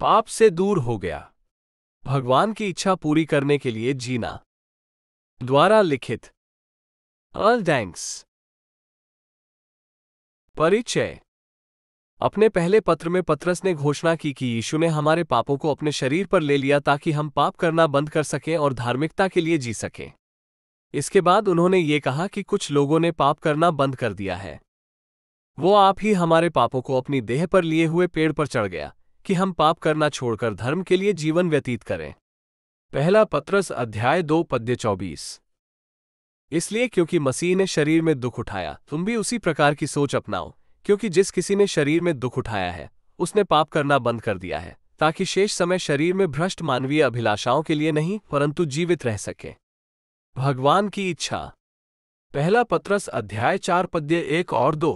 पाप से दूर हो गया भगवान की इच्छा पूरी करने के लिए जीना द्वारा लिखित अल डैंक्स परिचय अपने पहले पत्र में पत्रस ने घोषणा की कि यीशु ने हमारे पापों को अपने शरीर पर ले लिया ताकि हम पाप करना बंद कर सकें और धार्मिकता के लिए जी सकें इसके बाद उन्होंने ये कहा कि कुछ लोगों ने पाप करना बंद कर दिया है वो आप ही हमारे पापों को अपनी देह पर लिए हुए पेड़ पर चढ़ गया कि हम पाप करना छोड़कर धर्म के लिए जीवन व्यतीत करें पहला पत्रस अध्याय दो पद्य चौबीस इसलिए क्योंकि मसीह ने शरीर में दुख उठाया तुम भी उसी प्रकार की सोच अपनाओ क्योंकि जिस किसी ने शरीर में दुख उठाया है उसने पाप करना बंद कर दिया है ताकि शेष समय शरीर में भ्रष्ट मानवीय अभिलाषाओं के लिए नहीं परंतु जीवित रह सके भगवान की इच्छा पहला पत्रस अध्याय चार पद्य एक और दो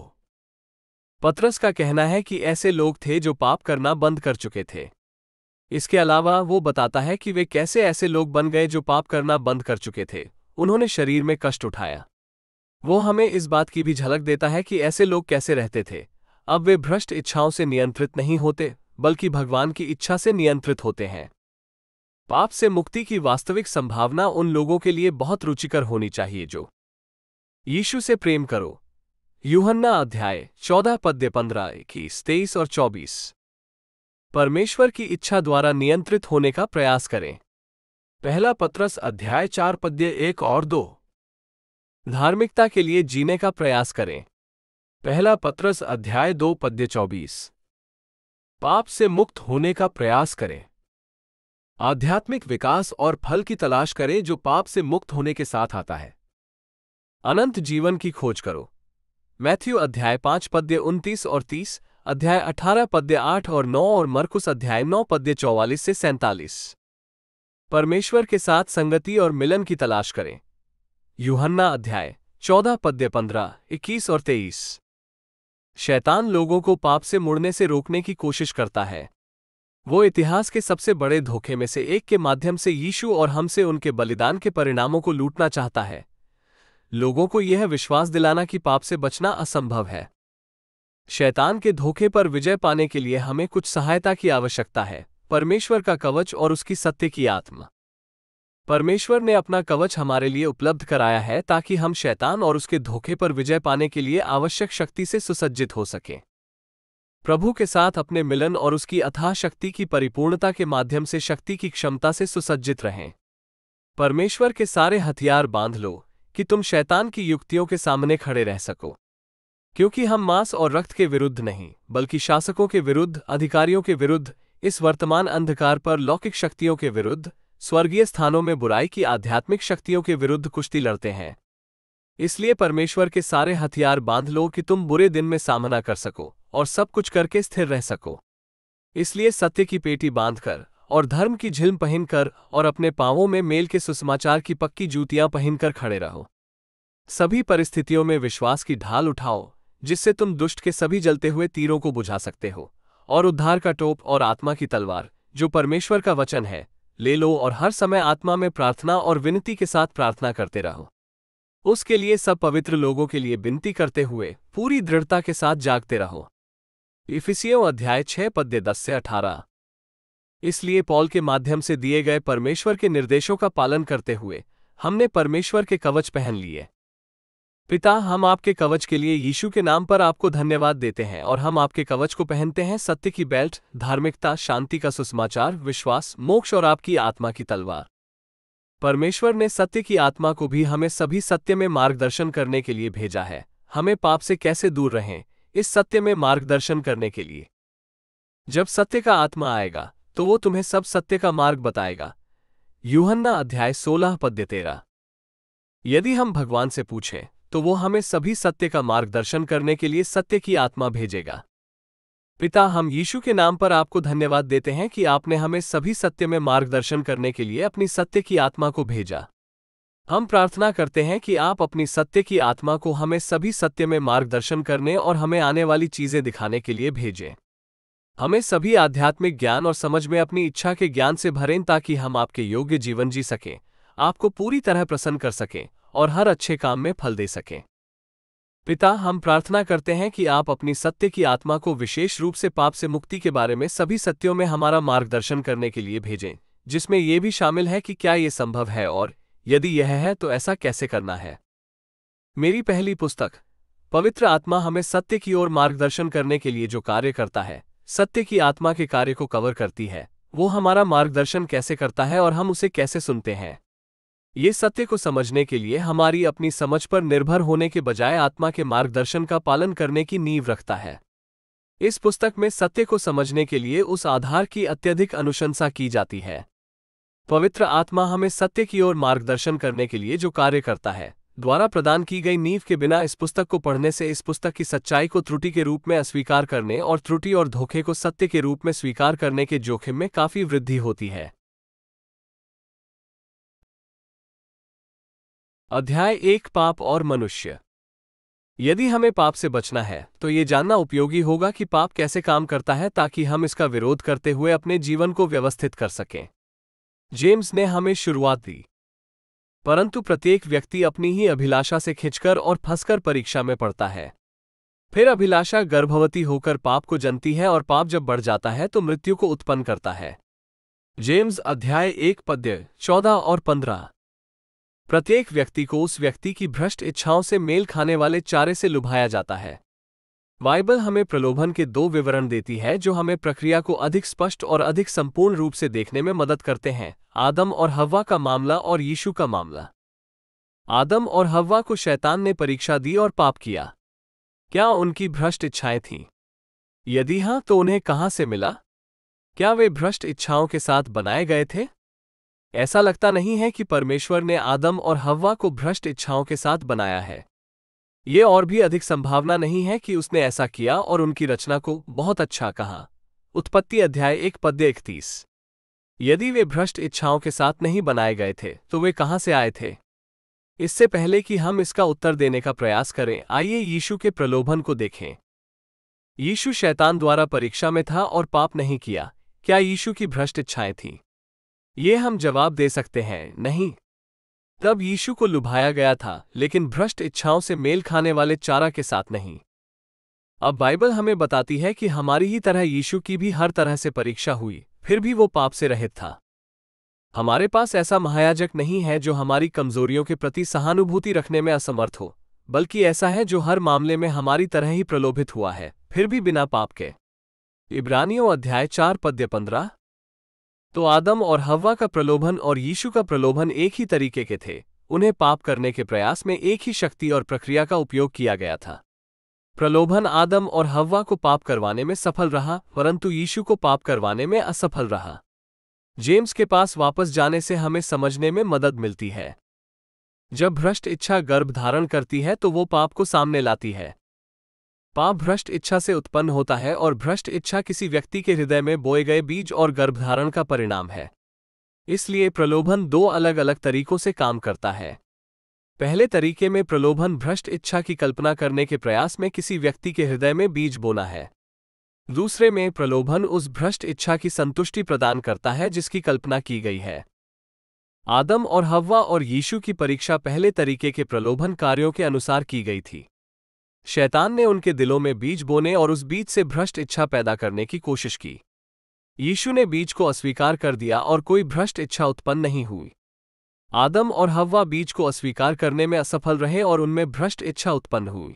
पत्रस का कहना है कि ऐसे लोग थे जो पाप करना बंद कर चुके थे इसके अलावा वो बताता है कि वे कैसे ऐसे लोग बन गए जो पाप करना बंद कर चुके थे उन्होंने शरीर में कष्ट उठाया वो हमें इस बात की भी झलक देता है कि ऐसे लोग कैसे रहते थे अब वे भ्रष्ट इच्छाओं से नियंत्रित नहीं होते बल्कि भगवान की इच्छा से नियंत्रित होते हैं पाप से मुक्ति की वास्तविक संभावना उन लोगों के लिए बहुत रुचिकर होनी चाहिए जो यीशु से प्रेम करो यूहन्ना अध्याय चौदह पद्य पंद्रह इक्कीस तेईस और चौबीस परमेश्वर की इच्छा द्वारा नियंत्रित होने का प्रयास करें पहला पत्रस अध्याय चार पद्य एक और दो धार्मिकता के लिए जीने का प्रयास करें पहला पत्रस अध्याय दो पद्य चौबीस पाप से मुक्त होने का प्रयास करें आध्यात्मिक विकास और फल की तलाश करें जो पाप से मुक्त होने के साथ आता है अनंत जीवन की खोज करो मैथ्यू अध्याय पांच पद्य उनतीस और तीस अध्याय अठारह पद्य आठ और नौ और मरकुस अध्याय नौ पद्य चौवालीस से सैंतालीस परमेश्वर के साथ संगति और मिलन की तलाश करें युहन्ना अध्याय चौदह पद्य पंद्रह इक्कीस और तेईस शैतान लोगों को पाप से मुड़ने से रोकने की कोशिश करता है वो इतिहास के सबसे बड़े धोखे में से एक के माध्यम से यीशु और हमसे उनके बलिदान के परिणामों को लूटना चाहता है लोगों को यह विश्वास दिलाना कि पाप से बचना असंभव है शैतान के धोखे पर विजय पाने के लिए हमें कुछ सहायता की आवश्यकता है परमेश्वर का कवच और उसकी सत्य की आत्मा परमेश्वर ने अपना कवच हमारे लिए उपलब्ध कराया है ताकि हम शैतान और उसके धोखे पर विजय पाने के लिए आवश्यक शक्ति से सुसज्जित हो सकें प्रभु के साथ अपने मिलन और उसकी अथाह शक्ति की परिपूर्णता के माध्यम से शक्ति की क्षमता से सुसज्जित रहें परमेश्वर के सारे हथियार बांध लो कि तुम शैतान की युक्तियों के सामने खड़े रह सको क्योंकि हम मांस और रक्त के विरुद्ध नहीं बल्कि शासकों के विरुद्ध अधिकारियों के विरुद्ध इस वर्तमान अंधकार पर लौकिक शक्तियों के विरुद्ध स्वर्गीय स्थानों में बुराई की आध्यात्मिक शक्तियों के विरुद्ध कुश्ती लड़ते हैं इसलिए परमेश्वर के सारे हथियार बांध लो कि तुम बुरे दिन में सामना कर सको और सब कुछ करके स्थिर रह सको इसलिए सत्य की पेटी बांधकर और धर्म की झिल्म पहनकर और अपने पांवों में मेल के सुसमाचार की पक्की जूतियां पहनकर खड़े रहो सभी परिस्थितियों में विश्वास की ढाल उठाओ जिससे तुम दुष्ट के सभी जलते हुए तीरों को बुझा सकते हो और उद्धार का टोप और आत्मा की तलवार जो परमेश्वर का वचन है ले लो और हर समय आत्मा में प्रार्थना और विनती के साथ प्रार्थना करते रहो उसके लिए सब पवित्र लोगों के लिए विनती करते हुए पूरी दृढ़ता के साथ जागते रहो इफिसियो अध्याय छः पद्य दस से अठारह इसलिए पॉल के माध्यम से दिए गए परमेश्वर के निर्देशों का पालन करते हुए हमने परमेश्वर के कवच पहन लिए पिता हम आपके कवच के लिए यीशु के नाम पर आपको धन्यवाद देते हैं और हम आपके कवच को पहनते हैं सत्य की बेल्ट धार्मिकता शांति का सुसमाचार विश्वास मोक्ष और आपकी आत्मा की तलवार परमेश्वर ने सत्य की आत्मा को भी हमें सभी सत्य में मार्गदर्शन करने के लिए भेजा है हमें पाप से कैसे दूर रहें इस सत्य में मार्गदर्शन करने के लिए जब सत्य का आत्मा आएगा तो वो तुम्हें सब सत्य का मार्ग बताएगा यूहन्ना अध्याय सोलह पद्य तेरा यदि हम भगवान से पूछें तो वो हमें सभी सत्य का मार्गदर्शन करने के लिए सत्य की आत्मा भेजेगा पिता हम यीशु के नाम पर आपको धन्यवाद देते हैं कि आपने हमें सभी सत्य में मार्गदर्शन करने के लिए अपनी सत्य की आत्मा को भेजा हम प्रार्थना करते हैं कि आप अपनी सत्य की आत्मा को हमें सभी सत्य में मार्गदर्शन करने और हमें आने वाली चीजें दिखाने के लिए भेजें हमें सभी आध्यात्मिक ज्ञान और समझ में अपनी इच्छा के ज्ञान से भरें ताकि हम आपके योग्य जीवन जी सकें आपको पूरी तरह प्रसन्न कर सकें और हर अच्छे काम में फल दे सकें पिता हम प्रार्थना करते हैं कि आप अपनी सत्य की आत्मा को विशेष रूप से पाप से मुक्ति के बारे में सभी सत्यों में हमारा मार्गदर्शन करने के लिए भेजें जिसमें यह भी शामिल है कि क्या ये संभव है और यदि यह है तो ऐसा कैसे करना है मेरी पहली पुस्तक पवित्र आत्मा हमें सत्य की ओर मार्गदर्शन करने के लिए जो कार्य करता है सत्य की आत्मा के कार्य को कवर करती है वो हमारा मार्गदर्शन कैसे करता है और हम उसे कैसे सुनते हैं ये सत्य को समझने के लिए हमारी अपनी समझ पर निर्भर होने के बजाय आत्मा के मार्गदर्शन का पालन करने की नींव रखता है इस पुस्तक में सत्य को समझने के लिए उस आधार की अत्यधिक अनुशंसा की जाती है पवित्र आत्मा हमें सत्य की ओर मार्गदर्शन करने के लिए जो कार्य करता है द्वारा प्रदान की गई नींव के बिना इस पुस्तक को पढ़ने से इस पुस्तक की सच्चाई को त्रुटि के रूप में अस्वीकार करने और त्रुटि और धोखे को सत्य के रूप में स्वीकार करने के जोखिम में काफी वृद्धि होती है अध्याय एक पाप और मनुष्य यदि हमें पाप से बचना है तो ये जानना उपयोगी होगा कि पाप कैसे काम करता है ताकि हम इसका विरोध करते हुए अपने जीवन को व्यवस्थित कर सकें जेम्स ने हमें शुरुआत दी परंतु प्रत्येक व्यक्ति अपनी ही अभिलाषा से खिंचकर और फंसकर परीक्षा में पड़ता है फिर अभिलाषा गर्भवती होकर पाप को जनती है और पाप जब बढ़ जाता है तो मृत्यु को उत्पन्न करता है जेम्स अध्याय एक पद्य चौदह और पंद्रह प्रत्येक व्यक्ति को उस व्यक्ति की भ्रष्ट इच्छाओं से मेल खाने वाले चारे से लुभाया जाता है बाइबल हमें प्रलोभन के दो विवरण देती है जो हमें प्रक्रिया को अधिक स्पष्ट और अधिक संपूर्ण रूप से देखने में मदद करते हैं आदम और हवा का मामला और यीशु का मामला आदम और हवा को शैतान ने परीक्षा दी और पाप किया क्या उनकी भ्रष्ट इच्छाएं थीं यदि हां तो उन्हें कहां से मिला क्या वे भ्रष्ट इच्छाओं के साथ बनाए गए थे ऐसा लगता नहीं है कि परमेश्वर ने आदम और हव्वा को भ्रष्ट इच्छाओं के साथ बनाया है ये और भी अधिक संभावना नहीं है कि उसने ऐसा किया और उनकी रचना को बहुत अच्छा कहा उत्पत्ति अध्याय एक पद्य इकतीस यदि वे भ्रष्ट इच्छाओं के साथ नहीं बनाए गए थे तो वे कहां से आए थे इससे पहले कि हम इसका उत्तर देने का प्रयास करें आइए यीशु के प्रलोभन को देखें यीशु शैतान द्वारा परीक्षा में था और पाप नहीं किया क्या यीशु की भ्रष्ट इच्छाएं थीं ये हम जवाब दे सकते हैं नहीं तब यीशु को लुभाया गया था लेकिन भ्रष्ट इच्छाओं से मेल खाने वाले चारा के साथ नहीं अब बाइबल हमें बताती है कि हमारी ही तरह यीशु की भी हर तरह से परीक्षा हुई फिर भी वो पाप से रहित था हमारे पास ऐसा महायाजक नहीं है जो हमारी कमजोरियों के प्रति सहानुभूति रखने में असमर्थ हो बल्कि ऐसा है जो हर मामले में हमारी तरह ही प्रलोभित हुआ है फिर भी बिना पाप के इब्रानियों अध्याय चार पद्य पंद्रह तो आदम और हव्वा का प्रलोभन और यीशु का प्रलोभन एक ही तरीके के थे उन्हें पाप करने के प्रयास में एक ही शक्ति और प्रक्रिया का उपयोग किया गया था प्रलोभन आदम और हव्वा को पाप करवाने में सफल रहा परंतु यीशु को पाप करवाने में असफल रहा जेम्स के पास वापस जाने से हमें समझने में मदद मिलती है जब भ्रष्ट इच्छा गर्भ धारण करती है तो वो पाप को सामने लाती है पाप भ्रष्ट इच्छा से उत्पन्न होता है और भ्रष्ट इच्छा किसी व्यक्ति के हृदय में बोए गए बीज और गर्भधारण का परिणाम है इसलिए प्रलोभन दो अलग अलग तरीकों से काम करता है पहले तरीके में प्रलोभन भ्रष्ट इच्छा की कल्पना करने के प्रयास में किसी व्यक्ति के हृदय में बीज बोना है दूसरे में प्रलोभन उस भ्रष्ट इच्छा की संतुष्टि प्रदान करता है जिसकी कल्पना की गई है आदम और हव्वा और यीशु की परीक्षा पहले तरीके के प्रलोभन कार्यों के अनुसार की गई थी शैतान ने उनके दिलों में बीज बोने और उस बीज से भ्रष्ट इच्छा पैदा करने की कोशिश की यीशु ने बीज को अस्वीकार कर दिया और कोई भ्रष्ट इच्छा उत्पन्न नहीं हुई आदम और हव्वा बीज को अस्वीकार करने में असफल रहे और उनमें भ्रष्ट इच्छा उत्पन्न हुई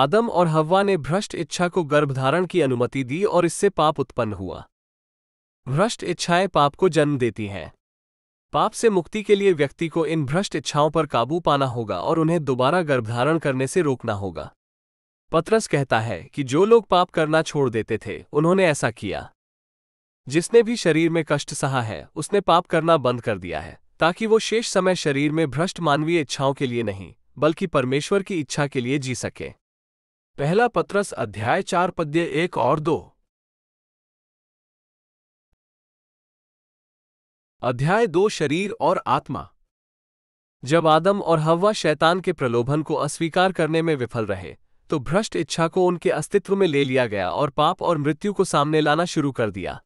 आदम और हव्वा ने भ्रष्ट इच्छा को गर्भधारण की अनुमति दी और इससे पाप उत्पन्न हुआ भ्रष्ट इच्छाएं पाप को जन्म देती हैं पाप से मुक्ति के लिए व्यक्ति को इन भ्रष्ट इच्छाओं पर काबू पाना होगा और उन्हें दोबारा गर्भधारण करने से रोकना होगा पत्रस कहता है कि जो लोग पाप करना छोड़ देते थे उन्होंने ऐसा किया जिसने भी शरीर में कष्ट सहा है उसने पाप करना बंद कर दिया है ताकि वो शेष समय शरीर में भ्रष्ट मानवीय इच्छाओं के लिए नहीं बल्कि परमेश्वर की इच्छा के लिए जी सके पहला पत्रस अध्याय चार पद्य एक और दो अध्याय दो शरीर और आत्मा जब आदम और हवा शैतान के प्रलोभन को अस्वीकार करने में विफल रहे तो भ्रष्ट इच्छा को उनके अस्तित्व में ले लिया गया और पाप और मृत्यु को सामने लाना शुरू कर दिया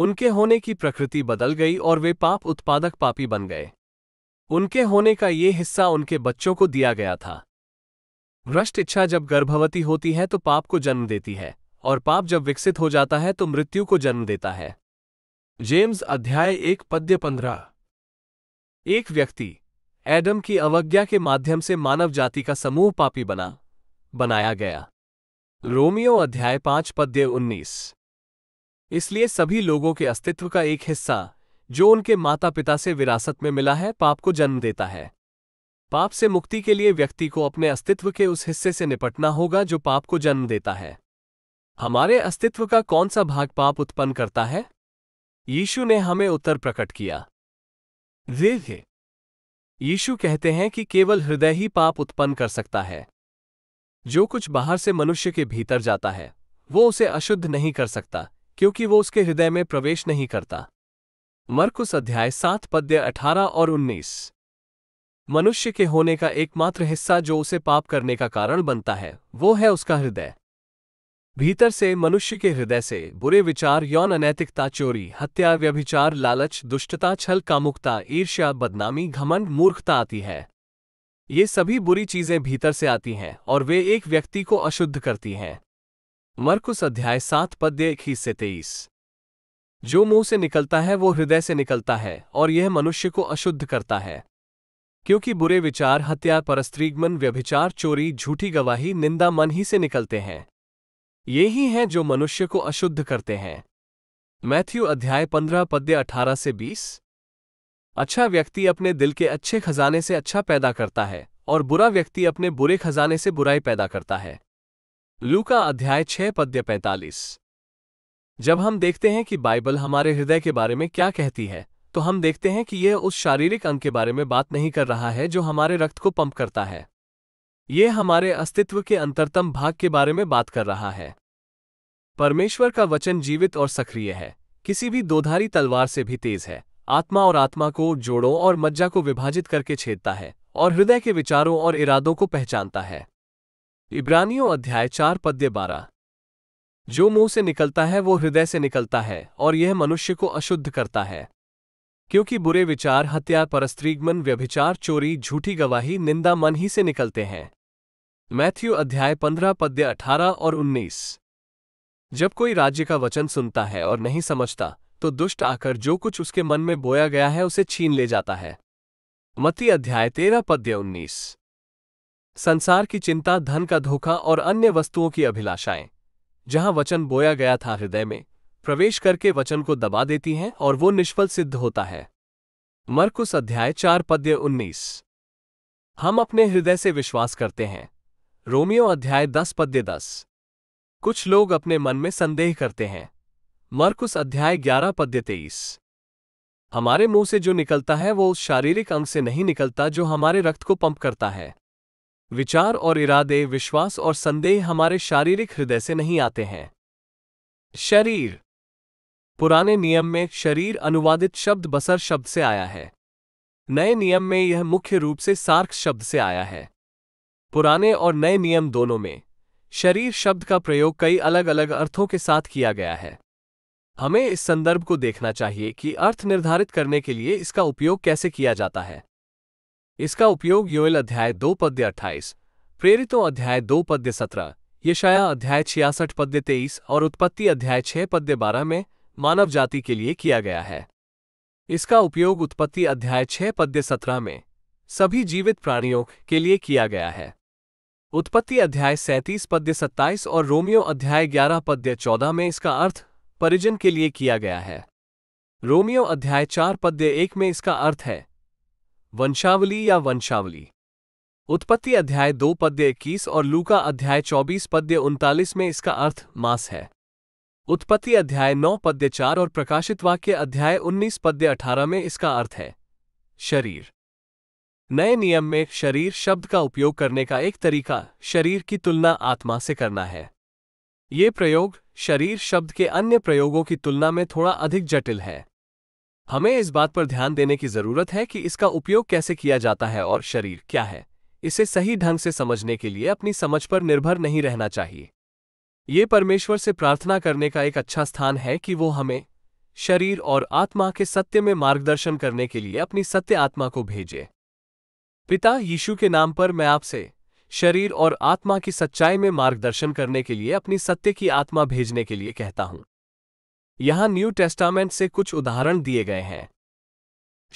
उनके होने की प्रकृति बदल गई और वे पाप उत्पादक पापी बन गए उनके होने का ये हिस्सा उनके बच्चों को दिया गया था भ्रष्ट इच्छा जब गर्भवती होती है तो पाप को जन्म देती है और पाप जब विकसित हो जाता है तो मृत्यु को जन्म देता है जेम्स अध्याय एक पद्य पंद्रह एक व्यक्ति एडम की अवज्ञा के माध्यम से मानव जाति का समूह पापी बना बनाया गया रोमियो अध्याय पांच पद्य उन्नीस इसलिए सभी लोगों के अस्तित्व का एक हिस्सा जो उनके माता पिता से विरासत में मिला है पाप को जन्म देता है पाप से मुक्ति के लिए व्यक्ति को अपने अस्तित्व के उस हिस्से से निपटना होगा जो पाप को जन्म देता है हमारे अस्तित्व का कौन सा भाग पाप उत्पन्न करता है यीशु ने हमें उत्तर प्रकट किया यीशु कहते हैं कि केवल हृदय ही पाप उत्पन्न कर सकता है जो कुछ बाहर से मनुष्य के भीतर जाता है वो उसे अशुद्ध नहीं कर सकता क्योंकि वो उसके हृदय में प्रवेश नहीं करता मरकुस अध्याय सात पद्य अठारह और उन्नीस मनुष्य के होने का एकमात्र हिस्सा जो उसे पाप करने का कारण बनता है वो है उसका हृदय भीतर से मनुष्य के हृदय से बुरे विचार यौन अनैतिकता चोरी हत्या व्यभिचार लालच दुष्टता छल कामुकता ईर्ष्या बदनामी घमंड मूर्खता आती है ये सभी बुरी चीजें भीतर से आती हैं और वे एक व्यक्ति को अशुद्ध करती हैं मरकुस अध्याय सात पद्य इक्कीस से तेईस जो मुंह से निकलता है वो हृदय से निकलता है और यह मनुष्य को अशुद्ध करता है क्योंकि बुरे विचार हत्या परस्त्रीगमन व्यभिचार चोरी झूठी गवाही निंदा मन ही से निकलते हैं ये ही हैं जो मनुष्य को अशुद्ध करते हैं मैथ्यू अध्याय पंद्रह पद्य अठारह से बीस अच्छा व्यक्ति अपने दिल के अच्छे खजाने से अच्छा पैदा करता है और बुरा व्यक्ति अपने बुरे खजाने से बुराई पैदा करता है लू का अध्याय छः पद्य पैंतालीस जब हम देखते हैं कि बाइबल हमारे हृदय के बारे में क्या कहती है तो हम देखते हैं कि यह उस शारीरिक अंग के बारे में बात नहीं कर रहा है जो हमारे रक्त को पंप करता है यह हमारे अस्तित्व के अंतरतम भाग के बारे में बात कर रहा है परमेश्वर का वचन जीवित और सक्रिय है किसी भी दोधारी तलवार से भी तेज है आत्मा और आत्मा को जोड़ों और मज्जा को विभाजित करके छेदता है और हृदय के विचारों और इरादों को पहचानता है इब्रानियों अध्याय चार पद्य बारह जो मुंह से निकलता है वो हृदय से निकलता है और यह मनुष्य को अशुद्ध करता है क्योंकि बुरे विचार हत्या परस्त्रीगमन व्यभिचार चोरी झूठी गवाही निंदा मन ही से निकलते हैं मैथ्यू अध्याय पंद्रह पद्य अठारह और उन्नीस जब कोई राज्य का वचन सुनता है और नहीं समझता तो दुष्ट आकर जो कुछ उसके मन में बोया गया है उसे छीन ले जाता है मती अध्याय तेरह पद्य उन्नीस संसार की चिंता धन का धोखा और अन्य वस्तुओं की अभिलाषाएं जहां वचन बोया गया था हृदय में प्रवेश करके वचन को दबा देती हैं और वो निष्फल सिद्ध होता है मरकुस अध्याय चार पद्य उन्नीस हम अपने हृदय से विश्वास करते हैं रोमियो अध्याय दस पद्य दस कुछ लोग अपने मन में संदेह करते हैं मरकुस अध्याय ग्यारह पद्य तेईस हमारे मुंह से जो निकलता है वो उस शारीरिक अंग से नहीं निकलता जो हमारे रक्त को पंप करता है विचार और इरादे विश्वास और संदेह हमारे शारीरिक हृदय से नहीं आते हैं शरीर पुराने नियम में शरीर अनुवादित शब्द बसर शब्द से आया है नए नियम में यह मुख्य रूप से सार्क शब्द से आया है पुराने और नए नियम दोनों में शरीर शब्द का प्रयोग कई अलग अलग अर्थों के साथ किया गया है हमें इस संदर्भ को देखना चाहिए कि अर्थ निर्धारित करने के लिए इसका उपयोग कैसे किया जाता है इसका उपयोग योयल अध्याय दो पद्य अट्ठाईस प्रेरितों अध्याय दो पद्य सत्रह यशाया अध्याय छियासठ पद्य तेईस और उत्पत्ति अध्याय छः पद्य बारह में मानव जाति के लिए किया गया है इसका उपयोग उत्पत्ति अध्याय छः पद्य सत्रह में सभी जीवित प्राणियों के लिए किया गया है उत्पत्ति अध्याय सैंतीस पद्य सत्ताईस और रोमियो अध्याय ग्यारह पद्य चौदह में इसका अर्थ परिजन के लिए किया गया है रोमियो अध्याय चार पद्य एक में इसका अर्थ है वंशावली या वंशावली उत्पत्ति अध्याय दो पद्य इक्कीस और लूका अध्याय चौबीस पद्य उनतालीस में इसका अर्थ मास है उत्पत्ति अध्याय नौ पद्य चार और प्रकाशित वाक्य अध्याय उन्नीस पद्य अठारह में इसका अर्थ है शरीर नए नियम में शरीर शब्द का उपयोग करने का एक तरीका शरीर की तुलना आत्मा से करना है ये प्रयोग शरीर शब्द के अन्य प्रयोगों की तुलना में थोड़ा अधिक जटिल है हमें इस बात पर ध्यान देने की जरूरत है कि इसका उपयोग कैसे किया जाता है और शरीर क्या है इसे सही ढंग से समझने के लिए अपनी समझ पर निर्भर नहीं रहना चाहिए ये परमेश्वर से प्रार्थना करने का एक अच्छा स्थान है कि वो हमें शरीर और आत्मा के सत्य में मार्गदर्शन करने के लिए अपनी सत्य आत्मा को भेजे पिता यीशु के नाम पर मैं आपसे शरीर और आत्मा की सच्चाई में मार्गदर्शन करने के लिए अपनी सत्य की आत्मा भेजने के लिए कहता हूं यहाँ न्यू टेस्टामेंट से कुछ उदाहरण दिए गए हैं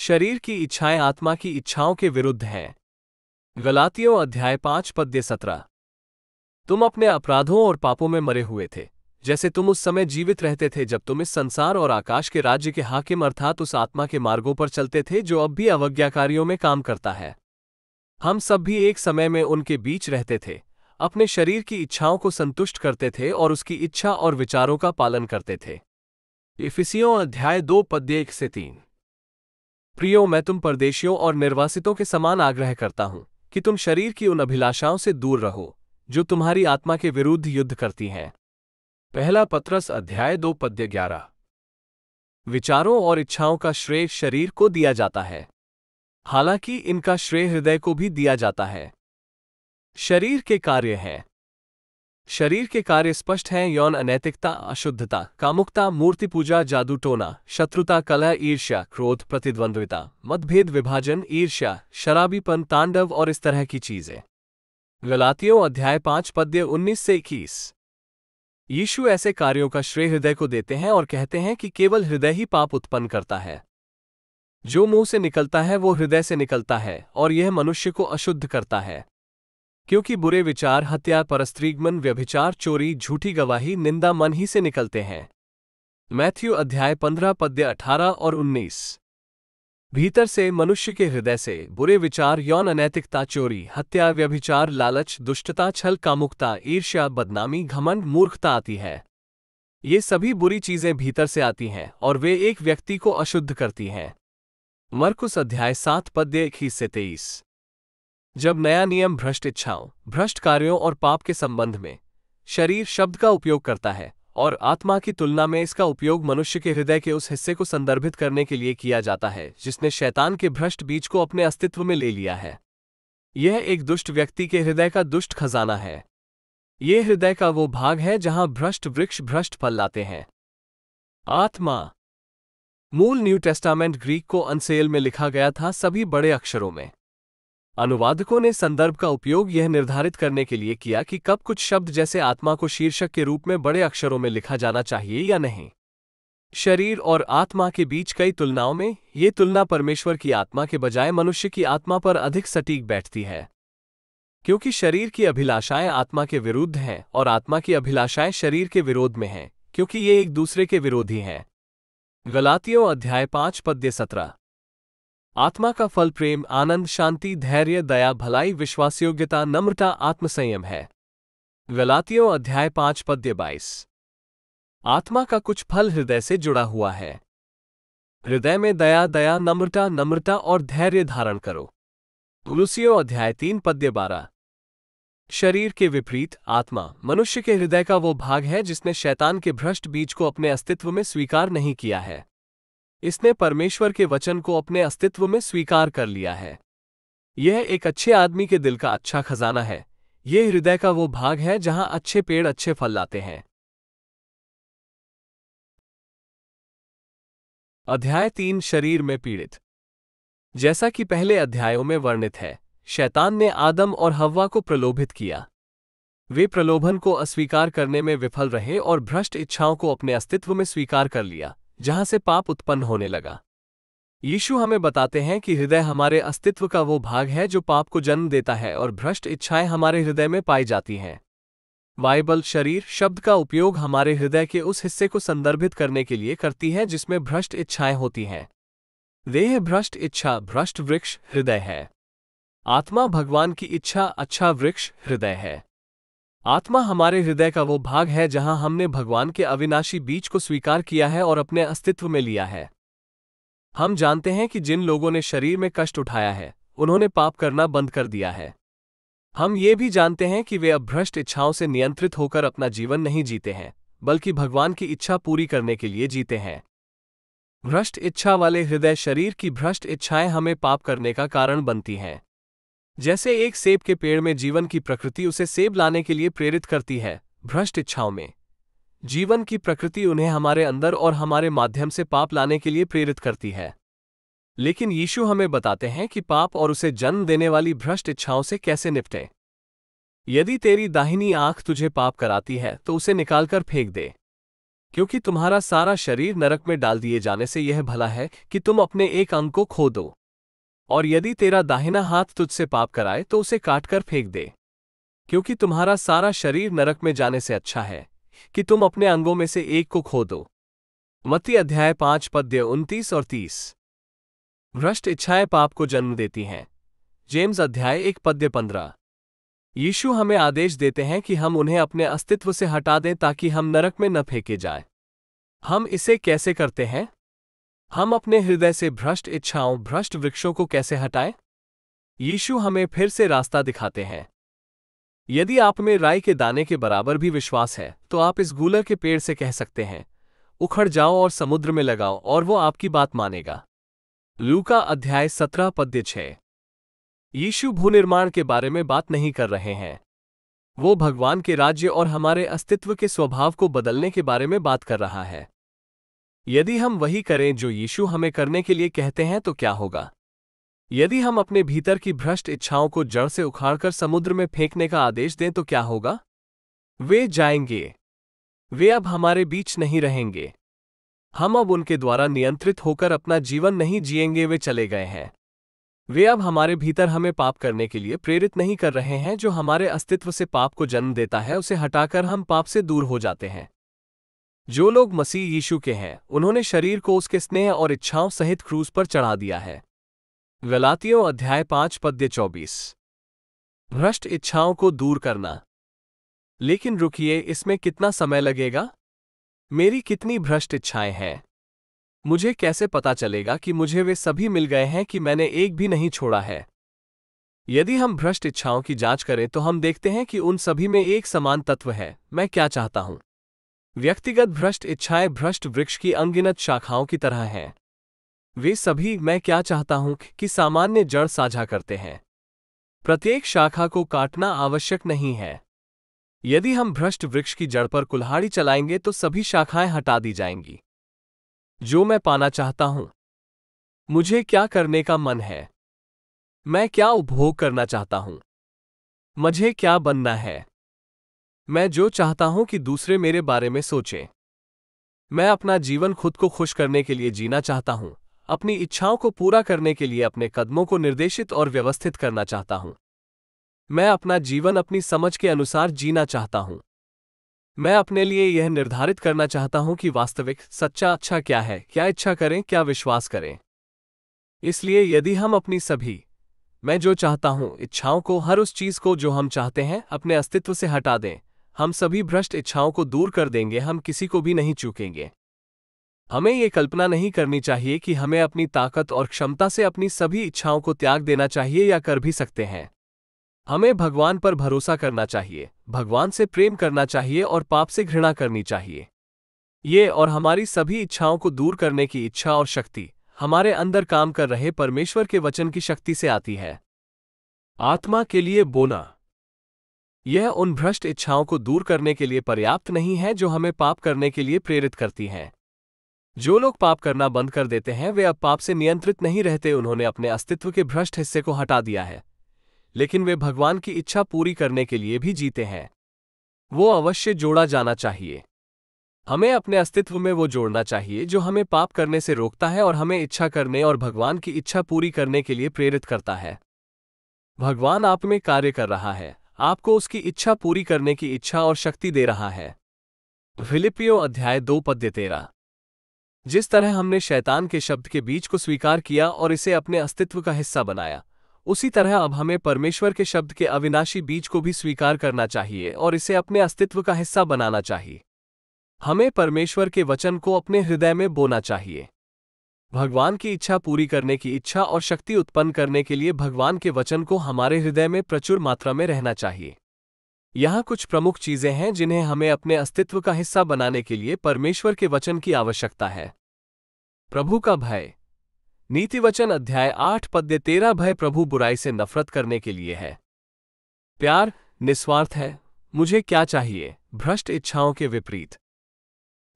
शरीर की इच्छाएं आत्मा की इच्छाओं के विरुद्ध हैं गलातियों अध्याय पांच पद्य सत्रह तुम अपने अपराधों और पापों में मरे हुए थे जैसे तुम उस समय जीवित रहते थे जब तुम इस संसार और आकाश के राज्य के हाकिम अर्थात उस आत्मा के मार्गों पर चलते थे जो अब भी अवज्ञाकारियों में काम करता है हम सब भी एक समय में उनके बीच रहते थे अपने शरीर की इच्छाओं को संतुष्ट करते थे और उसकी इच्छा और विचारों का पालन करते थे इफिसियों अध्याय दो पद्य एक से तीन प्रियो मैं तुम परदेशियों और निर्वासितों के समान आग्रह करता हूं कि तुम शरीर की उन अभिलाषाओं से दूर रहो जो तुम्हारी आत्मा के विरुद्ध युद्ध करती हैं पहला पत्रस अध्याय दो पद्य ग्यारह विचारों और इच्छाओं का श्रेय शरीर को दिया जाता है हालांकि इनका श्रेय हृदय को भी दिया जाता है शरीर के कार्य हैं शरीर के कार्य स्पष्ट हैं यौन अनैतिकता अशुद्धता कामुकता मूर्ति पूजा जादू टोना शत्रुता कलह ईर्ष्या क्रोध प्रतिद्वंद्विता मतभेद विभाजन ईर्ष्या शराबीपन तांडव और इस तरह की चीजें गलातियों अध्याय पांच पद्य उन्नीस से इक्कीस यीशु ऐसे कार्यों का श्रेय हृदय को देते हैं और कहते हैं कि केवल हृदय ही पाप उत्पन्न करता है जो मुंह से निकलता है वो हृदय से निकलता है और यह मनुष्य को अशुद्ध करता है क्योंकि बुरे विचार हत्या परस्त्रीगमन व्यभिचार चोरी झूठी गवाही निंदा मन ही से निकलते हैं मैथ्यू अध्याय पंद्रह पद्य अठारह और उन्नीस भीतर से मनुष्य के हृदय से बुरे विचार यौन अनैतिकता चोरी हत्या व्यभिचार लालच दुष्टता छल कामुकता ईर्ष्या बदनामी घमंड मूर्खता आती है ये सभी बुरी चीजें भीतर से आती हैं और वे एक व्यक्ति को अशुद्ध करती हैं मरकुस अध्याय सात पद्य इक्कीस से तेईस जब नया नियम भ्रष्ट इच्छाओं भ्रष्ट कार्यों और पाप के संबंध में शरीर शब्द का उपयोग करता है और आत्मा की तुलना में इसका उपयोग मनुष्य के हृदय के उस हिस्से को संदर्भित करने के लिए किया जाता है जिसने शैतान के भ्रष्ट बीज को अपने अस्तित्व में ले लिया है यह एक दुष्ट व्यक्ति के हृदय का दुष्ट खजाना है ये हृदय का वो भाग है जहां भ्रष्ट वृक्ष भ्रष्ट फल लाते हैं आत्मा मूल न्यू टेस्टामेंट ग्रीक को अनसेल में लिखा गया था सभी बड़े अक्षरों में अनुवादकों ने संदर्भ का उपयोग यह निर्धारित करने के लिए किया कि कब कुछ शब्द जैसे आत्मा को शीर्षक के रूप में बड़े अक्षरों में लिखा जाना चाहिए या नहीं शरीर और आत्मा के बीच कई तुलनाओं में ये तुलना परमेश्वर की आत्मा के बजाय मनुष्य की आत्मा पर अधिक सटीक बैठती है क्योंकि शरीर की अभिलाषाएं आत्मा के विरुद्ध हैं और आत्मा की अभिलाषाएं शरीर के विरोध में हैं क्योंकि ये एक दूसरे के विरोधी हैं गलातियों अध्याय पांच पद्य सत्रह आत्मा का फल प्रेम आनंद शांति धैर्य दया भलाई विश्वासयोग्यता नम्रता आत्मसंयम है विलातियों अध्याय पांच पद्य बाईस आत्मा का कुछ फल हृदय से जुड़ा हुआ है हृदय में दया दया नम्रता नम्रता और धैर्य धारण करो तुलसियों अध्याय तीन पद्य बारह शरीर के विपरीत आत्मा मनुष्य के हृदय का वो भाग है जिसने शैतान के भ्रष्ट बीज को अपने अस्तित्व में स्वीकार नहीं किया है इसने परमेश्वर के वचन को अपने अस्तित्व में स्वीकार कर लिया है यह एक अच्छे आदमी के दिल का अच्छा खजाना है यह हृदय का वो भाग है जहां अच्छे पेड़ अच्छे फल लाते हैं अध्याय तीन शरीर में पीड़ित जैसा कि पहले अध्यायों में वर्णित है शैतान ने आदम और हव्वा को प्रलोभित किया वे प्रलोभन को अस्वीकार करने में विफल रहे और भ्रष्ट इच्छाओं को अपने अस्तित्व में स्वीकार कर लिया जहां से पाप उत्पन्न होने लगा यीशु हमें बताते हैं कि हृदय हमारे अस्तित्व का वो भाग है जो पाप को जन्म देता है और भ्रष्ट इच्छाएं हमारे हृदय में पाई जाती हैं बाइबल शरीर शब्द का उपयोग हमारे हृदय के उस हिस्से को संदर्भित करने के लिए करती है जिसमें भ्रष्ट इच्छाएं होती हैं देह भ्रष्ट इच्छा भ्रष्ट वृक्ष हृदय है आत्मा भगवान की इच्छा अच्छा वृक्ष हृदय है आत्मा हमारे हृदय का वो भाग है जहां हमने भगवान के अविनाशी बीज को स्वीकार किया है और अपने अस्तित्व में लिया है हम जानते हैं कि जिन लोगों ने शरीर में कष्ट उठाया है उन्होंने पाप करना बंद कर दिया है हम ये भी जानते हैं कि वे अब भ्रष्ट इच्छाओं से नियंत्रित होकर अपना जीवन नहीं जीते हैं बल्कि भगवान की इच्छा पूरी करने के लिए जीते हैं भ्रष्ट इच्छा वाले हृदय शरीर की भ्रष्ट इच्छाएं हमें पाप करने का कारण बनती हैं जैसे एक सेब के पेड़ में जीवन की प्रकृति उसे सेब लाने के लिए प्रेरित करती है भ्रष्ट इच्छाओं में जीवन की प्रकृति उन्हें हमारे अंदर और हमारे माध्यम से पाप लाने के लिए प्रेरित करती है लेकिन यीशु हमें बताते हैं कि पाप और उसे जन्म देने वाली भ्रष्ट इच्छाओं से कैसे निपटें यदि तेरी दाहिनी आंख तुझे पाप कराती है तो उसे निकालकर फेंक दे क्योंकि तुम्हारा सारा शरीर नरक में डाल दिए जाने से यह भला है कि तुम अपने एक अंग को खो दो और यदि तेरा दाहिना हाथ तुझसे पाप कराए तो उसे काटकर फेंक दे क्योंकि तुम्हारा सारा शरीर नरक में जाने से अच्छा है कि तुम अपने अंगों में से एक को खो दो मती अध्याय पांच पद्य उनतीस और तीस भ्रष्ट इच्छाएं पाप को जन्म देती हैं जेम्स अध्याय एक पद्य पंद्रह यीशु हमें आदेश देते हैं कि हम उन्हें अपने अस्तित्व से हटा दें ताकि हम नरक में न फेंके जाए हम इसे कैसे करते हैं हम अपने हृदय से भ्रष्ट इच्छाओं भ्रष्ट वृक्षों को कैसे हटाएं यीशु हमें फिर से रास्ता दिखाते हैं यदि आप में राय के दाने के बराबर भी विश्वास है तो आप इस गूलर के पेड़ से कह सकते हैं उखड़ जाओ और समुद्र में लगाओ और वो आपकी बात मानेगा लूका अध्याय सत्रह पद्य छः यीशु भूनिर्माण के बारे में बात नहीं कर रहे हैं वो भगवान के राज्य और हमारे अस्तित्व के स्वभाव को बदलने के बारे में बात कर रहा है यदि हम वही करें जो यीशु हमें करने के लिए कहते हैं तो क्या होगा यदि हम अपने भीतर की भ्रष्ट इच्छाओं को जड़ से उखाड़कर समुद्र में फेंकने का आदेश दें तो क्या होगा वे जाएंगे वे अब हमारे बीच नहीं रहेंगे हम अब उनके द्वारा नियंत्रित होकर अपना जीवन नहीं जिएंगे वे चले गए हैं वे अब हमारे भीतर हमें पाप करने के लिए प्रेरित नहीं कर रहे हैं जो हमारे अस्तित्व से पाप को जन्म देता है उसे हटाकर हम पाप से दूर हो जाते हैं जो लोग मसीह यीशु के हैं उन्होंने शरीर को उसके स्नेह और इच्छाओं सहित क्रूज पर चढ़ा दिया है वेलातियों अध्याय पांच पद्य चौबीस भ्रष्ट इच्छाओं को दूर करना लेकिन रुकिए इसमें कितना समय लगेगा मेरी कितनी भ्रष्ट इच्छाएं हैं मुझे कैसे पता चलेगा कि मुझे वे सभी मिल गए हैं कि मैंने एक भी नहीं छोड़ा है यदि हम भ्रष्ट इच्छाओं की जांच करें तो हम देखते हैं कि उन सभी में एक समान तत्व है मैं क्या चाहता हूं व्यक्तिगत भ्रष्ट इच्छाएं भ्रष्ट वृक्ष की अंगिनत शाखाओं की तरह हैं वे सभी मैं क्या चाहता हूं कि सामान्य जड़ साझा करते हैं प्रत्येक शाखा को काटना आवश्यक नहीं है यदि हम भ्रष्ट वृक्ष की जड़ पर कुल्हाड़ी चलाएंगे तो सभी शाखाएं हटा दी जाएंगी जो मैं पाना चाहता हूं मुझे क्या करने का मन है मैं क्या उपभोग करना चाहता हूं मुझे क्या बनना है मैं जो चाहता हूं कि दूसरे मेरे बारे में सोचें मैं अपना जीवन खुद को खुश करने के लिए जीना चाहता हूं अपनी इच्छाओं को पूरा करने के लिए अपने कदमों को निर्देशित और व्यवस्थित करना चाहता हूं मैं अपना जीवन अपनी समझ के अनुसार जीना चाहता हूं मैं अपने लिए यह निर्धारित करना चाहता हूं कि वास्तविक सच्चा अच्छा क्या है क्या इच्छा करें क्या विश्वास करें इसलिए यदि हम अपनी सभी मैं जो चाहता हूं इच्छाओं को हर उस चीज को जो हम चाहते हैं अपने अस्तित्व से हटा दें हम सभी भ्रष्ट इच्छाओं को दूर कर देंगे हम किसी को भी नहीं चूकेंगे हमें ये कल्पना नहीं करनी चाहिए कि हमें अपनी ताकत और क्षमता से अपनी सभी इच्छाओं को त्याग देना चाहिए या कर भी सकते हैं हमें भगवान पर भरोसा करना चाहिए भगवान से प्रेम करना चाहिए और पाप से घृणा करनी चाहिए ये और हमारी सभी इच्छाओं को दूर करने की इच्छा और शक्ति हमारे अंदर काम कर रहे परमेश्वर के वचन की शक्ति से आती है आत्मा के लिए बोना यह उन भ्रष्ट इच्छाओं को दूर करने के लिए पर्याप्त नहीं है जो हमें पाप करने के लिए प्रेरित करती हैं जो लोग पाप करना बंद कर देते हैं वे अब पाप से नियंत्रित नहीं रहते उन्होंने अपने अस्तित्व के भ्रष्ट हिस्से को हटा दिया है लेकिन वे भगवान की इच्छा पूरी करने के लिए भी जीते हैं वो अवश्य जोड़ा जाना चाहिए हमें अपने अस्तित्व में वो जोड़ना चाहिए जो हमें पाप करने से रोकता है और हमें इच्छा करने और भगवान की इच्छा पूरी करने के लिए प्रेरित करता है भगवान आप में कार्य कर रहा है आपको उसकी इच्छा पूरी करने की इच्छा और शक्ति दे रहा है फिलिपियो अध्याय दो पद्य तेरा जिस तरह हमने शैतान के शब्द के बीज को स्वीकार किया और इसे अपने अस्तित्व का हिस्सा बनाया उसी तरह अब हमें परमेश्वर के शब्द के अविनाशी बीज को भी स्वीकार करना चाहिए और इसे अपने अस्तित्व का हिस्सा बनाना चाहिए हमें परमेश्वर के वचन को अपने हृदय में बोना चाहिए भगवान की इच्छा पूरी करने की इच्छा और शक्ति उत्पन्न करने के लिए भगवान के वचन को हमारे हृदय में प्रचुर मात्रा में रहना चाहिए यहाँ कुछ प्रमुख चीजें हैं जिन्हें हमें अपने अस्तित्व का हिस्सा बनाने के लिए परमेश्वर के वचन की आवश्यकता है प्रभु का भय नीति वचन अध्याय आठ पद्य तेरह भय प्रभु बुराई से नफरत करने के लिए है प्यार निस्वार्थ है मुझे क्या चाहिए भ्रष्ट इच्छाओं के विपरीत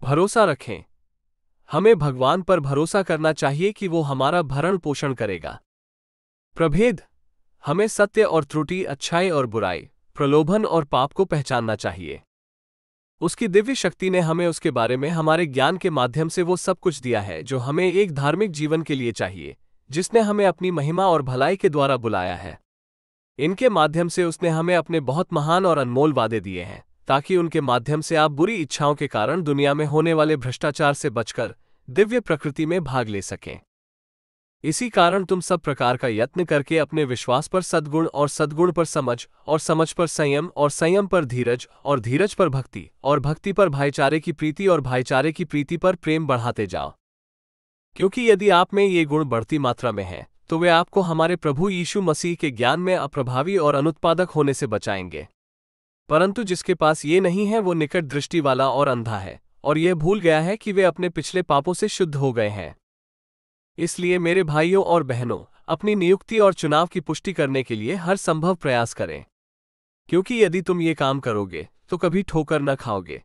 भरोसा रखें हमें भगवान पर भरोसा करना चाहिए कि वो हमारा भरण पोषण करेगा प्रभेद हमें सत्य और त्रुटि अच्छाई और बुराई प्रलोभन और पाप को पहचानना चाहिए उसकी दिव्य शक्ति ने हमें उसके बारे में हमारे ज्ञान के माध्यम से वो सब कुछ दिया है जो हमें एक धार्मिक जीवन के लिए चाहिए जिसने हमें अपनी महिमा और भलाई के द्वारा बुलाया है इनके माध्यम से उसने हमें अपने बहुत महान और अनमोल वादे दिए हैं ताकि उनके माध्यम से आप बुरी इच्छाओं के कारण दुनिया में होने वाले भ्रष्टाचार से बचकर दिव्य प्रकृति में भाग ले सकें इसी कारण तुम सब प्रकार का यत्न करके अपने विश्वास पर सद्गुण और सद्गुण पर समझ और समझ पर संयम और संयम पर धीरज और धीरज पर भक्ति और भक्ति पर भाईचारे की प्रीति और भाईचारे की प्रीति पर प्रेम बढ़ाते जाओ क्योंकि यदि आप में ये गुण बढ़ती मात्रा में हैं तो वे आपको हमारे प्रभु यीशु मसीह के ज्ञान में अप्रभावी और अनुत्पादक होने से बचाएंगे परंतु जिसके पास ये नहीं है वो निकट दृष्टि वाला और अंधा है और यह भूल गया है कि वे अपने पिछले पापों से शुद्ध हो गए हैं इसलिए मेरे भाइयों और बहनों अपनी नियुक्ति और चुनाव की पुष्टि करने के लिए हर संभव प्रयास करें क्योंकि यदि तुम ये काम करोगे तो कभी ठोकर न खाओगे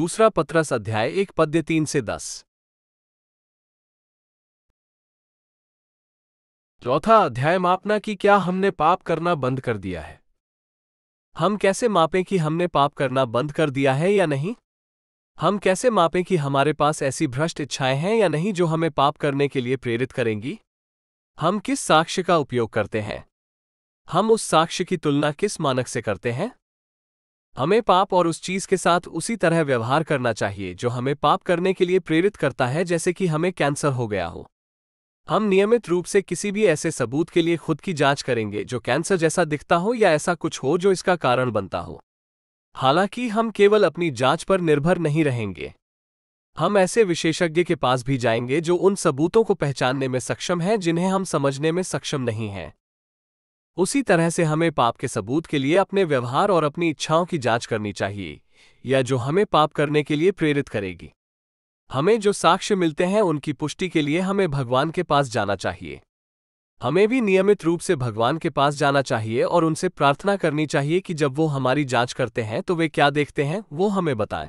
दूसरा पत्रस अध्याय एक पद्य तीन से दस चौथा अध्याय मापना कि क्या हमने पाप करना बंद कर दिया है हम कैसे मापें कि हमने पाप करना बंद कर दिया है या नहीं हम कैसे मापें कि हमारे पास ऐसी भ्रष्ट इच्छाएं हैं या नहीं जो हमें पाप करने के लिए प्रेरित करेंगी हम किस साक्ष्य का उपयोग करते हैं हम उस साक्ष्य की तुलना किस मानक से करते हैं हमें पाप और उस चीज के साथ उसी तरह व्यवहार करना चाहिए जो हमें पाप करने के लिए प्रेरित करता है जैसे कि हमें कैंसर हो गया हो हम नियमित रूप से किसी भी ऐसे सबूत के लिए खुद की जांच करेंगे जो कैंसर जैसा दिखता हो या ऐसा कुछ हो जो इसका कारण बनता हो हालांकि हम केवल अपनी जांच पर निर्भर नहीं रहेंगे हम ऐसे विशेषज्ञ के पास भी जाएंगे जो उन सबूतों को पहचानने में सक्षम हैं जिन्हें हम समझने में सक्षम नहीं हैं उसी तरह से हमें पाप के सबूत के लिए अपने व्यवहार और अपनी इच्छाओं की जांच करनी चाहिए या जो हमें पाप करने के लिए प्रेरित करेगी हमें जो साक्ष्य मिलते हैं उनकी पुष्टि के लिए हमें भगवान के पास जाना चाहिए हमें भी नियमित रूप से भगवान के पास जाना चाहिए और उनसे प्रार्थना करनी चाहिए कि जब वो हमारी जांच करते हैं तो वे क्या देखते हैं वो हमें बताएं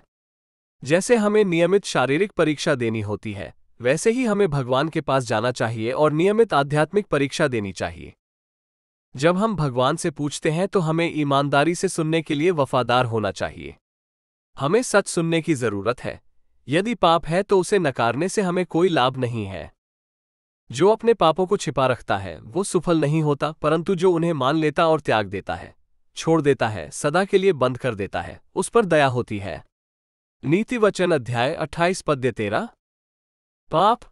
जैसे हमें नियमित शारीरिक परीक्षा देनी होती है वैसे ही हमें भगवान के पास जाना चाहिए और नियमित आध्यात्मिक परीक्षा देनी चाहिए जब हम भगवान से पूछते हैं तो हमें ईमानदारी से सुनने के लिए वफादार होना चाहिए हमें सच सुनने की जरूरत है यदि पाप है तो उसे नकारने से हमें कोई लाभ नहीं है जो अपने पापों को छिपा रखता है वो सफल नहीं होता परंतु जो उन्हें मान लेता और त्याग देता है छोड़ देता है सदा के लिए बंद कर देता है उस पर दया होती है नीति वचन अध्याय 28 पद्य तेरा पाप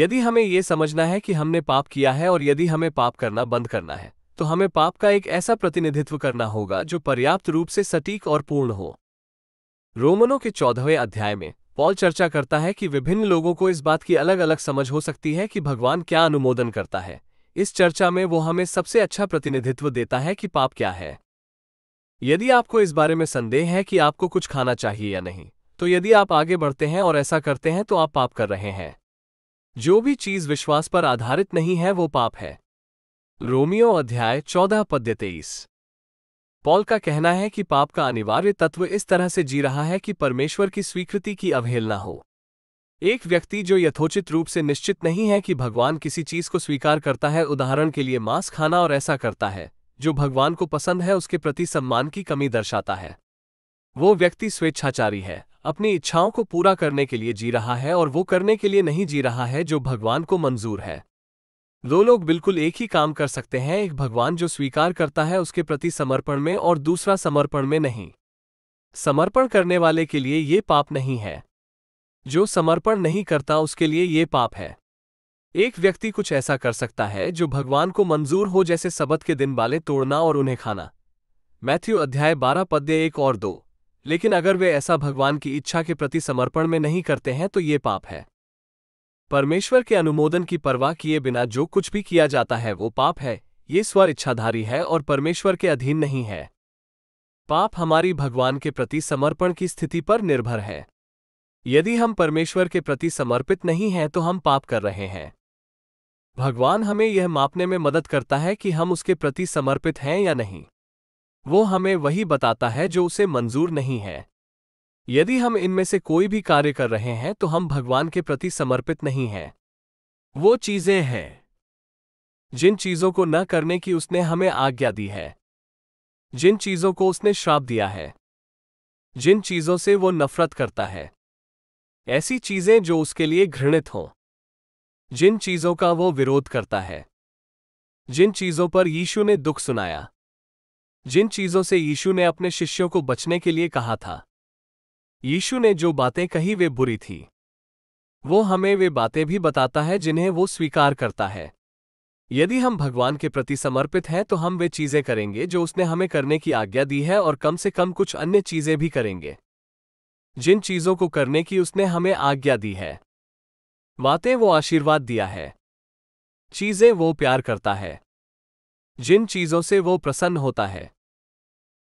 यदि हमें यह समझना है कि हमने पाप किया है और यदि हमें पाप करना बंद करना है तो हमें पाप का एक ऐसा प्रतिनिधित्व करना होगा जो पर्याप्त रूप से सटीक और पूर्ण हो रोमनों के चौदहवें अध्याय में पॉल चर्चा करता है कि विभिन्न लोगों को इस बात की अलग अलग समझ हो सकती है कि भगवान क्या अनुमोदन करता है इस चर्चा में वो हमें सबसे अच्छा प्रतिनिधित्व देता है कि पाप क्या है यदि आपको इस बारे में संदेह है कि आपको कुछ खाना चाहिए या नहीं तो यदि आप आगे बढ़ते हैं और ऐसा करते हैं तो आप पाप कर रहे हैं जो भी चीज विश्वास पर आधारित नहीं है वो पाप है रोमियो अध्याय चौदह पद्य तेईस पॉल का कहना है कि पाप का अनिवार्य तत्व इस तरह से जी रहा है कि परमेश्वर की स्वीकृति की अवहेलना हो एक व्यक्ति जो यथोचित रूप से निश्चित नहीं है कि भगवान किसी चीज को स्वीकार करता है उदाहरण के लिए मांस खाना और ऐसा करता है जो भगवान को पसंद है उसके प्रति सम्मान की कमी दर्शाता है वो व्यक्ति स्वेच्छाचारी है अपनी इच्छाओं को पूरा करने के लिए जी रहा है और वो करने के लिए नहीं जी रहा है जो भगवान को मंजूर है दो लोग बिल्कुल एक ही काम कर सकते हैं एक भगवान जो स्वीकार करता है उसके प्रति समर्पण में और दूसरा समर्पण में नहीं समर्पण करने वाले के लिए ये पाप नहीं है जो समर्पण नहीं करता उसके लिए ये पाप है एक व्यक्ति कुछ ऐसा कर सकता है जो भगवान को मंजूर हो जैसे सबत के दिन वाले तोड़ना और उन्हें खाना मैथ्यू अध्याय बारह पद्य एक और दो लेकिन अगर वे ऐसा भगवान की इच्छा के प्रति समर्पण में नहीं करते हैं तो ये पाप है परमेश्वर के अनुमोदन की परवाह किए बिना जो कुछ भी किया जाता है वो पाप है ये स्वर इच्छाधारी है और परमेश्वर के अधीन नहीं है पाप हमारी भगवान के प्रति समर्पण की स्थिति पर निर्भर है यदि हम परमेश्वर के प्रति समर्पित नहीं हैं तो हम पाप कर रहे हैं भगवान हमें यह मापने में मदद करता है कि हम उसके प्रति समर्पित हैं या नहीं वो हमें वही बताता है जो उसे मंजूर नहीं है यदि हम इनमें से कोई भी कार्य कर रहे हैं तो हम भगवान के प्रति समर्पित नहीं हैं वो चीजें हैं जिन चीजों को न करने की उसने हमें आज्ञा दी है जिन चीजों को उसने श्राप दिया है जिन चीजों से वो नफरत करता है ऐसी चीजें जो उसके लिए घृणित हों जिन चीजों का वो विरोध करता है जिन चीजों पर यीशु ने दुख सुनाया जिन चीजों से यीशु ने अपने शिष्यों को बचने के लिए कहा था यीशु ने जो बातें कही वे बुरी थी वो हमें वे बातें भी बताता है जिन्हें वो स्वीकार करता है यदि हम भगवान के प्रति समर्पित हैं तो हम वे चीज़ें करेंगे जो उसने हमें करने की आज्ञा दी है और कम से कम कुछ अन्य चीज़ें भी करेंगे जिन चीज़ों को करने की उसने हमें आज्ञा दी है बातें वो आशीर्वाद दिया है चीज़ें वो प्यार करता है जिन चीज़ों से वो प्रसन्न होता है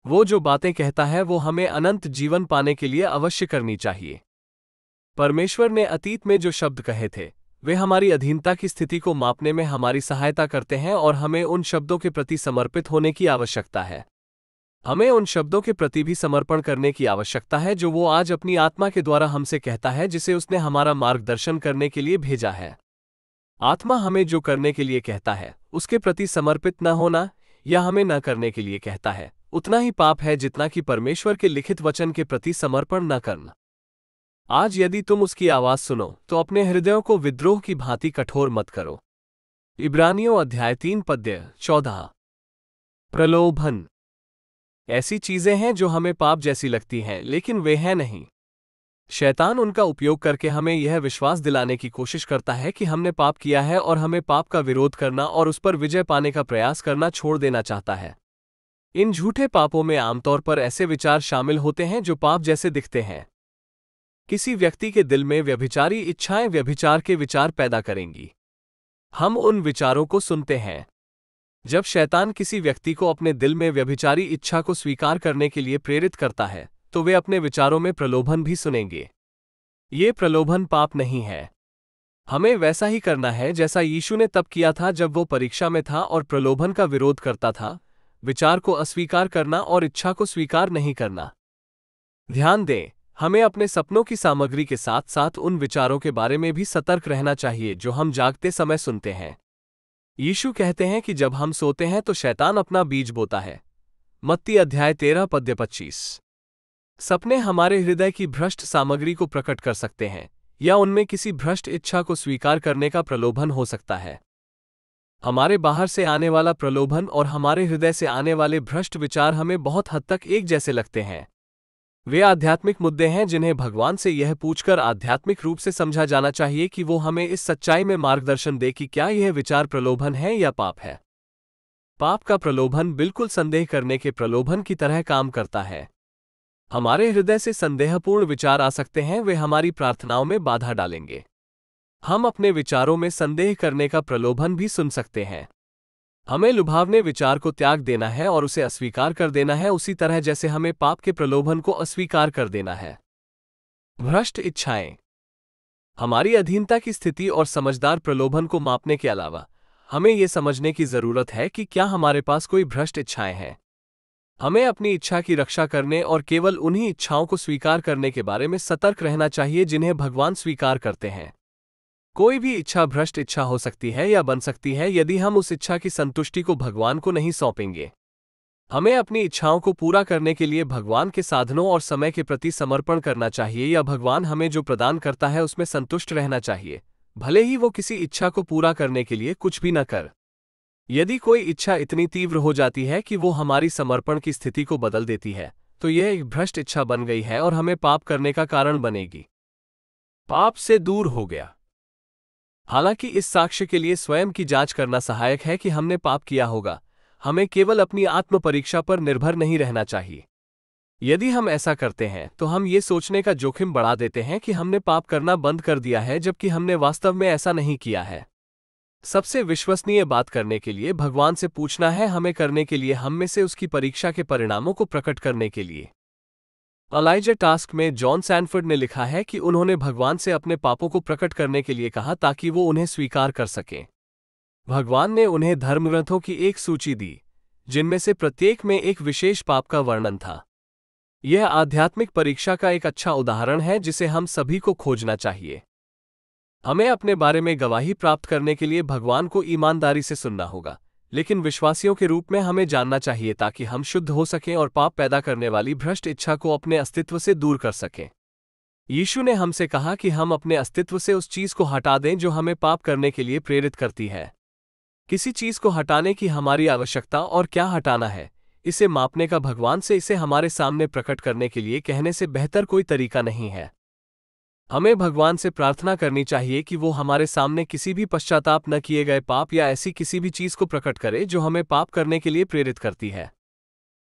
वो जो बातें कहता है वो हमें अनंत जीवन पाने के लिए अवश्य करनी चाहिए परमेश्वर ने अतीत में जो शब्द कहे थे वे हमारी अधीनता की स्थिति को मापने में हमारी सहायता करते हैं और हमें उन शब्दों के प्रति समर्पित होने की आवश्यकता है हमें उन शब्दों के प्रति भी समर्पण करने की आवश्यकता है जो वो आज अपनी आत्मा के द्वारा हमसे कहता है जिसे उसने हमारा मार्गदर्शन करने के लिए भेजा है आत्मा हमें जो करने के लिए कहता है उसके प्रति समर्पित न होना या हमें न करने के लिए कहता है उतना ही पाप है जितना कि परमेश्वर के लिखित वचन के प्रति समर्पण न करना आज यदि तुम उसकी आवाज सुनो तो अपने हृदयों को विद्रोह की भांति कठोर मत करो इब्रानियों अध्याय तीन पद्य चौदह प्रलोभन ऐसी चीजें हैं जो हमें पाप जैसी लगती हैं लेकिन वे हैं नहीं शैतान उनका उपयोग करके हमें यह विश्वास दिलाने की कोशिश करता है कि हमने पाप किया है और हमें पाप का विरोध करना और उस पर विजय पाने का प्रयास करना छोड़ देना चाहता है इन झूठे पापों में आमतौर पर ऐसे विचार शामिल होते हैं जो पाप जैसे दिखते हैं किसी व्यक्ति के दिल में व्यभिचारी इच्छाएं व्यभिचार के विचार पैदा करेंगी हम उन विचारों को सुनते हैं जब शैतान किसी व्यक्ति को अपने दिल में व्यभिचारी इच्छा को स्वीकार करने के लिए प्रेरित करता है तो वे अपने विचारों में प्रलोभन भी सुनेंगे ये प्रलोभन पाप नहीं है हमें वैसा ही करना है जैसा यीशु ने तब किया था जब वो परीक्षा में था और प्रलोभन का विरोध करता था विचार को अस्वीकार करना और इच्छा को स्वीकार नहीं करना ध्यान दें हमें अपने सपनों की सामग्री के साथ साथ उन विचारों के बारे में भी सतर्क रहना चाहिए जो हम जागते समय सुनते हैं यीशु कहते हैं कि जब हम सोते हैं तो शैतान अपना बीज बोता है मत्ती अध्याय तेरह पद्य पच्चीस सपने हमारे हृदय की भ्रष्ट सामग्री को प्रकट कर सकते हैं या उनमें किसी भ्रष्ट इच्छा को स्वीकार करने का प्रलोभन हो सकता है हमारे बाहर से आने वाला प्रलोभन और हमारे हृदय से आने वाले भ्रष्ट विचार हमें बहुत हद तक एक जैसे लगते हैं वे आध्यात्मिक मुद्दे हैं जिन्हें भगवान से यह पूछकर आध्यात्मिक रूप से समझा जाना चाहिए कि वो हमें इस सच्चाई में मार्गदर्शन दे कि क्या यह विचार प्रलोभन है या पाप है पाप का प्रलोभन बिल्कुल संदेह करने के प्रलोभन की तरह काम करता है हमारे हृदय से संदेहपूर्ण विचार आ सकते हैं वे हमारी प्रार्थनाओं में बाधा डालेंगे हम अपने विचारों में संदेह करने का प्रलोभन भी सुन सकते हैं हमें लुभावने विचार को त्याग देना है और उसे अस्वीकार कर देना है उसी तरह जैसे हमें पाप के प्रलोभन को अस्वीकार कर देना है भ्रष्ट इच्छाएं हमारी अधीनता की स्थिति और समझदार प्रलोभन को मापने के अलावा हमें यह समझने की जरूरत है कि क्या हमारे पास कोई भ्रष्ट इच्छाएं हैं हमें अपनी इच्छा की रक्षा करने और केवल उन्हीं इच्छाओं को स्वीकार करने के बारे में सतर्क रहना चाहिए जिन्हें भगवान स्वीकार करते हैं कोई भी इच्छा भ्रष्ट इच्छा हो सकती है या बन सकती है यदि हम उस इच्छा की संतुष्टि को भगवान को नहीं सौंपेंगे हमें अपनी इच्छाओं को पूरा करने के लिए भगवान के साधनों और समय के प्रति समर्पण करना चाहिए या भगवान हमें जो प्रदान करता है उसमें संतुष्ट रहना चाहिए भले ही वो किसी इच्छा को पूरा करने के लिए कुछ भी न कर यदि कोई इच्छा इतनी तीव्र हो जाती है कि वो हमारी समर्पण की स्थिति को बदल देती है तो यह एक भ्रष्ट इच्छा बन गई है और हमें पाप करने का कारण बनेगी पाप से दूर हो गया हालांकि इस साक्ष्य के लिए स्वयं की जांच करना सहायक है कि हमने पाप किया होगा हमें केवल अपनी आत्म परीक्षा पर निर्भर नहीं रहना चाहिए यदि हम ऐसा करते हैं तो हम ये सोचने का जोखिम बढ़ा देते हैं कि हमने पाप करना बंद कर दिया है जबकि हमने वास्तव में ऐसा नहीं किया है सबसे विश्वसनीय बात करने के लिए भगवान से पूछना है हमें करने के लिए हम में से उसकी परीक्षा के परिणामों को प्रकट करने के लिए अलाइजे टास्क में जॉन सैनफर्ड ने लिखा है कि उन्होंने भगवान से अपने पापों को प्रकट करने के लिए कहा ताकि वो उन्हें स्वीकार कर सकें भगवान ने उन्हें धर्मग्रंथों की एक सूची दी जिनमें से प्रत्येक में एक विशेष पाप का वर्णन था यह आध्यात्मिक परीक्षा का एक अच्छा उदाहरण है जिसे हम सभी को खोजना चाहिए हमें अपने बारे में गवाही प्राप्त करने के लिए भगवान को ईमानदारी से सुनना होगा लेकिन विश्वासियों के रूप में हमें जानना चाहिए ताकि हम शुद्ध हो सकें और पाप पैदा करने वाली भ्रष्ट इच्छा को अपने अस्तित्व से दूर कर सकें यीशु ने हमसे कहा कि हम अपने अस्तित्व से उस चीज को हटा दें जो हमें पाप करने के लिए प्रेरित करती है किसी चीज को हटाने की हमारी आवश्यकता और क्या हटाना है इसे मापने का भगवान से इसे हमारे सामने प्रकट करने के लिए कहने से बेहतर कोई तरीका नहीं है हमें भगवान से प्रार्थना करनी चाहिए कि वो हमारे सामने किसी भी पश्चाताप न किए गए पाप या ऐसी किसी भी चीज को प्रकट करे जो हमें पाप करने के लिए प्रेरित करती है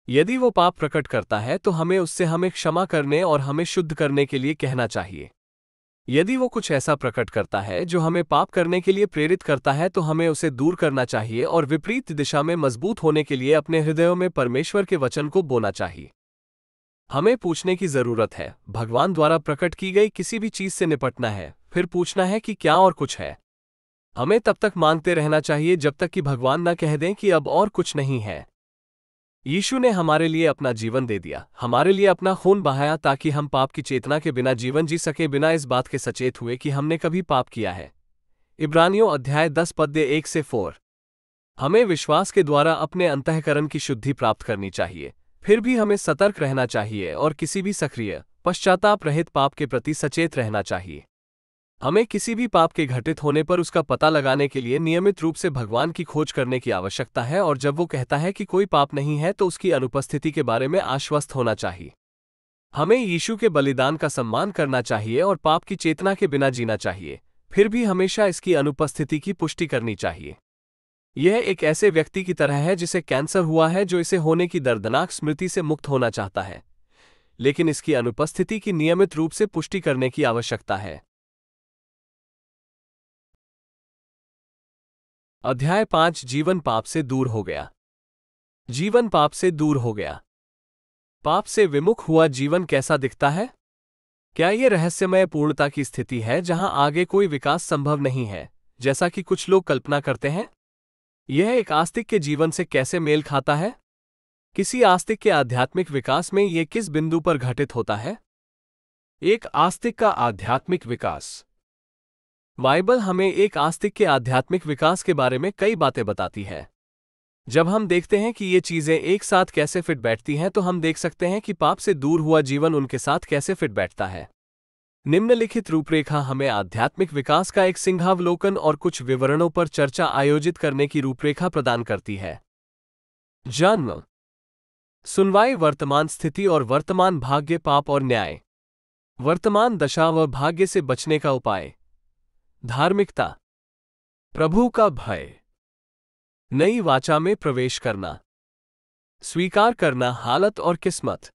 यदि वो पाप प्रकट करता है तो हमें उससे हमें क्षमा करने और हमें शुद्ध करने के लिए कहना चाहिए यदि वो कुछ ऐसा प्रकट करता है जो हमें पाप करने के लिए प्रेरित करता है तो हमें उसे दूर करना चाहिए और विपरीत दिशा में मजबूत होने के लिए अपने हृदयों में परमेश्वर के वचन को बोना चाहिए हमें पूछने की जरूरत है भगवान द्वारा प्रकट की गई किसी भी चीज से निपटना है फिर पूछना है कि क्या और कुछ है हमें तब तक मांगते रहना चाहिए जब तक कि भगवान न कह दें कि अब और कुछ नहीं है यीशु ने हमारे लिए अपना जीवन दे दिया हमारे लिए अपना खून बहाया ताकि हम पाप की चेतना के बिना जीवन जी सके बिना इस बात के सचेत हुए कि हमने कभी पाप किया है इब्रानियों अध्याय दस पद्य एक से फोर हमें विश्वास के द्वारा अपने अंतकरण की शुद्धि प्राप्त करनी चाहिए फिर भी हमें सतर्क रहना चाहिए और किसी भी सक्रिय पश्चाताप रहित पाप के प्रति सचेत रहना चाहिए हमें किसी भी पाप के घटित होने पर उसका पता लगाने के लिए नियमित रूप से भगवान की खोज करने की आवश्यकता है और जब वो कहता है कि कोई पाप नहीं है तो उसकी अनुपस्थिति के बारे में आश्वस्त होना चाहिए हमें यीशु के बलिदान का सम्मान करना चाहिए और पाप की चेतना के बिना जीना चाहिए फिर भी हमेशा इसकी अनुपस्थिति की पुष्टि करनी चाहिए यह एक ऐसे व्यक्ति की तरह है जिसे कैंसर हुआ है जो इसे होने की दर्दनाक स्मृति से मुक्त होना चाहता है लेकिन इसकी अनुपस्थिति की नियमित रूप से पुष्टि करने की आवश्यकता है अध्याय पांच जीवन पाप से दूर हो गया जीवन पाप से दूर हो गया पाप से विमुख हुआ जीवन कैसा दिखता है क्या यह रहस्यमय पूर्णता की स्थिति है जहां आगे कोई विकास संभव नहीं है जैसा कि कुछ लोग कल्पना करते हैं यह एक आस्तिक के जीवन से कैसे मेल खाता है किसी आस्तिक के आध्यात्मिक विकास में यह किस बिंदु पर घटित होता है एक आस्तिक का आध्यात्मिक विकास बाइबल हमें एक आस्तिक के आध्यात्मिक विकास के बारे में कई बातें बताती है जब हम देखते हैं कि ये चीजें एक साथ कैसे फिट बैठती हैं तो हम देख सकते हैं कि पाप से दूर हुआ जीवन उनके साथ कैसे फिट बैठता है निम्नलिखित रूपरेखा हमें आध्यात्मिक विकास का एक सिंहावलोकन और कुछ विवरणों पर चर्चा आयोजित करने की रूपरेखा प्रदान करती है जन्म सुनवाई वर्तमान स्थिति और वर्तमान भाग्य पाप और न्याय वर्तमान दशा व भाग्य से बचने का उपाय धार्मिकता प्रभु का भय नई वाचा में प्रवेश करना स्वीकार करना हालत और किस्मत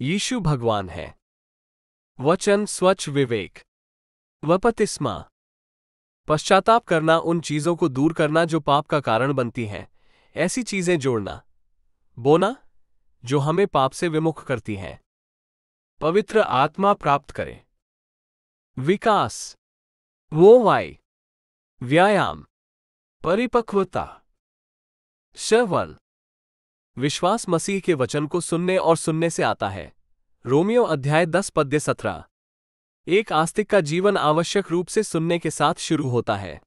यीशु भगवान है वचन स्वच्छ विवेक वपतिस्मा पश्चाताप करना उन चीजों को दूर करना जो पाप का कारण बनती हैं ऐसी चीजें जोड़ना बोना जो हमें पाप से विमुख करती हैं पवित्र आत्मा प्राप्त करें विकास वो वाई व्यायाम परिपक्वता शवल विश्वास मसीह के वचन को सुनने और सुनने से आता है रोमियो अध्याय दस पद्य सत्रह एक आस्तिक का जीवन आवश्यक रूप से सुनने के साथ शुरू होता है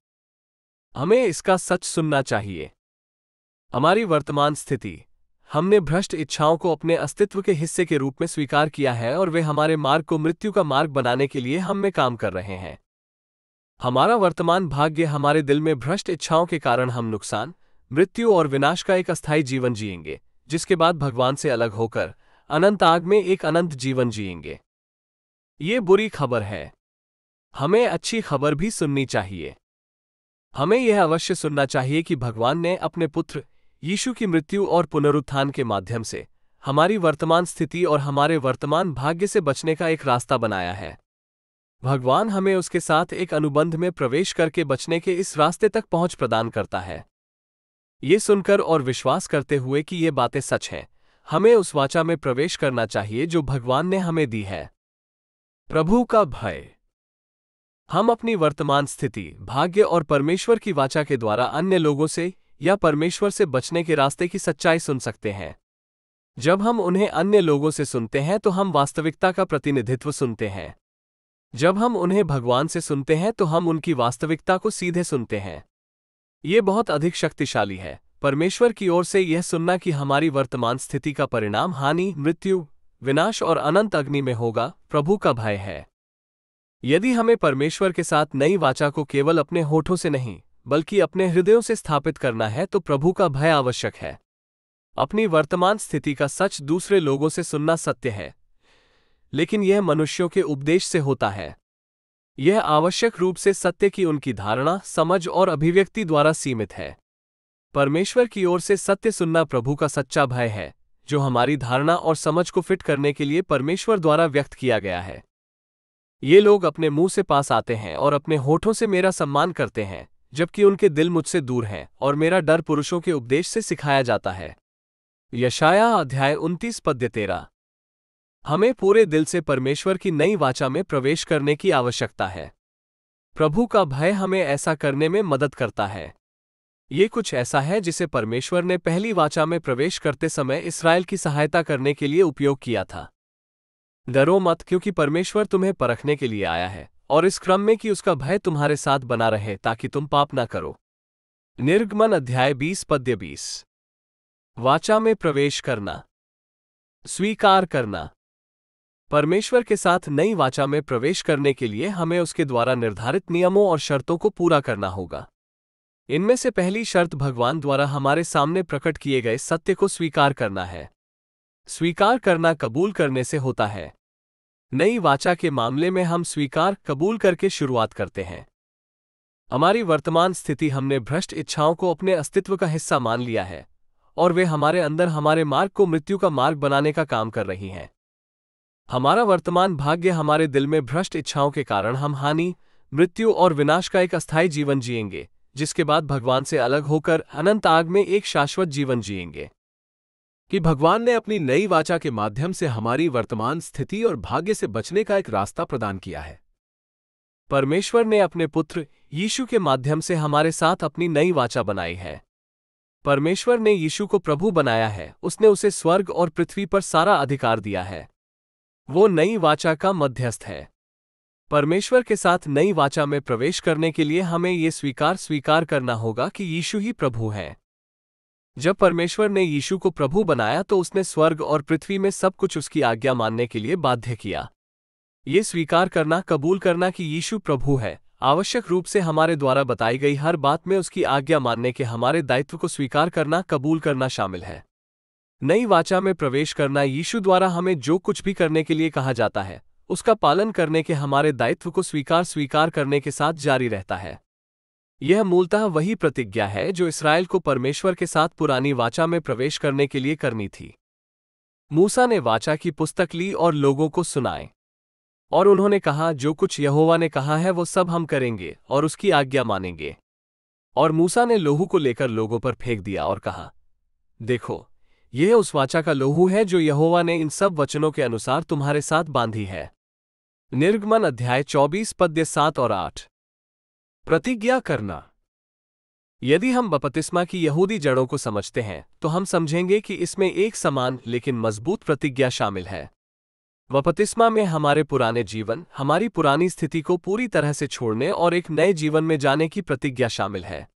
हमें इसका सच सुनना चाहिए हमारी वर्तमान स्थिति हमने भ्रष्ट इच्छाओं को अपने अस्तित्व के हिस्से के रूप में स्वीकार किया है और वे हमारे मार्ग को मृत्यु का मार्ग बनाने के लिए हम में काम कर रहे हैं हमारा वर्तमान भाग्य हमारे दिल में भ्रष्ट इच्छाओं के कारण हम नुकसान मृत्यु और विनाश का एक अस्थायी जीवन जियेंगे जिसके बाद भगवान से अलग होकर अनंत आग में एक अनंत जीवन जिएंगे ये बुरी खबर है हमें अच्छी खबर भी सुननी चाहिए हमें यह अवश्य सुनना चाहिए कि भगवान ने अपने पुत्र यीशु की मृत्यु और पुनरुत्थान के माध्यम से हमारी वर्तमान स्थिति और हमारे वर्तमान भाग्य से बचने का एक रास्ता बनाया है भगवान हमें उसके साथ एक अनुबंध में प्रवेश करके बचने के इस रास्ते तक पहुंच प्रदान करता है ये सुनकर और विश्वास करते हुए कि ये बातें सच हैं हमें उस वाचा में प्रवेश करना चाहिए जो भगवान ने हमें दी है प्रभु का भय हम अपनी वर्तमान स्थिति भाग्य और परमेश्वर की वाचा के द्वारा अन्य लोगों से या परमेश्वर से बचने के रास्ते की सच्चाई सुन सकते हैं जब हम उन्हें अन्य लोगों से सुनते हैं तो हम वास्तविकता का प्रतिनिधित्व सुनते हैं जब हम उन्हें भगवान से सुनते हैं तो हम उनकी वास्तविकता को सीधे सुनते हैं ये बहुत अधिक शक्तिशाली है परमेश्वर की ओर से यह सुनना कि हमारी वर्तमान स्थिति का परिणाम हानि मृत्यु विनाश और अनंत अग्नि में होगा प्रभु का भय है यदि हमें परमेश्वर के साथ नई वाचा को केवल अपने होठों से नहीं बल्कि अपने हृदयों से स्थापित करना है तो प्रभु का भय आवश्यक है अपनी वर्तमान स्थिति का सच दूसरे लोगों से सुनना सत्य है लेकिन यह मनुष्यों के उपदेश से होता है यह आवश्यक रूप से सत्य की उनकी धारणा समझ और अभिव्यक्ति द्वारा सीमित है परमेश्वर की ओर से सत्य सुनना प्रभु का सच्चा भय है जो हमारी धारणा और समझ को फिट करने के लिए परमेश्वर द्वारा व्यक्त किया गया है ये लोग अपने मुंह से पास आते हैं और अपने होठों से मेरा सम्मान करते हैं जबकि उनके दिल मुझसे दूर हैं और मेरा डर पुरुषों के उपदेश से सिखाया जाता है यशाया अध्याय उन्तीस पद्य तेरा हमें पूरे दिल से परमेश्वर की नई वाचा में प्रवेश करने की आवश्यकता है प्रभु का भय हमें ऐसा करने में मदद करता है ये कुछ ऐसा है जिसे परमेश्वर ने पहली वाचा में प्रवेश करते समय इसराइल की सहायता करने के लिए उपयोग किया था डरो मत क्योंकि परमेश्वर तुम्हें परखने के लिए आया है और इस क्रम में कि उसका भय तुम्हारे साथ बना रहे ताकि तुम पाप ना करो निर्गमन अध्याय 20 पद्य 20 वाचा में प्रवेश करना स्वीकार करना परमेश्वर के साथ नई वाचा में प्रवेश करने के लिए हमें उसके द्वारा निर्धारित नियमों और शर्तों को पूरा करना होगा इनमें से पहली शर्त भगवान द्वारा हमारे सामने प्रकट किए गए सत्य को स्वीकार करना है स्वीकार करना कबूल करने से होता है नई वाचा के मामले में हम स्वीकार कबूल करके शुरुआत करते हैं हमारी वर्तमान स्थिति हमने भ्रष्ट इच्छाओं को अपने अस्तित्व का हिस्सा मान लिया है और वे हमारे अंदर हमारे मार्ग को मृत्यु का मार्ग बनाने का काम कर रही हैं हमारा वर्तमान भाग्य हमारे दिल में भ्रष्ट इच्छाओं के कारण हम हानि मृत्यु और विनाश का एक अस्थायी जीवन जिएंगे जिसके बाद भगवान से अलग होकर अनंत आग में एक शाश्वत जीवन जिएंगे कि भगवान ने अपनी नई वाचा के माध्यम से हमारी वर्तमान स्थिति और भाग्य से बचने का एक रास्ता प्रदान किया है परमेश्वर ने अपने पुत्र यीशु के माध्यम से हमारे साथ अपनी नई वाचा बनाई है परमेश्वर ने यीशु को प्रभु बनाया है उसने उसे स्वर्ग और पृथ्वी पर सारा अधिकार दिया है वो नई वाचा का मध्यस्थ है परमेश्वर के साथ नई वाचा में प्रवेश करने के लिए हमें ये स्वीकार स्वीकार करना होगा कि यीशु ही प्रभु हैं जब परमेश्वर ने यीशु को प्रभु बनाया तो उसने स्वर्ग और पृथ्वी में सब कुछ उसकी आज्ञा मानने के लिए बाध्य किया ये स्वीकार करना कबूल करना कि यीशु प्रभु है आवश्यक रूप से हमारे द्वारा बताई गई हर बात में उसकी आज्ञा मानने के हमारे दायित्व को स्वीकार करना कबूल करना शामिल है नई वाचा में प्रवेश करना यीशु द्वारा हमें जो कुछ भी करने के लिए कहा जाता है उसका पालन करने के हमारे दायित्व को स्वीकार स्वीकार करने के साथ जारी रहता है यह मूलतः वही प्रतिज्ञा है जो इसराइल को परमेश्वर के साथ पुरानी वाचा में प्रवेश करने के लिए करनी थी मूसा ने वाचा की पुस्तक ली और लोगों को सुनाए और उन्होंने कहा जो कुछ यहोवा ने कहा है वो सब हम करेंगे और उसकी आज्ञा मानेंगे और मूसा ने लोहू को लेकर लोगों पर फेंक दिया और कहा देखो यह उस वाचा का लोहू है जो यहोवा ने इन सब वचनों के अनुसार तुम्हारे साथ बांधी है निर्गमन अध्याय 24 पद्य 7 और 8 प्रतिज्ञा करना यदि हम बपतिस्मा की यहूदी जड़ों को समझते हैं तो हम समझेंगे कि इसमें एक समान लेकिन मजबूत प्रतिज्ञा शामिल है बपतिस्मा में हमारे पुराने जीवन हमारी पुरानी स्थिति को पूरी तरह से छोड़ने और एक नए जीवन में जाने की प्रतिज्ञा शामिल है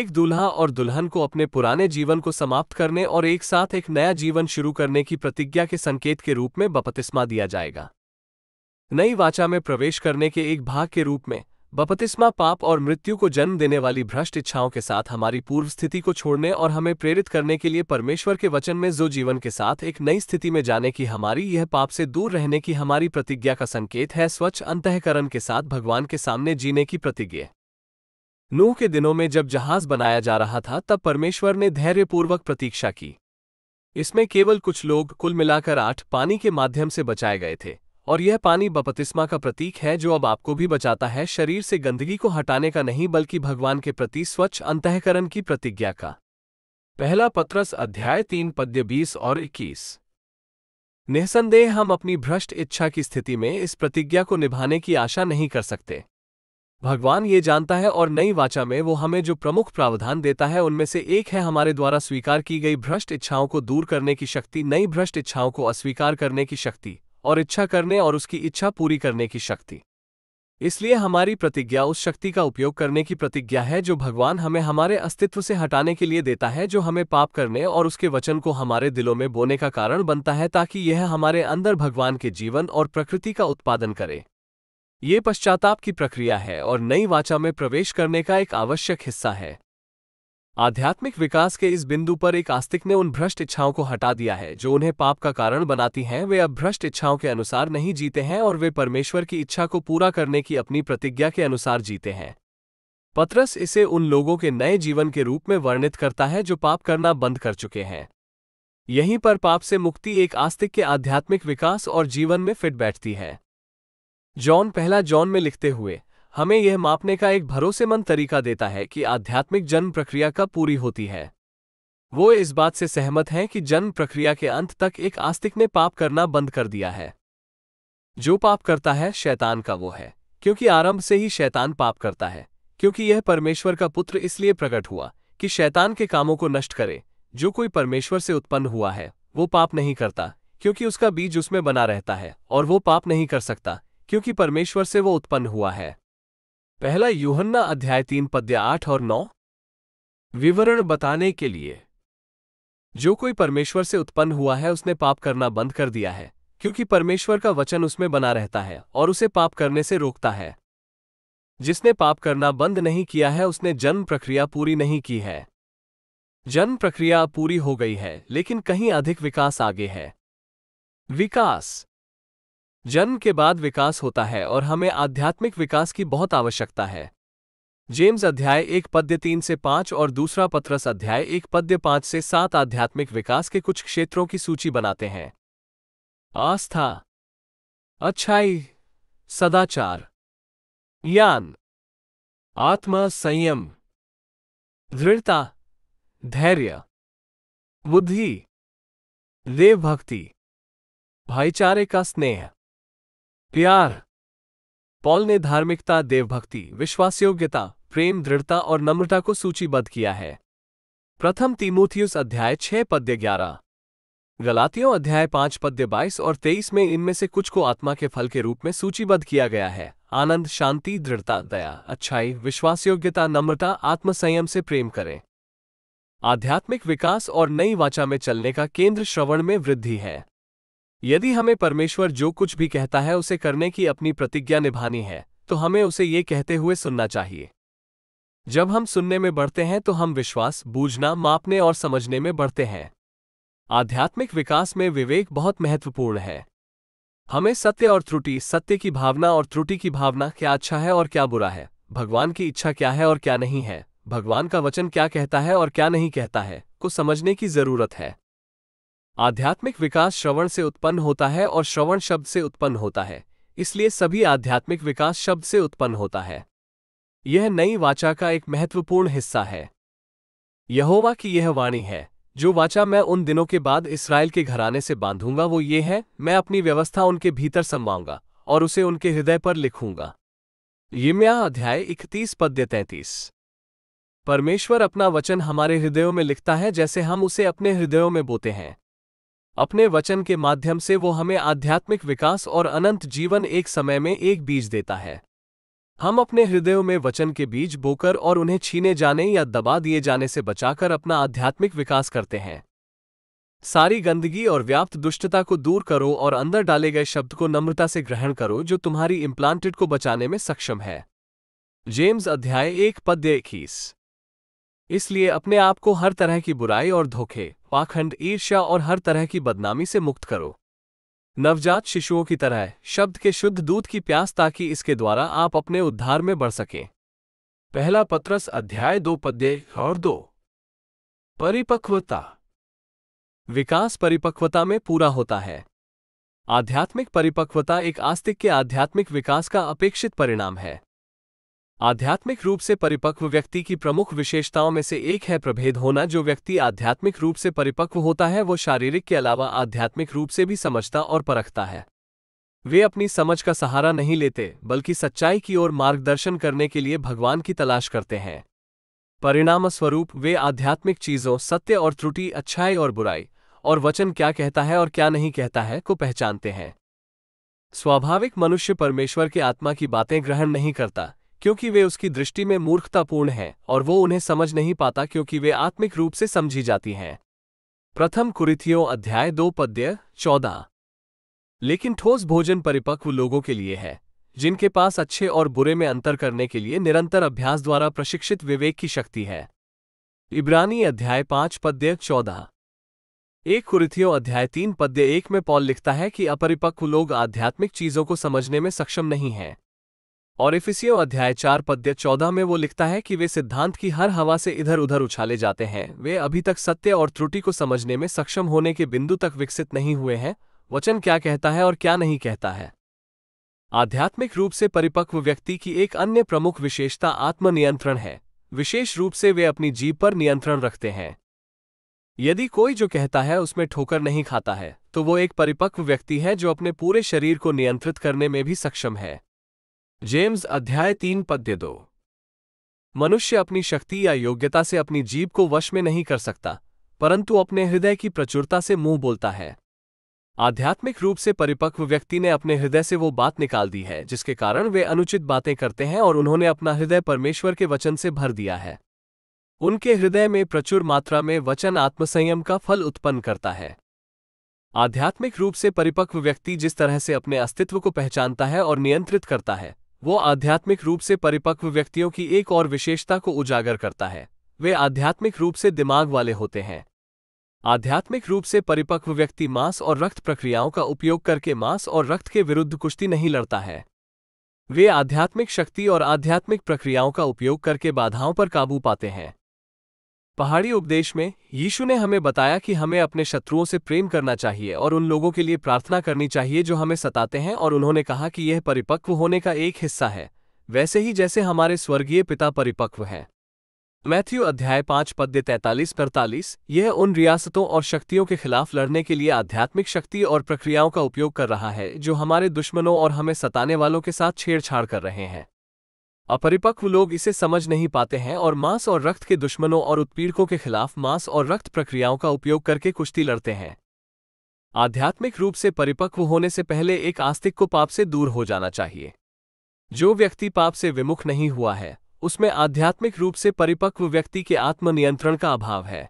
एक दूल्हा और दुल्हन को अपने पुराने जीवन को समाप्त करने और एक साथ एक नया जीवन शुरू करने की प्रतिज्ञा के संकेत के रूप में बपतिस्मा दिया जाएगा नई वाचा में प्रवेश करने के एक भाग के रूप में बपतिस्मा पाप और मृत्यु को जन्म देने वाली भ्रष्ट इच्छाओं के साथ हमारी पूर्व स्थिति को छोड़ने और हमें प्रेरित करने के लिए परमेश्वर के वचन में जो जीवन के साथ एक नई स्थिति में जाने की हमारी यह पाप से दूर रहने की हमारी प्रतिज्ञा का संकेत है स्वच्छ अंतकरण के साथ भगवान के सामने जीने की प्रतिज्ञा नूह के दिनों में जब जहाज बनाया जा रहा था तब परमेश्वर ने धैर्यपूर्वक प्रतीक्षा की इसमें केवल कुछ लोग कुल मिलाकर आठ पानी के माध्यम से बचाए गए थे और यह पानी बपतिस्मा का प्रतीक है जो अब आपको भी बचाता है शरीर से गंदगी को हटाने का नहीं बल्कि भगवान के प्रति स्वच्छ अंतकरण की प्रतिज्ञा का पहला पत्रस अध्याय तीन पद्य बीस और इक्कीस निसंदेह हम अपनी भ्रष्ट इच्छा की स्थिति में इस प्रतिज्ञा को निभाने की आशा नहीं कर सकते भगवान ये जानता है और नई वाचा में वो हमें जो प्रमुख प्रावधान देता है उनमें से एक है हमारे द्वारा स्वीकार की गई भ्रष्ट इच्छाओं को दूर करने की शक्ति नई भ्रष्ट इच्छाओं को अस्वीकार करने की शक्ति और इच्छा करने और उसकी इच्छा पूरी करने की शक्ति इसलिए हमारी प्रतिज्ञा उस शक्ति का उपयोग करने की प्रतिज्ञा है जो भगवान हमें हमारे अस्तित्व से हटाने के लिए देता है जो हमें पाप करने और उसके वचन को हमारे दिलों में बोने का कारण बनता है ताकि यह हमारे अंदर भगवान के जीवन और प्रकृति का उत्पादन करे ये पश्चाताप की प्रक्रिया है और नई वाचा में प्रवेश करने का एक आवश्यक हिस्सा है आध्यात्मिक विकास के इस बिंदु पर एक आस्तिक ने उन भ्रष्ट इच्छाओं को हटा दिया है जो उन्हें पाप का कारण बनाती हैं वे अब भ्रष्ट इच्छाओं के अनुसार नहीं जीते हैं और वे परमेश्वर की इच्छा को पूरा करने की अपनी प्रतिज्ञा के अनुसार जीते हैं पत्रस इसे उन लोगों के नए जीवन के रूप में वर्णित करता है जो पाप करना बंद कर चुके हैं यहीं पर पाप से मुक्ति एक आस्तिक के आध्यात्मिक विकास और जीवन में फिट बैठती है जॉन पहला जॉन में लिखते हुए हमें यह मापने का एक भरोसेमंद तरीका देता है कि आध्यात्मिक जन्म प्रक्रिया कब पूरी होती है वो इस बात से सहमत हैं कि जन्म प्रक्रिया के अंत तक एक आस्तिक ने पाप करना बंद कर दिया है जो पाप करता है शैतान का वो है क्योंकि आरंभ से ही शैतान पाप करता है क्योंकि यह परमेश्वर का पुत्र इसलिए प्रकट हुआ कि शैतान के कामों को नष्ट करे जो कोई परमेश्वर से उत्पन्न हुआ है वो पाप नहीं करता क्योंकि उसका बीज उसमें बना रहता है और वो पाप नहीं कर सकता क्योंकि परमेश्वर से वो उत्पन्न हुआ है पहला यूहन्ना अध्याय तीन पद्य आठ और नौ विवरण बताने के लिए जो कोई परमेश्वर से उत्पन्न हुआ है उसने पाप करना बंद कर दिया है क्योंकि परमेश्वर का वचन उसमें बना रहता है और उसे पाप करने से रोकता है जिसने पाप करना बंद नहीं किया है उसने जन्म प्रक्रिया पूरी नहीं की है जन्म प्रक्रिया पूरी हो गई है लेकिन कहीं अधिक विकास आगे है विकास जन्म के बाद विकास होता है और हमें आध्यात्मिक विकास की बहुत आवश्यकता है जेम्स अध्याय एक पद्य तीन से पांच और दूसरा पत्रस अध्याय एक पद्य पांच से सात आध्यात्मिक विकास के कुछ क्षेत्रों की सूची बनाते हैं आस्था अच्छाई सदाचार ज्ञान आत्मा संयम दृढ़ता धैर्य बुद्धि देवभक्ति भाईचारे का स्नेह प्यार पॉल ने धार्मिकता देवभक्ति विश्वासयोग्यता प्रेम दृढ़ता और नम्रता को सूचीबद्ध किया है प्रथम तीमूथियुस अध्याय छः पद्य ग्यारह गलातियों अध्याय पांच पद्य बाईस और तेईस में इनमें से कुछ को आत्मा के फल के रूप में सूचीबद्ध किया गया है आनंद शांति दृढ़ता दया अच्छाई विश्वासयोग्यता नम्रता आत्मसंयम से प्रेम करें आध्यात्मिक विकास और नई वाचा में चलने का केंद्र श्रवण में वृद्धि है यदि हमें परमेश्वर जो कुछ भी कहता है उसे करने की अपनी प्रतिज्ञा निभानी है तो हमें उसे ये कहते हुए सुनना चाहिए जब हम सुनने में बढ़ते हैं तो हम विश्वास बूझना मापने और समझने में बढ़ते हैं आध्यात्मिक विकास में विवेक बहुत महत्वपूर्ण है हमें सत्य और त्रुटि सत्य की भावना और त्रुटि की भावना क्या अच्छा है और क्या बुरा है भगवान की इच्छा क्या है और क्या नहीं है भगवान का वचन क्या कहता है और क्या नहीं कहता है को समझने की जरूरत है आध्यात्मिक विकास श्रवण से उत्पन्न होता है और श्रवण शब्द से उत्पन्न होता है इसलिए सभी आध्यात्मिक विकास शब्द से उत्पन्न होता है यह नई वाचा का एक महत्वपूर्ण हिस्सा है यहोवा की यह वाणी है जो वाचा मैं उन दिनों के बाद इसराइल के घराने से बांधूंगा वो ये है मैं अपनी व्यवस्था उनके भीतर संभाऊंगा और उसे उनके हृदय पर लिखूंगा यिम्या अध्याय इकतीस पद्य तैतीस परमेश्वर अपना वचन हमारे हृदयों में लिखता है जैसे हम उसे अपने हृदयों में बोते हैं अपने वचन के माध्यम से वो हमें आध्यात्मिक विकास और अनंत जीवन एक समय में एक बीज देता है हम अपने हृदयों में वचन के बीज बोकर और उन्हें छीने जाने या दबा दिए जाने से बचाकर अपना आध्यात्मिक विकास करते हैं सारी गंदगी और व्याप्त दुष्टता को दूर करो और अंदर डाले गए शब्द को नम्रता से ग्रहण करो जो तुम्हारी इम्प्लांटेड को बचाने में सक्षम है जेम्स अध्याय एक पद्य इक्कीस इसलिए अपने आप को हर तरह की बुराई और धोखे पाखंड ईर्ष्या और हर तरह की बदनामी से मुक्त करो नवजात शिशुओं की तरह शब्द के शुद्ध दूध की प्यास ताकि इसके द्वारा आप अपने उद्धार में बढ़ सकें पहला पत्रस अध्याय दो पद्य और दो परिपक्वता विकास परिपक्वता में पूरा होता है आध्यात्मिक परिपक्वता एक आस्तिक के आध्यात्मिक विकास का अपेक्षित परिणाम है आध्यात्मिक रूप से परिपक्व व्यक्ति की प्रमुख विशेषताओं में से एक है प्रभेद होना जो व्यक्ति आध्यात्मिक रूप से परिपक्व होता है वो शारीरिक के अलावा आध्यात्मिक रूप से भी समझता और परखता है वे अपनी समझ का सहारा नहीं लेते बल्कि सच्चाई की ओर मार्गदर्शन करने के लिए भगवान की तलाश करते हैं परिणामस्वरूप वे आध्यात्मिक चीज़ों सत्य और त्रुटि अच्छाई और बुराई और वचन क्या कहता है और क्या नहीं कहता है को पहचानते हैं स्वाभाविक मनुष्य परमेश्वर के आत्मा की बातें ग्रहण नहीं करता क्योंकि वे उसकी दृष्टि में मूर्खतापूर्ण हैं और वो उन्हें समझ नहीं पाता क्योंकि वे आत्मिक रूप से समझी जाती हैं प्रथम कुरिथियो अध्याय दो पद्य चौदह लेकिन ठोस भोजन परिपक्व लोगों के लिए है जिनके पास अच्छे और बुरे में अंतर करने के लिए निरंतर अभ्यास द्वारा प्रशिक्षित विवेक की शक्ति है इब्रानी अध्याय पांच पद्य चौदह एक कुरिथियो अध्याय तीन पद्य एक में पॉल लिखता है कि अपरिपक्व लोग आध्यात्मिक चीजों को समझने में सक्षम नहीं हैं और इफिसियो अध्याय चार पद्य चौदह में वो लिखता है कि वे सिद्धांत की हर हवा से इधर उधर उछाले जाते हैं वे अभी तक सत्य और त्रुटि को समझने में सक्षम होने के बिंदु तक विकसित नहीं हुए हैं वचन क्या कहता है और क्या नहीं कहता है आध्यात्मिक रूप से परिपक्व व्यक्ति की एक अन्य प्रमुख विशेषता आत्मनियंत्रण है विशेष रूप से वे अपनी जीव पर नियंत्रण रखते हैं यदि कोई जो कहता है उसमें ठोकर नहीं खाता है तो वो एक परिपक्व व्यक्ति है जो अपने पूरे शरीर को नियंत्रित करने में भी सक्षम है जेम्स अध्याय तीन पद्य दो मनुष्य अपनी शक्ति या योग्यता से अपनी जीभ को वश में नहीं कर सकता परंतु अपने हृदय की प्रचुरता से मुंह बोलता है आध्यात्मिक रूप से परिपक्व व्यक्ति ने अपने हृदय से वो बात निकाल दी है जिसके कारण वे अनुचित बातें करते हैं और उन्होंने अपना हृदय परमेश्वर के वचन से भर दिया है उनके हृदय में प्रचुर मात्रा में वचन आत्मसंयम का फल उत्पन्न करता है आध्यात्मिक रूप से परिपक्व व्यक्ति जिस तरह से अपने अस्तित्व को पहचानता है और नियंत्रित करता है वो आध्यात्मिक रूप से परिपक्व व्यक्तियों की एक और विशेषता को उजागर करता है वे आध्यात्मिक रूप से दिमाग वाले होते हैं आध्यात्मिक रूप से परिपक्व व्यक्ति मांस और रक्त प्रक्रियाओं का उपयोग करके मांस और रक्त के विरुद्ध कुश्ती नहीं लड़ता है वे आध्यात्मिक शक्ति और आध्यात्मिक प्रक्रियाओं का उपयोग करके बाधाओं पर काबू पाते हैं पहाड़ी उपदेश में यीशु ने हमें बताया कि हमें अपने शत्रुओं से प्रेम करना चाहिए और उन लोगों के लिए प्रार्थना करनी चाहिए जो हमें सताते हैं और उन्होंने कहा कि यह परिपक्व होने का एक हिस्सा है वैसे ही जैसे हमारे स्वर्गीय पिता परिपक्व हैं मैथ्यू अध्याय पाँच पद्य तैतालीस पैंतालीस यह उन रियासतों और शक्तियों के खिलाफ लड़ने के लिए आध्यात्मिक शक्ति और प्रक्रियाओं का उपयोग कर रहा है जो हमारे दुश्मनों और हमें सताने वालों के साथ छेड़छाड़ कर रहे हैं अपरिपक्व लोग इसे समझ नहीं पाते हैं और मांस और रक्त के दुश्मनों और उत्पीड़कों के खिलाफ मांस और रक्त प्रक्रियाओं का उपयोग करके कुश्ती लड़ते हैं आध्यात्मिक रूप से परिपक्व होने से पहले एक आस्तिक को पाप से दूर हो जाना चाहिए जो व्यक्ति पाप से विमुख नहीं हुआ है उसमें आध्यात्मिक रूप से परिपक्व व्यक्ति के आत्मनियंत्रण का अभाव है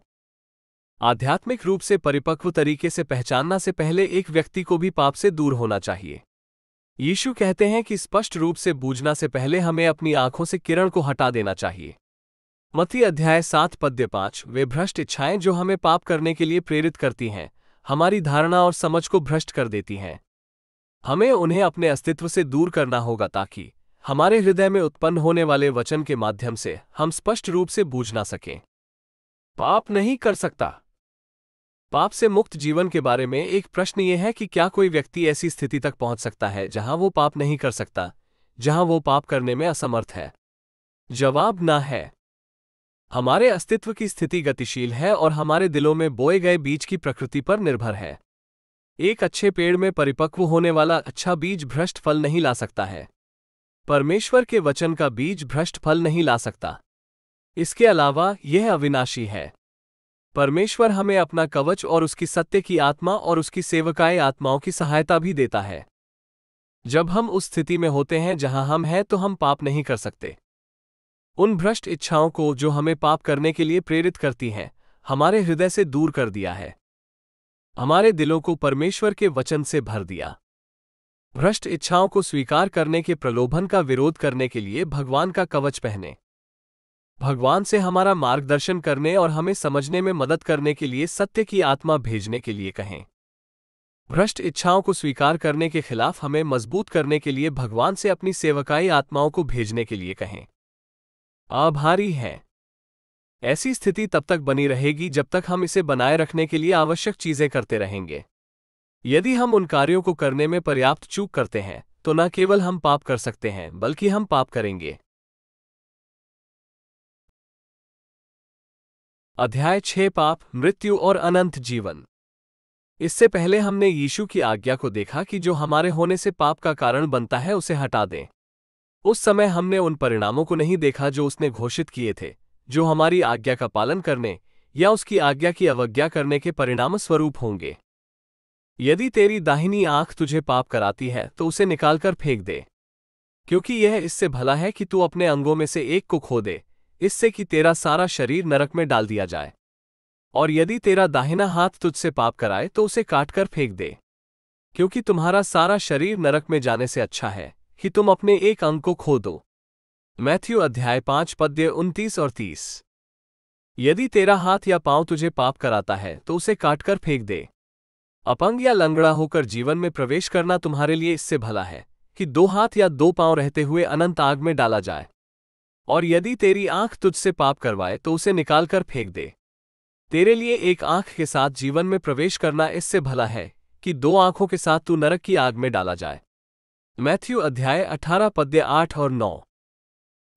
आध्यात्मिक रूप से परिपक्व तरीके से पहचानना से पहले एक व्यक्ति को भी पाप से दूर होना चाहिए यीशु कहते हैं कि स्पष्ट रूप से बूझना से पहले हमें अपनी आंखों से किरण को हटा देना चाहिए मती अध्याय सात पद्य पांच वे भ्रष्ट इच्छाएं जो हमें पाप करने के लिए प्रेरित करती हैं हमारी धारणा और समझ को भ्रष्ट कर देती हैं हमें उन्हें अपने अस्तित्व से दूर करना होगा ताकि हमारे हृदय में उत्पन्न होने वाले वचन के माध्यम से हम स्पष्ट रूप से बूझ ना सकें पाप नहीं कर सकता पाप से मुक्त जीवन के बारे में एक प्रश्न ये है कि क्या कोई व्यक्ति ऐसी स्थिति तक पहुंच सकता है जहां वो पाप नहीं कर सकता जहां वो पाप करने में असमर्थ है जवाब ना है हमारे अस्तित्व की स्थिति गतिशील है और हमारे दिलों में बोए गए बीज की प्रकृति पर निर्भर है एक अच्छे पेड़ में परिपक्व होने वाला अच्छा बीज भ्रष्ट फल नहीं ला सकता है परमेश्वर के वचन का बीज भ्रष्ट फल नहीं ला सकता इसके अलावा यह अविनाशी है परमेश्वर हमें अपना कवच और उसकी सत्य की आत्मा और उसकी सेवकाए आत्माओं की सहायता भी देता है जब हम उस स्थिति में होते हैं जहां हम हैं तो हम पाप नहीं कर सकते उन भ्रष्ट इच्छाओं को जो हमें पाप करने के लिए प्रेरित करती हैं हमारे हृदय से दूर कर दिया है हमारे दिलों को परमेश्वर के वचन से भर दिया भ्रष्ट इच्छाओं को स्वीकार करने के प्रलोभन का विरोध करने के लिए भगवान का कवच पहने भगवान से हमारा मार्गदर्शन करने और हमें समझने में मदद करने के लिए सत्य की आत्मा भेजने के लिए कहें भ्रष्ट इच्छाओं को स्वीकार करने के खिलाफ हमें मजबूत करने के लिए भगवान से अपनी सेवकाई आत्माओं को भेजने के लिए कहें आभारी हैं ऐसी स्थिति तब तक बनी रहेगी जब तक हम इसे बनाए रखने के लिए आवश्यक चीजें करते रहेंगे यदि हम उन कार्यों को करने में पर्याप्त चूक करते हैं तो न केवल हम पाप कर सकते हैं बल्कि हम पाप करेंगे अध्याय छः पाप मृत्यु और अनंत जीवन इससे पहले हमने यीशु की आज्ञा को देखा कि जो हमारे होने से पाप का कारण बनता है उसे हटा दें उस समय हमने उन परिणामों को नहीं देखा जो उसने घोषित किए थे जो हमारी आज्ञा का पालन करने या उसकी आज्ञा की अवज्ञा करने के परिणाम स्वरूप होंगे यदि तेरी दाहिनी आंख तुझे पाप कराती है तो उसे निकालकर फेंक दे क्योंकि यह इससे भला है कि तू अपने अंगों में से एक को खो दे इससे कि तेरा सारा शरीर नरक में डाल दिया जाए और यदि तेरा दाहिना हाथ तुझसे पाप कराए तो उसे काटकर फेंक दे क्योंकि तुम्हारा सारा शरीर नरक में जाने से अच्छा है कि तुम अपने एक अंग को खो दो मैथ्यू अध्याय पांच पद्य उनतीस और तीस यदि तेरा हाथ या पांव तुझे पाप कराता है तो उसे काटकर फेंक दे अपंग या लंगड़ा होकर जीवन में प्रवेश करना तुम्हारे लिए इससे भला है कि दो हाथ या दो पांव रहते हुए अनंत आग में डाला जाए और यदि तेरी आंख तुझसे पाप करवाए तो उसे निकालकर फेंक दे तेरे लिए एक आंख के साथ जीवन में प्रवेश करना इससे भला है कि दो आंखों के साथ तू नरक की आग में डाला जाए मैथ्यू अध्याय 18 पद्य 8 और 9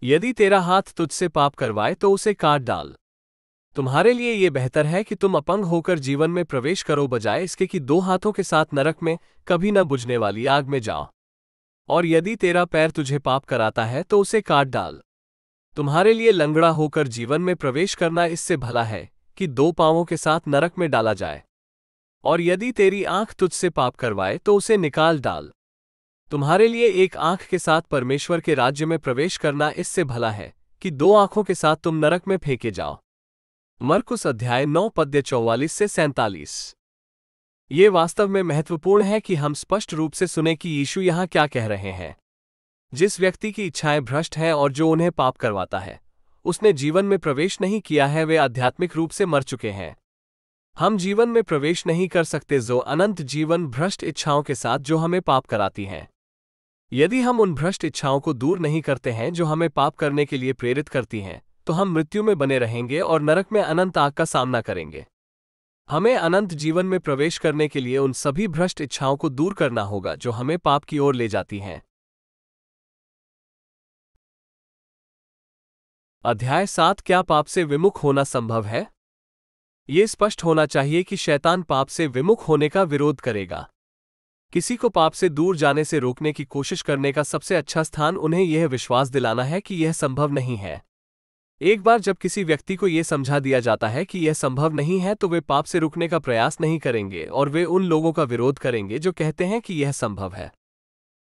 यदि तेरा हाथ तुझसे पाप करवाए तो उसे काट डाल तुम्हारे लिए ये बेहतर है कि तुम अपंग होकर जीवन में प्रवेश करो बजाय इसके कि दो हाथों के साथ नरक में कभी न बुझने वाली आग में जाओ और यदि तेरा पैर तुझे पाप कराता है तो उसे काट डाल तुम्हारे लिए लंगड़ा होकर जीवन में प्रवेश करना इससे भला है कि दो पांवों के साथ नरक में डाला जाए और यदि तेरी आंख तुझसे पाप करवाए तो उसे निकाल डाल तुम्हारे लिए एक आंख के साथ परमेश्वर के राज्य में प्रवेश करना इससे भला है कि दो आंखों के साथ तुम नरक में फेंके जाओ मरकुस अध्याय नौ पद्य चौवालीस से सैंतालीस ये वास्तव में महत्वपूर्ण है कि हम स्पष्ट रूप से सुने कि यीशु यहाँ क्या कह रहे हैं जिस व्यक्ति की इच्छाएं भ्रष्ट है और जो उन्हें पाप करवाता है उसने जीवन में प्रवेश नहीं किया है वे आध्यात्मिक रूप से मर चुके हैं हम जीवन में प्रवेश नहीं कर सकते जो अनंत जीवन भ्रष्ट इच्छाओं के साथ जो हमें पाप कराती हैं यदि हम उन भ्रष्ट इच्छाओं को दूर नहीं करते हैं जो हमें पाप करने के लिए प्रेरित करती हैं तो हम मृत्यु में बने रहेंगे और नरक में अनंत आग का सामना करेंगे हमें अनंत जीवन में प्रवेश करने के लिए उन सभी भ्रष्ट इच्छाओं को दूर करना होगा जो हमें पाप की ओर ले जाती हैं अध्याय सात क्या पाप से विमुख होना संभव है ये स्पष्ट होना चाहिए कि शैतान पाप से विमुख होने का विरोध करेगा किसी को पाप से दूर जाने से रोकने की कोशिश करने का सबसे अच्छा स्थान उन्हें यह विश्वास दिलाना है कि यह संभव नहीं है एक बार जब किसी व्यक्ति को यह समझा दिया जाता है कि यह संभव नहीं है तो वे पाप से रुकने का प्रयास नहीं करेंगे और वे उन लोगों का विरोध करेंगे जो कहते हैं कि यह संभव है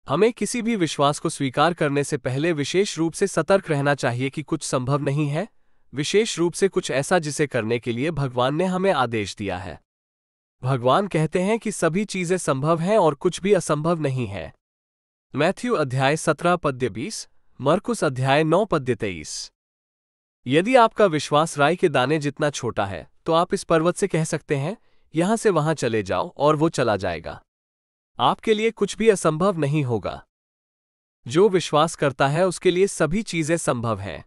हमें किसी भी विश्वास को स्वीकार करने से पहले विशेष रूप से सतर्क रहना चाहिए कि कुछ संभव नहीं है विशेष रूप से कुछ ऐसा जिसे करने के लिए भगवान ने हमें आदेश दिया है भगवान कहते हैं कि सभी चीजें संभव हैं और कुछ भी असंभव नहीं है मैथ्यू अध्याय सत्रह पद्य बीस मरकुस अध्याय नौ पद्य तेईस यदि आपका विश्वास राय के दाने जितना छोटा है तो आप इस पर्वत से कह सकते हैं यहां से वहां चले जाओ और वो चला जाएगा आपके लिए कुछ भी असंभव नहीं होगा जो विश्वास करता है उसके लिए सभी चीजें संभव हैं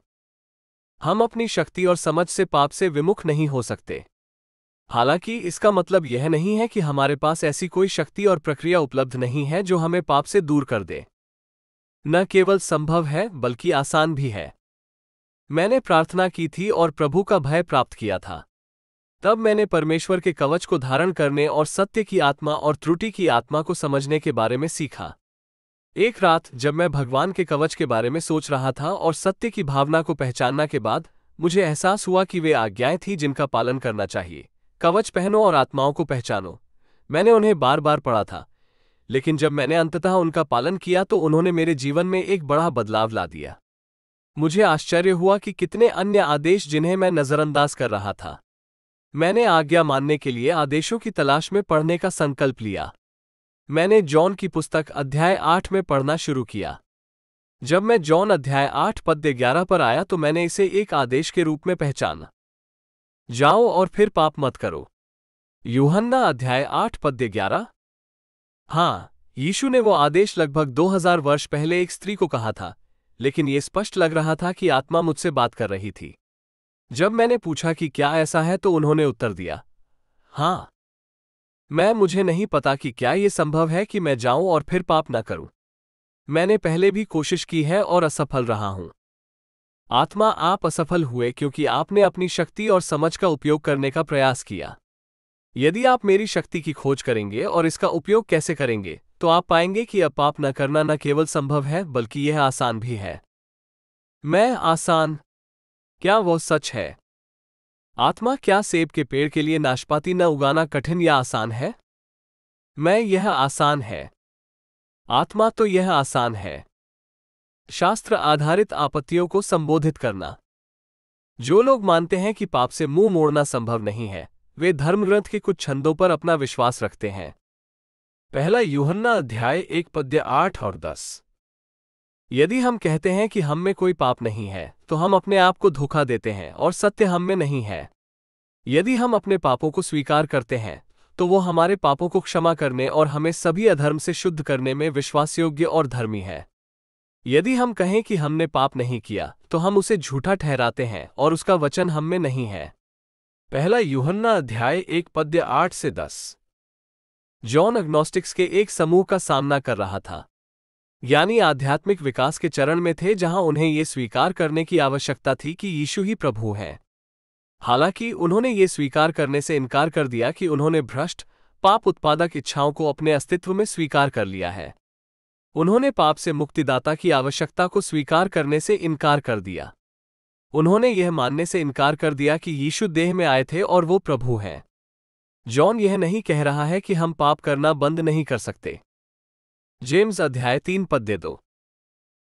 हम अपनी शक्ति और समझ से पाप से विमुख नहीं हो सकते हालांकि इसका मतलब यह नहीं है कि हमारे पास ऐसी कोई शक्ति और प्रक्रिया उपलब्ध नहीं है जो हमें पाप से दूर कर दे न केवल संभव है बल्कि आसान भी है मैंने प्रार्थना की थी और प्रभु का भय प्राप्त किया था तब मैंने परमेश्वर के कवच को धारण करने और सत्य की आत्मा और त्रुटि की आत्मा को समझने के बारे में सीखा एक रात जब मैं भगवान के कवच के बारे में सोच रहा था और सत्य की भावना को पहचानना के बाद मुझे एहसास हुआ कि वे आज्ञाएं थी जिनका पालन करना चाहिए कवच पहनो और आत्माओं को पहचानो मैंने उन्हें बार बार पढ़ा था लेकिन जब मैंने अंततः उनका पालन किया तो उन्होंने मेरे जीवन में एक बड़ा बदलाव ला दिया मुझे आश्चर्य हुआ कि कितने अन्य आदेश जिन्हें मैं नज़रअंदाज कर रहा था मैंने आज्ञा मानने के लिए आदेशों की तलाश में पढ़ने का संकल्प लिया मैंने जॉन की पुस्तक अध्याय आठ में पढ़ना शुरू किया जब मैं जॉन अध्याय आठ पद्य ग्यारह पर आया तो मैंने इसे एक आदेश के रूप में पहचाना जाओ और फिर पाप मत करो यूहन्ना अध्याय आठ पद्य ग्यारह हाँ यीशु ने वो आदेश लगभग 2000 वर्ष पहले एक स्त्री को कहा था लेकिन ये स्पष्ट लग रहा था कि आत्मा मुझसे बात कर रही थी जब मैंने पूछा कि क्या ऐसा है तो उन्होंने उत्तर दिया हाँ मैं मुझे नहीं पता कि क्या ये संभव है कि मैं जाऊं और फिर पाप न करूं मैंने पहले भी कोशिश की है और असफल रहा हूं आत्मा आप असफल हुए क्योंकि आपने अपनी शक्ति और समझ का उपयोग करने का प्रयास किया यदि आप मेरी शक्ति की खोज करेंगे और इसका उपयोग कैसे करेंगे तो आप पाएंगे कि अब पाप न करना न केवल संभव है बल्कि यह आसान भी है मैं आसान क्या वह सच है आत्मा क्या सेब के पेड़ के लिए नाशपाती न उगाना कठिन या आसान है मैं यह आसान है आत्मा तो यह आसान है शास्त्र आधारित आपत्तियों को संबोधित करना जो लोग मानते हैं कि पाप से मुंह मोड़ना संभव नहीं है वे धर्मग्रंथ के कुछ छंदों पर अपना विश्वास रखते हैं पहला यूहन्ना अध्याय एक पद्य आठ और दस यदि हम कहते हैं कि हम में कोई पाप नहीं है तो हम अपने आप को धोखा देते हैं और सत्य हम में नहीं है यदि हम अपने पापों को स्वीकार करते हैं तो वो हमारे पापों को क्षमा करने और हमें सभी अधर्म से शुद्ध करने में विश्वासयोग्य और धर्मी है यदि हम कहें कि हमने पाप नहीं किया तो हम उसे झूठा ठहराते हैं और उसका वचन हम में नहीं है पहला यूहन्ना अध्याय एक पद्य आठ से दस जॉन अग्नोस्टिक्स के एक समूह का सामना कर रहा था यानी आध्यात्मिक विकास के चरण में थे जहां उन्हें ये स्वीकार करने की आवश्यकता थी कि यीशु ही प्रभु हैं हालांकि उन्होंने ये स्वीकार करने से इनकार कर दिया कि उन्होंने भ्रष्ट पाप उत्पादक इच्छाओं को अपने अस्तित्व में स्वीकार कर लिया है उन्होंने पाप से मुक्तिदाता की आवश्यकता को स्वीकार करने से इनकार कर दिया उन्होंने यह मानने से इनकार कर दिया कि यीशु देह में आए थे और वो प्रभु हैं जॉन यह नहीं कह रहा है कि हम पाप करना बंद नहीं कर सकते जेम्स अध्याय तीन पद्य दो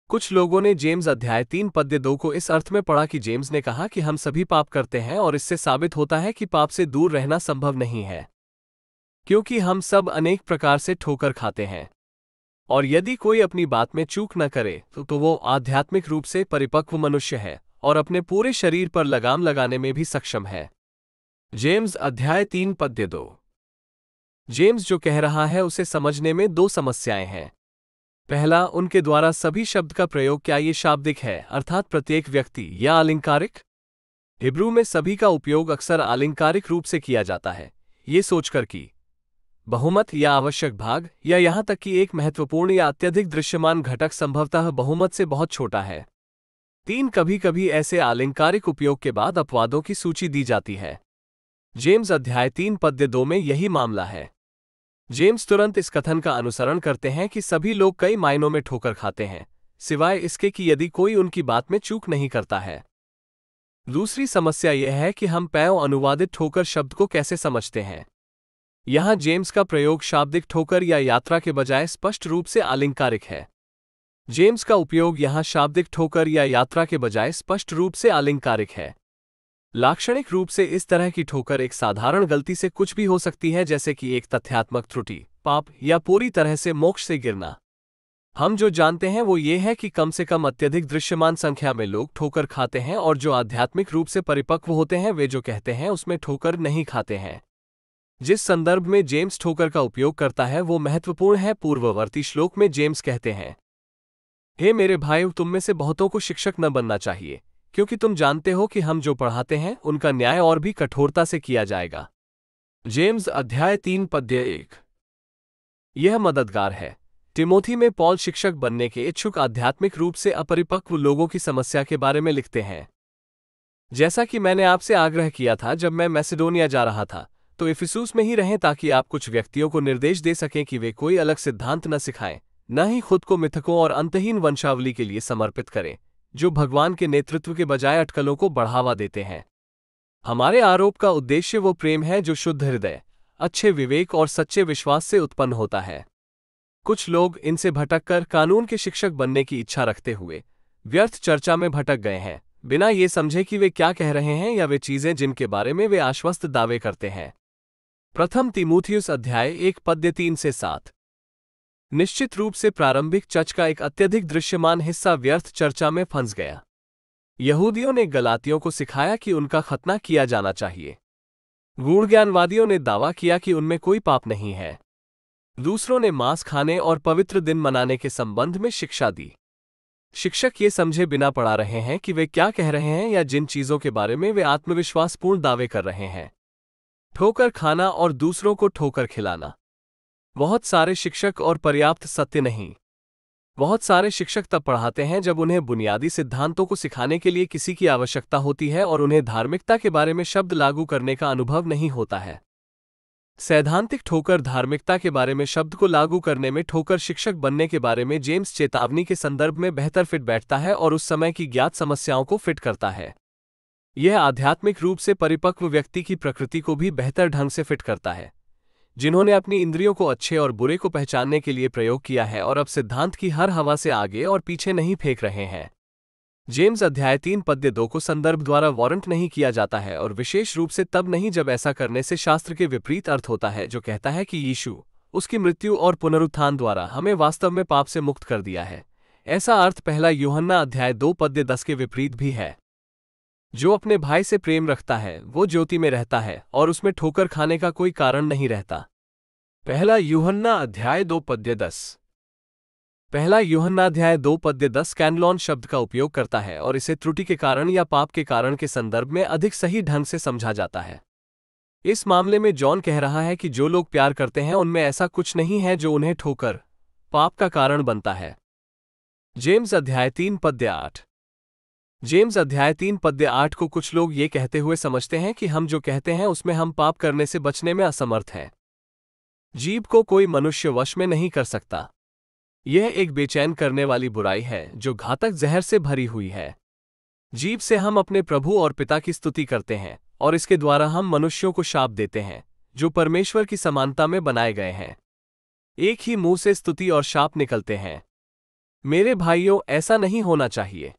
कुछ लोगों ने जेम्स अध्याय तीन पद्य दो को इस अर्थ में पढ़ा कि जेम्स ने कहा कि हम सभी पाप करते हैं और इससे साबित होता है कि पाप से दूर रहना संभव नहीं है क्योंकि हम सब अनेक प्रकार से ठोकर खाते हैं और यदि कोई अपनी बात में चूक न करे तो, तो वो आध्यात्मिक रूप से परिपक्व मनुष्य है और अपने पूरे शरीर पर लगाम लगाने में भी सक्षम है जेम्स अध्याय तीन पद्य दो जेम्स जो कह रहा है उसे समझने में दो समस्याएं हैं पहला उनके द्वारा सभी शब्द का प्रयोग क्या ये शाब्दिक है अर्थात प्रत्येक व्यक्ति या आलिंकारिक हिब्रू में सभी का उपयोग अक्सर आलिंकारिक रूप से किया जाता है ये सोचकर कि बहुमत या आवश्यक भाग या यहां तक कि एक महत्वपूर्ण या अत्यधिक दृश्यमान घटक संभवतः बहुमत से बहुत छोटा है तीन कभी कभी ऐसे आलिंकारिक उपयोग के बाद अपवादों की सूची दी जाती है जेम्स अध्याय तीन पद्य दो में यही मामला है जेम्स तुरंत इस कथन का अनुसरण करते हैं कि सभी लोग कई मायनों में ठोकर खाते हैं सिवाय इसके कि यदि कोई उनकी बात में चूक नहीं करता है दूसरी समस्या यह है कि हम पैव अनुवादित ठोकर शब्द को कैसे समझते हैं यहां जेम्स का प्रयोग शाब्दिक ठोकर या यात्रा के बजाय स्पष्ट रूप से आलिंकारिक है जेम्स का उपयोग यहां शाब्दिक ठोकर या यात्रा के बजाय स्पष्ट रूप से आलिंकारिक है लाक्षणिक रूप से इस तरह की ठोकर एक साधारण गलती से कुछ भी हो सकती है जैसे कि एक तथ्यात्मक त्रुटि पाप या पूरी तरह से मोक्ष से गिरना हम जो जानते हैं वो ये है कि कम से कम अत्यधिक दृश्यमान संख्या में लोग ठोकर खाते हैं और जो आध्यात्मिक रूप से परिपक्व होते हैं वे जो कहते हैं उसमें ठोकर नहीं खाते हैं जिस संदर्भ में जेम्स ठोकर का उपयोग करता है वो महत्वपूर्ण है पूर्ववर्ती श्लोक में जेम्स कहते हैं हे मेरे भाई तुम में से बहुतों को शिक्षक न बनना चाहिए क्योंकि तुम जानते हो कि हम जो पढ़ाते हैं उनका न्याय और भी कठोरता से किया जाएगा जेम्स अध्याय तीन पद्य एक यह मददगार है टिमोथी में पॉल शिक्षक बनने के इच्छुक आध्यात्मिक रूप से अपरिपक्व लोगों की समस्या के बारे में लिखते हैं जैसा कि मैंने आपसे आग्रह किया था जब मैं मैसेडोनिया जा रहा था तो इफिसूस में ही रहें ताकि आप कुछ व्यक्तियों को निर्देश दे सकें कि वे कोई अलग सिद्धांत न सिखाएं न ही खुद को मिथकों और अंतहीन वंशावली के लिए समर्पित करें जो भगवान के नेतृत्व के बजाय अटकलों को बढ़ावा देते हैं हमारे आरोप का उद्देश्य वो प्रेम है जो शुद्ध हृदय अच्छे विवेक और सच्चे विश्वास से उत्पन्न होता है कुछ लोग इनसे भटक कर कानून के शिक्षक बनने की इच्छा रखते हुए व्यर्थ चर्चा में भटक गए हैं बिना ये समझे कि वे क्या कह रहे हैं या वे चीजें जिनके बारे में वे आश्वस्त दावे करते हैं प्रथम तिमूथियुस अध्याय एक पद्य तीन से सात निश्चित रूप से प्रारंभिक चर्च का एक अत्यधिक दृश्यमान हिस्सा व्यर्थ चर्चा में फंस गया यहूदियों ने गलातियों को सिखाया कि उनका खतना किया जाना चाहिए गूढ़ ज्ञानवादियों ने दावा किया कि उनमें कोई पाप नहीं है दूसरों ने मांस खाने और पवित्र दिन मनाने के संबंध में शिक्षा दी शिक्षक ये समझे बिना पढ़ा रहे हैं कि वे क्या कह रहे हैं या जिन चीज़ों के बारे में वे आत्मविश्वासपूर्ण दावे कर रहे हैं ठोकर खाना और दूसरों को ठोकर खिलाना बहुत सारे शिक्षक और पर्याप्त सत्य नहीं बहुत सारे शिक्षक तब पढ़ाते हैं जब उन्हें बुनियादी सिद्धांतों को सिखाने के लिए किसी की आवश्यकता होती है और उन्हें धार्मिकता के बारे में शब्द लागू करने का अनुभव नहीं होता है सैद्धांतिक ठोकर धार्मिकता के बारे में शब्द को लागू करने में ठोकर शिक्षक बनने के बारे में जेम्स चेतावनी के संदर्भ में बेहतर फिट बैठता है और उस समय की ज्ञात समस्याओं को फिट करता है यह आध्यात्मिक रूप से परिपक्व व्यक्ति की प्रकृति को भी बेहतर ढंग से फिट करता है जिन्होंने अपनी इंद्रियों को अच्छे और बुरे को पहचानने के लिए प्रयोग किया है और अब सिद्धांत की हर हवा से आगे और पीछे नहीं फेंक रहे हैं जेम्स अध्याय तीन पद्य दो को संदर्भ द्वारा वारंट नहीं किया जाता है और विशेष रूप से तब नहीं जब ऐसा करने से शास्त्र के विपरीत अर्थ होता है जो कहता है कि यीशु उसकी मृत्यु और पुनरुत्थान द्वारा हमें वास्तव में पाप से मुक्त कर दिया है ऐसा अर्थ पहला यूहन्ना अध्याय दो पद्य दस के विपरीत भी है जो अपने भाई से प्रेम रखता है वो ज्योति में रहता है और उसमें ठोकर खाने का कोई कारण नहीं रहता पहला यूहन्ना अध्याय दो पद्य दस पहला यूहन्नाध्याय दो पद्य दस कैनलॉन शब्द का उपयोग करता है और इसे त्रुटि के कारण या पाप के कारण के संदर्भ में अधिक सही ढंग से समझा जाता है इस मामले में जॉन कह रहा है कि जो लोग प्यार करते हैं उनमें ऐसा कुछ नहीं है जो उन्हें ठोकर पाप का कारण बनता है जेम्स अध्याय तीन पद्य आठ जेम्स अध्याय तीन पद्य आठ को कुछ लोग ये कहते हुए समझते हैं कि हम जो कहते हैं उसमें हम पाप करने से बचने में असमर्थ हैं जीव को कोई मनुष्य वश में नहीं कर सकता यह एक बेचैन करने वाली बुराई है जो घातक जहर से भरी हुई है जीव से हम अपने प्रभु और पिता की स्तुति करते हैं और इसके द्वारा हम मनुष्यों को शाप देते हैं जो परमेश्वर की समानता में बनाए गए हैं एक ही मुंह से स्तुति और शाप निकलते हैं मेरे भाइयों ऐसा नहीं होना चाहिए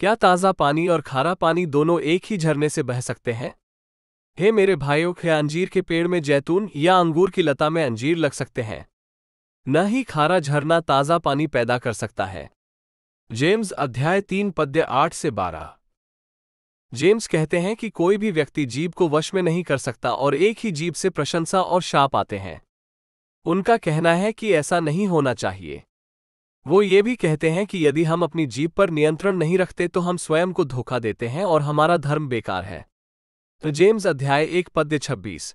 क्या ताज़ा पानी और खारा पानी दोनों एक ही झरने से बह सकते हैं हे मेरे भाइयों क्या अंजीर के पेड़ में जैतून या अंगूर की लता में अंजीर लग सकते हैं न ही खारा झरना ताज़ा पानी पैदा कर सकता है जेम्स अध्याय तीन पद्य आठ से बारह जेम्स कहते हैं कि कोई भी व्यक्ति जीव को वश में नहीं कर सकता और एक ही जीव से प्रशंसा और शाप आते हैं उनका कहना है कि ऐसा नहीं होना चाहिए वो ये भी कहते हैं कि यदि हम अपनी जीप पर नियंत्रण नहीं रखते तो हम स्वयं को धोखा देते हैं और हमारा धर्म बेकार है तो जेम्स अध्याय एक पद्य छब्बीस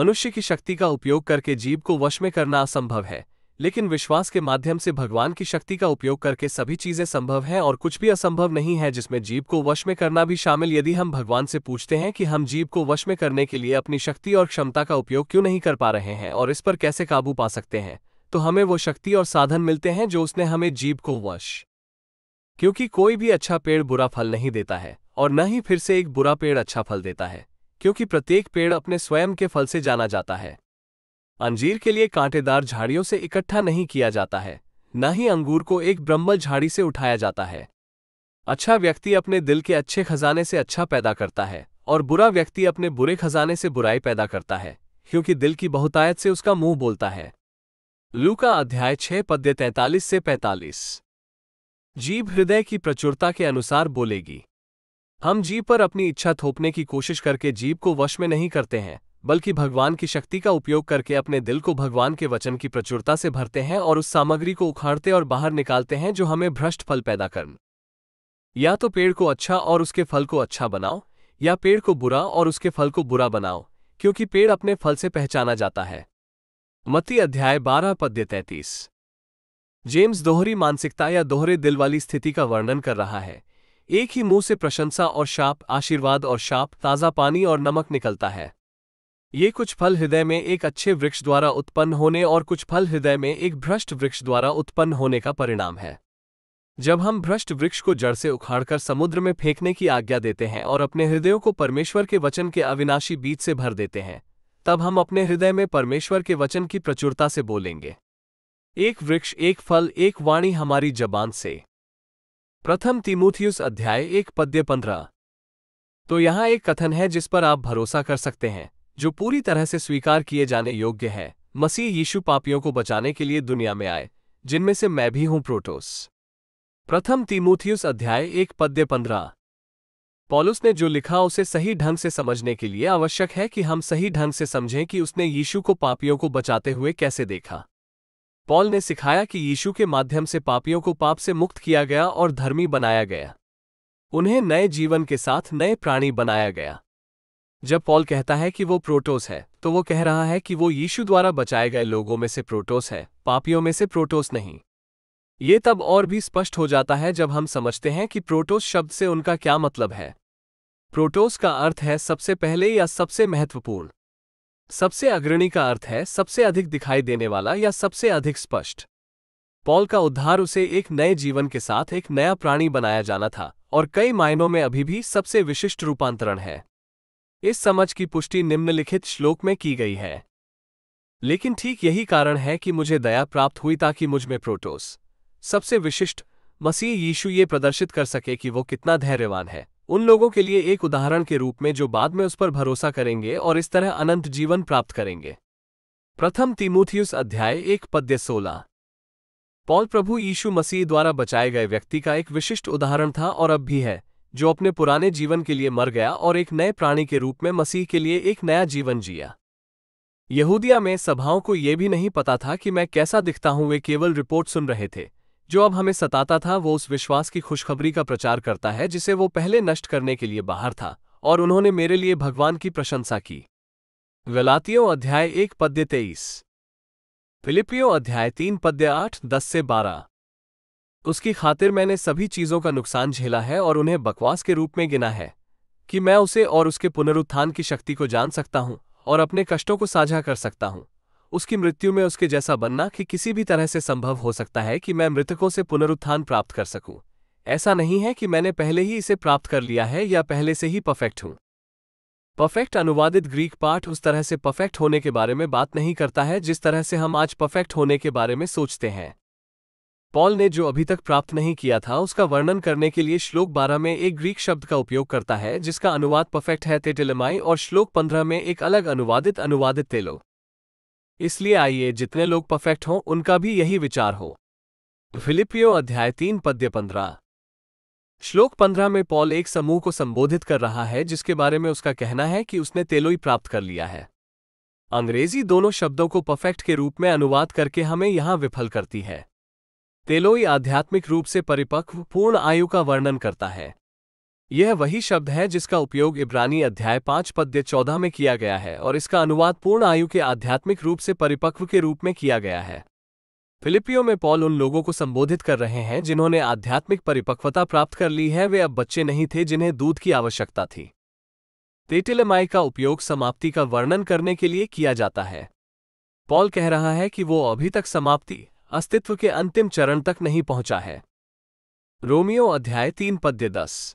मनुष्य की शक्ति का उपयोग करके जीव को वश में करना असंभव है लेकिन विश्वास के माध्यम से भगवान की शक्ति का उपयोग करके सभी चीजें संभव हैं और कुछ भी असंभव नहीं है जिसमें जीव को वश में करना भी शामिल यदि हम भगवान से पूछते हैं कि हम जीव को वश में करने के लिए अपनी शक्ति और क्षमता का उपयोग क्यों नहीं कर पा रहे हैं और इस पर कैसे काबू पा सकते हैं तो हमें वो शक्ति और साधन मिलते हैं जो उसने हमें जीव को वश क्योंकि कोई भी अच्छा पेड़ बुरा फल नहीं देता है और न ही फिर से एक बुरा पेड़ अच्छा फल देता है क्योंकि प्रत्येक पेड़ अपने स्वयं के फल से जाना जाता है अंजीर के लिए कांटेदार झाड़ियों से इकट्ठा नहीं किया जाता है न ही अंगूर को एक ब्रह्मल झाड़ी से उठाया जाता है अच्छा व्यक्ति अपने दिल के अच्छे खजाने से अच्छा पैदा करता है और बुरा व्यक्ति अपने बुरे खजाने से बुराई पैदा करता है क्योंकि दिल की बहुतायत से उसका मुंह बोलता है लू का अध्याय छः पद्य तैतालीस से पैंतालीस जीव हृदय की प्रचुरता के अनुसार बोलेगी हम जीव पर अपनी इच्छा थोपने की कोशिश करके जीव को वश में नहीं करते हैं बल्कि भगवान की शक्ति का उपयोग करके अपने दिल को भगवान के वचन की प्रचुरता से भरते हैं और उस सामग्री को उखाड़ते और बाहर निकालते हैं जो हमें भ्रष्ट फल पैदा कर या तो पेड़ को अच्छा और उसके फल को अच्छा बनाओ या पेड़ को बुरा और उसके फल को बुरा बनाओ क्योंकि पेड़ अपने फल से पहचाना जाता है मती अध्याय 12 पद्य 33 जेम्स दोहरी मानसिकता या दोहरे दिल वाली स्थिति का वर्णन कर रहा है एक ही मुंह से प्रशंसा और शाप आशीर्वाद और शाप ताज़ा पानी और नमक निकलता है ये कुछ फल हृदय में एक अच्छे वृक्ष द्वारा उत्पन्न होने और कुछ फल हृदय में एक भ्रष्ट वृक्ष द्वारा उत्पन्न होने का परिणाम है जब हम भ्रष्ट वृक्ष को जड़ से उखाड़कर समुद्र में फेंकने की आज्ञा देते हैं और अपने हृदयों को परमेश्वर के वचन के अविनाशी बीज से भर देते हैं तब हम अपने हृदय में परमेश्वर के वचन की प्रचुरता से बोलेंगे एक वृक्ष एक फल एक वाणी हमारी जबान से प्रथम तिमोथियस अध्याय एक पद्य पंद्रह तो यहाँ एक कथन है जिस पर आप भरोसा कर सकते हैं जो पूरी तरह से स्वीकार किए जाने योग्य है मसीह यीशु पापियों को बचाने के लिए दुनिया में आए जिनमें से मैं भी हूं प्रोटोस प्रथम तिमोथियस अध्याय एक पद्य पंद्रह पॉलुस ने जो लिखा उसे सही ढंग से समझने के लिए आवश्यक है कि हम सही ढंग से समझें कि उसने यीशु को पापियों को बचाते हुए कैसे देखा पॉल ने सिखाया कि यीशु के माध्यम से पापियों को पाप से मुक्त किया गया और धर्मी बनाया गया उन्हें नए जीवन के साथ नए प्राणी बनाया गया जब पॉल कहता है कि वो प्रोटोस है तो वो कह रहा है कि वो यीशु द्वारा बचाए गए लोगों में से प्रोटोस है पापियों में से प्रोटोस नहीं ये तब और भी स्पष्ट हो जाता है जब हम समझते हैं कि प्रोटोस शब्द से उनका क्या मतलब है प्रोटोस का अर्थ है सबसे पहले या सबसे महत्वपूर्ण सबसे अग्रणी का अर्थ है सबसे अधिक दिखाई देने वाला या सबसे अधिक स्पष्ट पॉल का उद्धार उसे एक नए जीवन के साथ एक नया प्राणी बनाया जाना था और कई मायनों में अभी भी सबसे विशिष्ट रूपांतरण है इस समझ की पुष्टि निम्नलिखित श्लोक में की गई है लेकिन ठीक यही कारण है कि मुझे दया प्राप्त हुई ताकि मुझमें प्रोटोस सबसे विशिष्ट मसीह यीशु ये प्रदर्शित कर सके कि वो कितना धैर्यवान है उन लोगों के लिए एक उदाहरण के रूप में जो बाद में उस पर भरोसा करेंगे और इस तरह अनंत जीवन प्राप्त करेंगे प्रथम तिमोथियस अध्याय एक पद्य सोलह पॉल प्रभु यीशु मसीह द्वारा बचाए गए व्यक्ति का एक विशिष्ट उदाहरण था और अब भी है जो अपने पुराने जीवन के लिए मर गया और एक नए प्राणी के रूप में मसीह के लिए एक नया जीवन जिया यहूदिया में सभाओं को यह भी नहीं पता था कि मैं कैसा दिखता हूं वे केवल रिपोर्ट सुन रहे थे जो अब हमें सताता था वो उस विश्वास की खुशखबरी का प्रचार करता है जिसे वो पहले नष्ट करने के लिए बाहर था और उन्होंने मेरे लिए भगवान की प्रशंसा की वेलातियो अध्याय एक पद्य तेईस फिलिपियो अध्याय तीन पद्य आठ दस से बारह उसकी खातिर मैंने सभी चीज़ों का नुकसान झेला है और उन्हें बकवास के रूप में गिना है कि मैं उसे और उसके पुनरुत्थान की शक्ति को जान सकता हूं और अपने कष्टों को साझा कर सकता हूं उसकी मृत्यु में उसके जैसा बनना कि किसी भी तरह से संभव हो सकता है कि मैं मृतकों से पुनरुत्थान प्राप्त कर सकूं। ऐसा नहीं है कि मैंने पहले ही इसे प्राप्त कर लिया है या पहले से ही परफेक्ट हूं परफेक्ट अनुवादित ग्रीक पाठ उस तरह से परफेक्ट होने के बारे में बात नहीं करता है जिस तरह से हम आज परफेक्ट होने के बारे में सोचते हैं पॉल ने जो अभी तक प्राप्त नहीं किया था उसका वर्णन करने के लिए श्लोक 12 में एक ग्रीक शब्द का उपयोग करता है जिसका अनुवाद परफेक्ट है तेटेलमाई और श्लोक 15 में एक अलग अनुवादित अनुवादित तेलो इसलिए आइए जितने लोग परफेक्ट हों उनका भी यही विचार हो फिलिपियो अध्याय तीन पद्य पंद्रह श्लोक पंद्रह में पॉल एक समूह को संबोधित कर रहा है जिसके बारे में उसका कहना है कि उसने तेलोई प्राप्त कर लिया है अंग्रेजी दोनों शब्दों को परफेक्ट के रूप में अनुवाद करके हमें यहां विफल करती है तेलोई आध्यात्मिक रूप से परिपक्व पूर्ण आयु का वर्णन करता है यह वही शब्द है जिसका उपयोग इब्रानी अध्याय पांच पद्य चौदह में किया गया है और इसका अनुवाद पूर्ण आयु के आध्यात्मिक रूप से परिपक्व के रूप में किया गया है फिलिपियो में पॉल उन लोगों को संबोधित कर रहे हैं जिन्होंने आध्यात्मिक परिपक्वता प्राप्त कर ली है वे अब बच्चे नहीं थे जिन्हें दूध की आवश्यकता थी तेटिलमाई का उपयोग समाप्ति का वर्णन करने के लिए किया जाता है पॉल कह रहा है कि वो अभी तक समाप्ति अस्तित्व के अंतिम चरण तक नहीं पहुंचा है रोमियो अध्याय तीन पद्य दस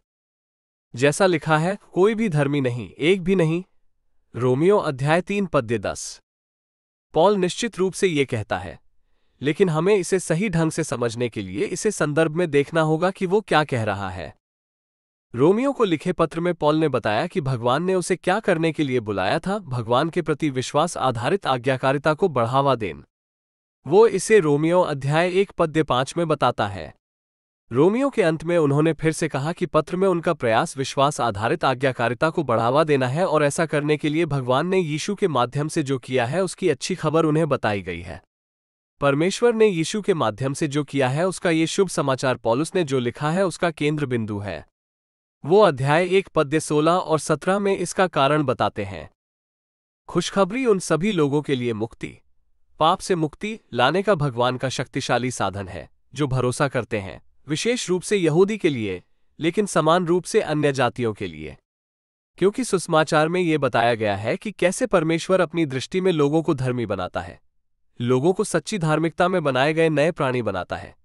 जैसा लिखा है कोई भी धर्मी नहीं एक भी नहीं रोमियो अध्याय तीन पद्य दस पॉल निश्चित रूप से ये कहता है लेकिन हमें इसे सही ढंग से समझने के लिए इसे संदर्भ में देखना होगा कि वो क्या कह रहा है रोमियो को लिखे पत्र में पॉल ने बताया कि भगवान ने उसे क्या करने के लिए बुलाया था भगवान के प्रति विश्वास आधारित आज्ञाकारिता को बढ़ावा देन वो इसे रोमियो अध्याय एक पद्य पांच में बताता है रोमियो के अंत में उन्होंने फिर से कहा कि पत्र में उनका प्रयास विश्वास आधारित आज्ञाकारिता को बढ़ावा देना है और ऐसा करने के लिए भगवान ने यीशु के माध्यम से जो किया है उसकी अच्छी खबर उन्हें बताई गई है परमेश्वर ने यीशु के माध्यम से जो किया है उसका ये शुभ समाचार पॉलुस ने जो लिखा है उसका केंद्र बिंदु है वो अध्याय एक पद्य सोलह और सत्रह में इसका कारण बताते हैं खुशखबरी उन सभी लोगों के लिए मुक्ति पाप से मुक्ति लाने का भगवान का शक्तिशाली साधन है जो भरोसा करते हैं विशेष रूप से यहूदी के लिए लेकिन समान रूप से अन्य जातियों के लिए क्योंकि सुसमाचार में ये बताया गया है कि कैसे परमेश्वर अपनी दृष्टि में लोगों को धर्मी बनाता है लोगों को सच्ची धार्मिकता में बनाए गए नए प्राणी बनाता है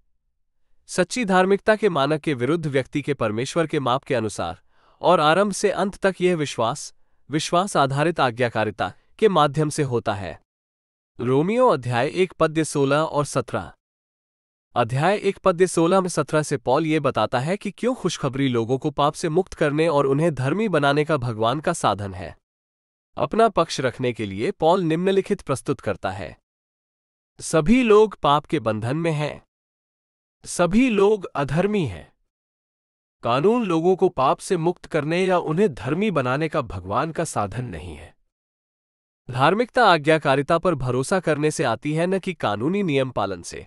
सच्ची धार्मिकता के मानक के विरुद्ध व्यक्ति के परमेश्वर के माप के अनुसार और आरंभ से अंत तक यह विश्वास विश्वास आधारित आज्ञाकारिता के माध्यम से होता है रोमियो अध्याय एक पद्य सोलह और सत्रह अध्याय एक पद्य सोलह में सत्रह से पॉल ये बताता है कि क्यों खुशखबरी लोगों को पाप से मुक्त करने और उन्हें धर्मी बनाने का भगवान का साधन है अपना पक्ष रखने के लिए पॉल निम्नलिखित प्रस्तुत करता है सभी लोग पाप के बंधन में हैं सभी लोग अधर्मी हैं कानून लोगों को पाप से मुक्त करने या उन्हें धर्मी बनाने का भगवान का साधन नहीं है धार्मिकता आज्ञाकारिता पर भरोसा करने से आती है न कि कानूनी नियम पालन से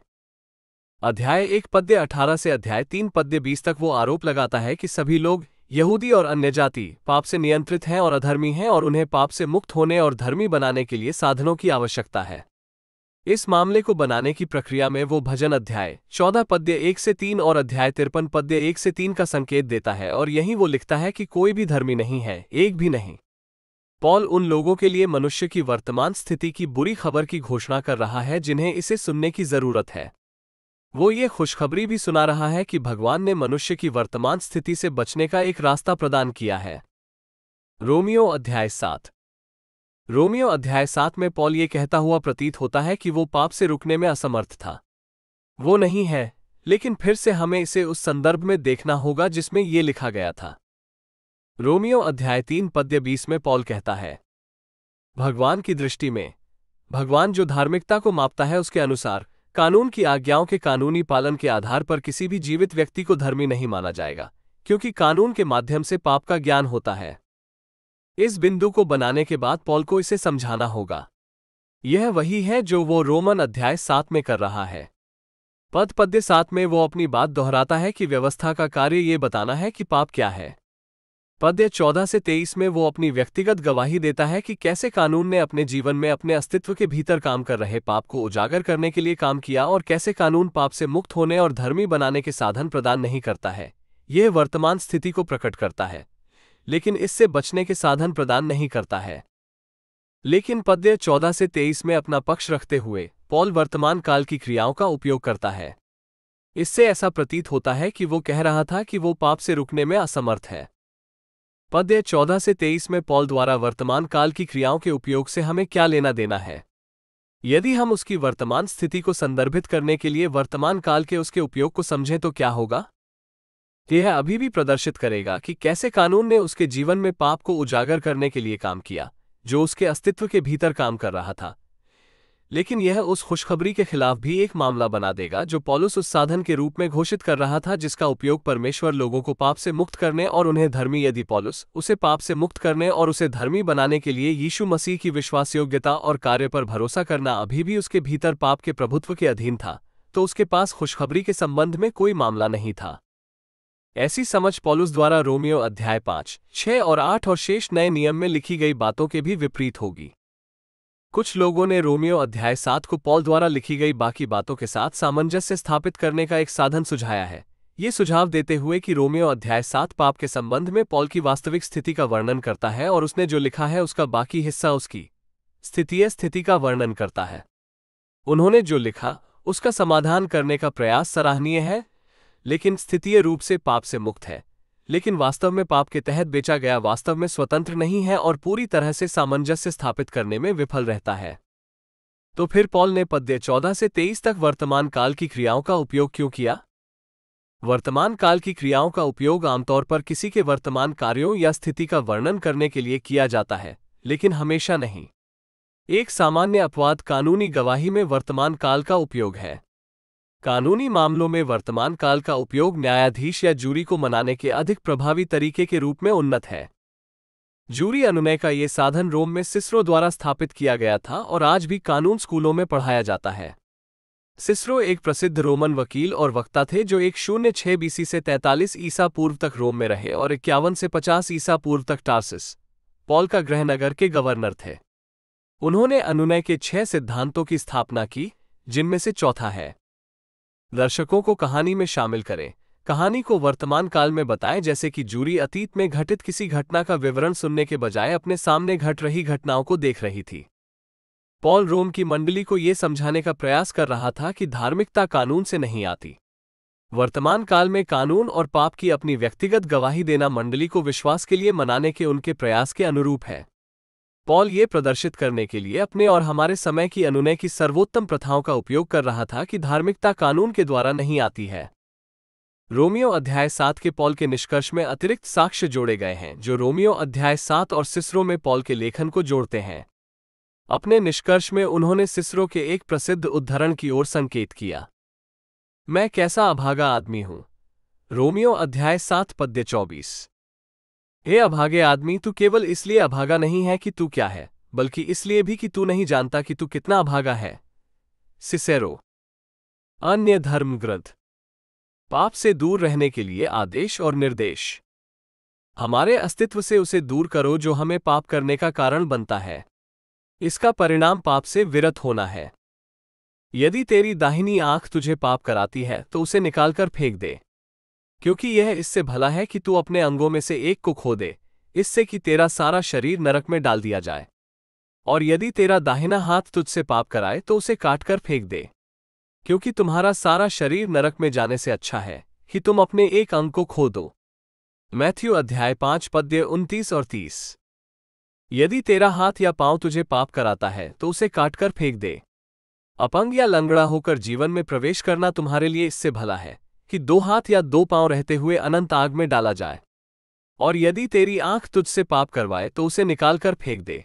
अध्याय एक पद्य अठारह से अध्याय तीन पद्य बीस तक वो आरोप लगाता है कि सभी लोग यहूदी और अन्य जाति पाप से नियंत्रित हैं और अधर्मी हैं और उन्हें पाप से मुक्त होने और धर्मी बनाने के लिए साधनों की आवश्यकता है इस मामले को बनाने की प्रक्रिया में वो भजन अध्याय चौदह पद्य एक से तीन और अध्याय तिरपन पद्य एक से तीन का संकेत देता है और यहीं वो लिखता है कि कोई भी धर्मी नहीं है एक भी नहीं पॉल उन लोगों के लिए मनुष्य की वर्तमान स्थिति की बुरी खबर की घोषणा कर रहा है जिन्हें इसे सुनने की जरूरत है वो ये खुशखबरी भी सुना रहा है कि भगवान ने मनुष्य की वर्तमान स्थिति से बचने का एक रास्ता प्रदान किया है रोमियो अध्याय सात रोमियो अध्याय सात में पॉल ये कहता हुआ प्रतीत होता है कि वो पाप से रुकने में असमर्थ था वो नहीं है लेकिन फिर से हमें इसे उस संदर्भ में देखना होगा जिसमें ये लिखा गया था रोमियो अध्याय तीन पद्य बीस में पॉल कहता है भगवान की दृष्टि में भगवान जो धार्मिकता को मापता है उसके अनुसार कानून की आज्ञाओं के कानूनी पालन के आधार पर किसी भी जीवित व्यक्ति को धर्मी नहीं माना जाएगा क्योंकि कानून के माध्यम से पाप का ज्ञान होता है इस बिंदु को बनाने के बाद पॉल को इसे समझाना होगा यह वही है जो वो रोमन अध्याय सात में कर रहा है पद पद्य सात में वो अपनी बात दोहराता है कि व्यवस्था का कार्य ये बताना है कि पाप क्या है पद्य चौदह से तेईस में वो अपनी व्यक्तिगत गवाही देता है कि कैसे कानून ने अपने जीवन में अपने अस्तित्व के भीतर काम कर रहे पाप को उजागर करने के लिए काम किया और कैसे कानून पाप से मुक्त होने और धर्मी बनाने के साधन प्रदान नहीं करता है यह वर्तमान स्थिति को प्रकट करता है लेकिन इससे बचने के साधन प्रदान नहीं करता है लेकिन पद्य चौदह से तेईस में अपना पक्ष रखते हुए पॉल वर्तमान काल की क्रियाओं का उपयोग करता है इससे ऐसा प्रतीत होता है कि वो कह रहा था कि वो पाप से रुकने में असमर्थ है पद्य चौदह से तेईस में पॉल द्वारा वर्तमान काल की क्रियाओं के उपयोग से हमें क्या लेना देना है यदि हम उसकी वर्तमान स्थिति को संदर्भित करने के लिए वर्तमान काल के उसके उपयोग को समझें तो क्या होगा यह अभी भी प्रदर्शित करेगा कि कैसे कानून ने उसके जीवन में पाप को उजागर करने के लिए काम किया जो उसके अस्तित्व के भीतर काम कर रहा था लेकिन यह उस खुशखबरी के खिलाफ भी एक मामला बना देगा जो पॉलुस उस साधन के रूप में घोषित कर रहा था जिसका उपयोग परमेश्वर लोगों को पाप से मुक्त करने और उन्हें धर्मी यदि पॉलुस उसे पाप से मुक्त करने और उसे धर्मी बनाने के लिए यीशु मसीह की विश्वास योग्यता और कार्य पर भरोसा करना अभी भी उसके भीतर पाप के प्रभुत्व के अधीन था तो उसके पास खुशखबरी के संबंध में कोई मामला नहीं था ऐसी समझ पॉलुस द्वारा रोमियो अध्याय पांच छः और आठ और शेष नए नियम में लिखी गई बातों के भी विपरीत होगी कुछ लोगों ने रोमियो अध्याय सात को पॉल द्वारा लिखी गई बाकी बातों के साथ सामंजस्य स्थापित करने का एक साधन सुझाया है ये सुझाव देते हुए कि रोमियो अध्याय सात पाप के संबंध में पॉल की वास्तविक स्थिति का वर्णन करता है और उसने जो लिखा है उसका बाकी हिस्सा उसकी स्थितीय स्थिति का वर्णन करता है उन्होंने जो लिखा उसका समाधान करने का प्रयास सराहनीय है लेकिन स्थितीय रूप से पाप से मुक्त है लेकिन वास्तव में पाप के तहत बेचा गया वास्तव में स्वतंत्र नहीं है और पूरी तरह से सामंजस्य स्थापित करने में विफल रहता है तो फिर पॉल ने पद्य चौदह से तेईस तक वर्तमान काल की क्रियाओं का उपयोग क्यों किया वर्तमान काल की क्रियाओं का उपयोग आमतौर पर किसी के वर्तमान कार्यों या स्थिति का वर्णन करने के लिए किया जाता है लेकिन हमेशा नहीं एक सामान्य अपवाद कानूनी गवाही में वर्तमान काल का उपयोग है कानूनी मामलों में वर्तमान काल का उपयोग न्यायाधीश या जूरी को मनाने के अधिक प्रभावी तरीके के रूप में उन्नत है जूरी अनुनय का ये साधन रोम में सिसरो द्वारा स्थापित किया गया था और आज भी कानून स्कूलों में पढ़ाया जाता है सिसरो एक प्रसिद्ध रोमन वकील और वक्ता थे जो एक शून्य छह बीसी से तैंतालीस ईसा पूर्व तक रोम में रहे और इक्यावन से पचास ईसा पूर्व तक टार्सिस पॉल का गृहनगर के गवर्नर थे उन्होंने अनुनय के छह सिद्धांतों की स्थापना की जिनमें से चौथा है दर्शकों को कहानी में शामिल करें कहानी को वर्तमान काल में बताएं जैसे कि जूरी अतीत में घटित किसी घटना का विवरण सुनने के बजाय अपने सामने घट रही घटनाओं को देख रही थी पॉल रोम की मंडली को यह समझाने का प्रयास कर रहा था कि धार्मिकता कानून से नहीं आती वर्तमान काल में कानून और पाप की अपनी व्यक्तिगत गवाही देना मंडली को विश्वास के लिए मनाने के उनके प्रयास के अनुरूप है पॉल ये प्रदर्शित करने के लिए अपने और हमारे समय की अनुनय की सर्वोत्तम प्रथाओं का उपयोग कर रहा था कि धार्मिकता कानून के द्वारा नहीं आती है रोमियो अध्याय सात के पॉल के निष्कर्ष में अतिरिक्त साक्ष्य जोड़े गए हैं जो रोमियो अध्याय सात और सिसरो में पॉल के लेखन को जोड़ते हैं अपने निष्कर्ष में उन्होंने सिसरो के एक प्रसिद्ध उद्धरण की ओर संकेत किया मैं कैसा अभागा आदमी हूं रोमियो अध्याय सात पद्य चौबीस हे अभागे आदमी तू केवल इसलिए अभागा नहीं है कि तू क्या है बल्कि इसलिए भी कि तू नहीं जानता कि तू कितना अभागा है सिसेरो अन्य धर्म ग्रंथ पाप से दूर रहने के लिए आदेश और निर्देश हमारे अस्तित्व से उसे दूर करो जो हमें पाप करने का कारण बनता है इसका परिणाम पाप से विरत होना है यदि तेरी दाहिनी आंख तुझे पाप कराती है तो उसे निकालकर फेंक दे क्योंकि यह इससे भला है कि तू अपने अंगों में से एक को खो दे इससे कि तेरा सारा शरीर नरक में डाल दिया जाए और यदि तेरा दाहिना हाथ तुझसे पाप कराए तो उसे काटकर फेंक दे क्योंकि तुम्हारा सारा शरीर नरक में जाने से अच्छा है कि तुम अपने एक अंग को खो दो मैथ्यू अध्याय पांच पद्य उनतीस और तीस यदि तेरा हाथ या पांव तुझे पाप कराता है तो उसे काटकर फेंक दे अपंग या लंगड़ा होकर जीवन में प्रवेश करना तुम्हारे लिए इससे भला है कि दो हाथ या दो पांव रहते हुए अनंत आग में डाला जाए और यदि तेरी आंख तुझसे पाप करवाए तो उसे निकालकर फेंक दे